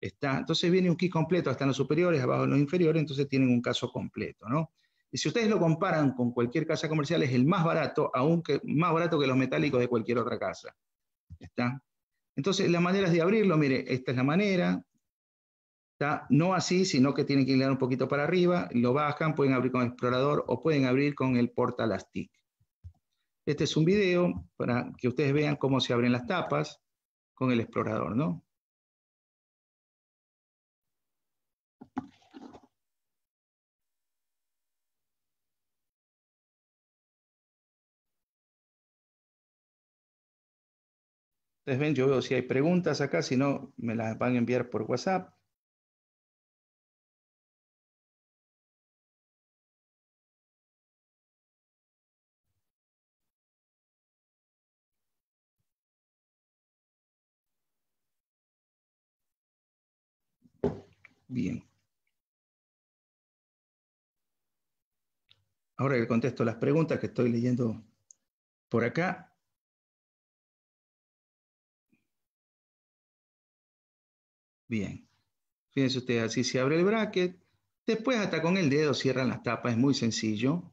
Está, entonces viene un kit completo, hasta en los superiores, abajo en los inferiores, entonces tienen un caso completo, ¿no? Y si ustedes lo comparan con cualquier casa comercial, es el más barato, aunque más barato que los metálicos de cualquier otra casa. ¿Está? Entonces, la manera de abrirlo, mire, esta es la manera. ¿Está? No así, sino que tienen que inclinar un poquito para arriba, lo bajan, pueden abrir con explorador o pueden abrir con el portalastic. Este es un video para que ustedes vean cómo se abren las tapas con el explorador, ¿no? Ustedes ven, yo veo si hay preguntas acá, si no, me las van a enviar por WhatsApp. Bien. Ahora que contesto las preguntas que estoy leyendo por acá. Bien. Fíjense ustedes, así se abre el bracket. Después hasta con el dedo cierran las tapas, es muy sencillo.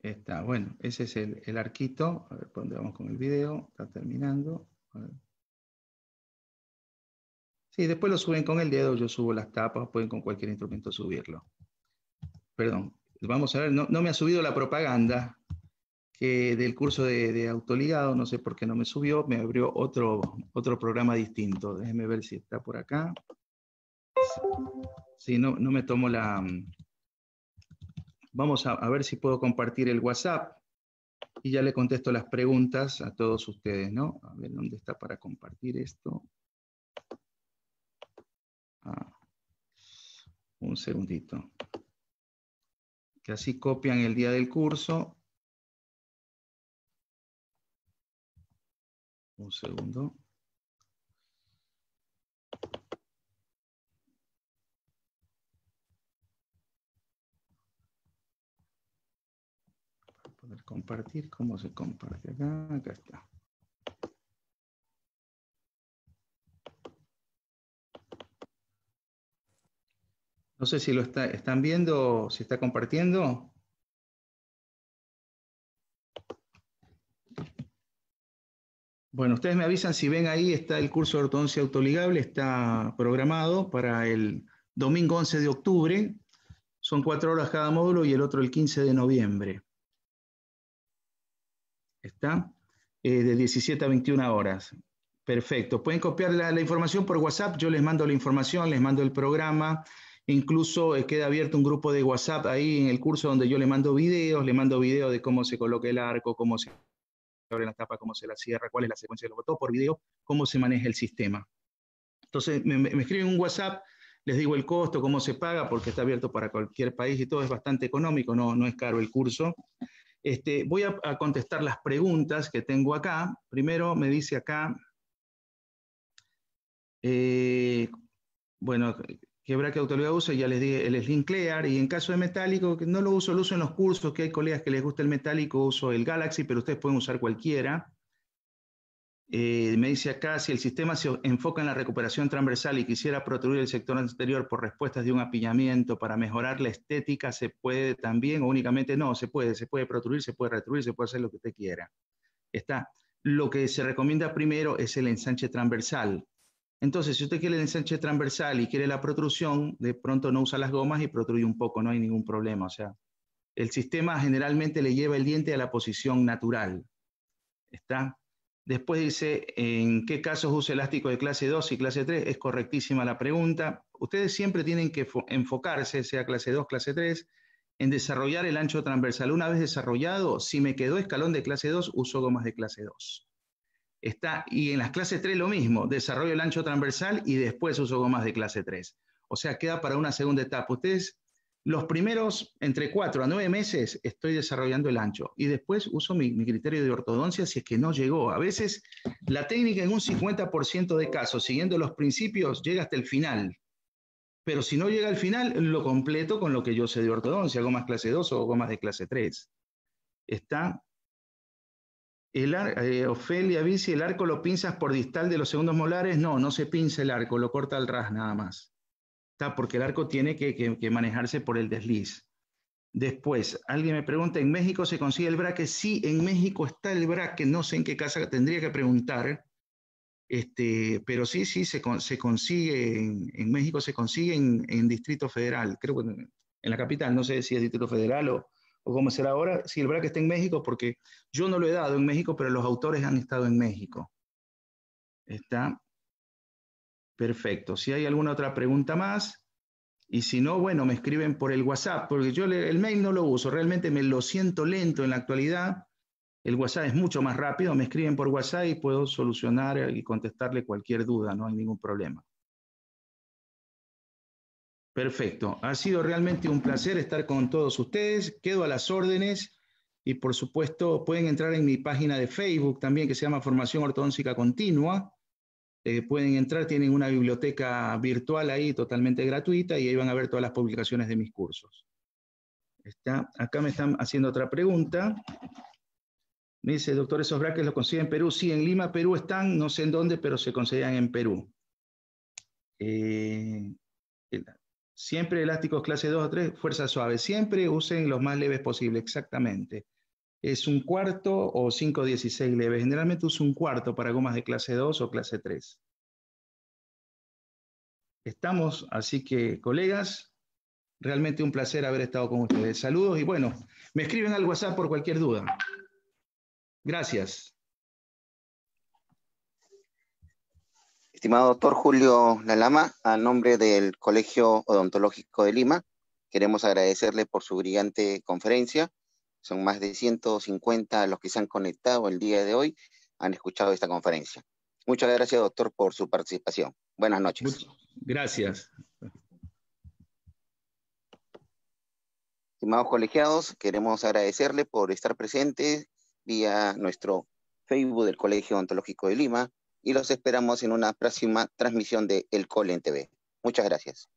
Está, bueno, ese es el, arquito. A ver, pondremos con el video. Está terminando. Sí, después lo suben con el dedo, yo subo las tapas, pueden con cualquier instrumento subirlo. Perdón, vamos a ver, no, me ha subido la propaganda que del curso de, de, autoligado, no sé por qué no me subió, me abrió otro, otro programa distinto. Déjenme ver si está por acá. Sí, no, no me tomo la... Mm, vamos a, a ver si puedo compartir el WhatsApp y ya le contesto las preguntas a todos ustedes, ¿no? A ver dónde está para compartir esto. Ah, un segundito. Que así copian el día del curso. Un segundo. poder compartir, ¿cómo se comparte acá? Acá está. No sé si lo están viendo, si está compartiendo. Bueno, ustedes me avisan si ven ahí, está el curso de ortodoncia autoligable, está programado para el domingo 11 de octubre. Son cuatro horas cada módulo y el otro el 15 de noviembre. ¿Está? Eh, de 17 a 21 horas. Perfecto. Pueden copiar la, información por WhatsApp. Yo les mando la información, les mando el programa, Incluso eh, queda abierto un grupo de WhatsApp ahí en el curso donde yo le mando videos, le mando videos de cómo se coloca el arco, cómo se abre la tapa, cómo se la cierra, cuál es la secuencia de los botones por video, cómo se maneja el sistema. Entonces me, escriben un WhatsApp, les digo el costo, cómo se paga, porque está abierto para cualquier país y todo es bastante económico, no, no es caro el curso. Este, voy a, contestar las preguntas que tengo acá. Primero me dice acá, eh, bueno, que que uso uso, ya les dije, el Slim Clear, y en caso de metálico, que no lo uso, lo uso en los cursos, que hay colegas que les gusta el metálico, uso el Galaxy, pero ustedes pueden usar cualquiera. Eh, me dice acá, si el sistema se enfoca en la recuperación transversal y quisiera protruir el sector anterior por respuestas de un apiñamiento para mejorar la estética, ¿se puede también o únicamente no? Se puede, se puede protruir, se puede retruir, se puede hacer lo que usted quiera. Está. Lo que se recomienda primero es el ensanche transversal. Entonces, si usted quiere el ensanche transversal y quiere la protrusión, de pronto no usa las gomas y protruye un poco, no hay ningún problema. O sea, el sistema generalmente le lleva el diente a la posición natural. ¿Está? Después dice, ¿en qué casos uso elástico de clase 2 y clase 3? Es correctísima la pregunta. Ustedes siempre tienen que enfocarse, sea clase 2, clase 3, en desarrollar el ancho transversal. Una vez desarrollado, si me quedó escalón de clase 2, uso gomas de clase 2. Está, y en las clases 3 lo mismo, desarrollo el ancho transversal y después uso gomas de clase 3. O sea, queda para una segunda etapa. Ustedes, los primeros entre 4 a 9 meses estoy desarrollando el ancho y después uso mi, criterio de ortodoncia si es que no llegó. A veces la técnica en un 50% de casos, siguiendo los principios, llega hasta el final. Pero si no llega al final, lo completo con lo que yo sé de ortodoncia, gomas clase 2 o gomas de clase 3. Está el eh, Ofelia ¿el arco lo pinzas por distal de los segundos molares? No, no se pinza el arco, lo corta al ras nada más. Está, porque el arco tiene que, manejarse por el desliz. Después, alguien me pregunta, ¿en México se consigue el braque? Sí, en México está el braque, no sé en qué casa tendría que preguntar, este, pero sí, sí, se, consigue, en, México se consigue en, Distrito Federal, creo que en, la capital, no sé si es Distrito Federal o, o cómo será ahora, si el que está en México, porque yo no lo he dado en México, pero los autores han estado en México. Está perfecto. Si hay alguna otra pregunta más, y si no, bueno, me escriben por el WhatsApp, porque yo el mail no lo uso, realmente me lo siento lento en la actualidad. El WhatsApp es mucho más rápido, me escriben por WhatsApp y puedo solucionar y contestarle cualquier duda, no hay ningún problema. Perfecto. Ha sido realmente un placer estar con todos ustedes. Quedo a las órdenes y por supuesto pueden entrar en mi página de Facebook también que se llama Formación Ortodóntica Continua. Eh, pueden entrar, tienen una biblioteca virtual ahí totalmente gratuita y ahí van a ver todas las publicaciones de mis cursos. Está, acá me están haciendo otra pregunta. Me dice, doctor, esos brackets los consiguen en Perú. Sí, en Lima, Perú están, no sé en dónde, pero se consiguen en Perú. Eh, Siempre elásticos clase 2 o 3, fuerza suave. Siempre usen los más leves posible, exactamente. Es un cuarto o 5 16 leves. Generalmente uso un cuarto para gomas de clase 2 o clase 3. Estamos, así que colegas, realmente un placer haber estado con ustedes. Saludos y bueno, me escriben al WhatsApp por cualquier duda. Gracias. Estimado doctor Julio Lalama, a nombre del Colegio Odontológico de Lima, queremos agradecerle por su brillante conferencia. Son más de 150 los que se han conectado el día de hoy, han escuchado esta conferencia. Muchas gracias, doctor, por su participación. Buenas noches. Gracias. Estimados colegiados, queremos agradecerle por estar presente vía nuestro Facebook del Colegio Odontológico de Lima, y los esperamos en una próxima transmisión de El Cole TV. Muchas gracias.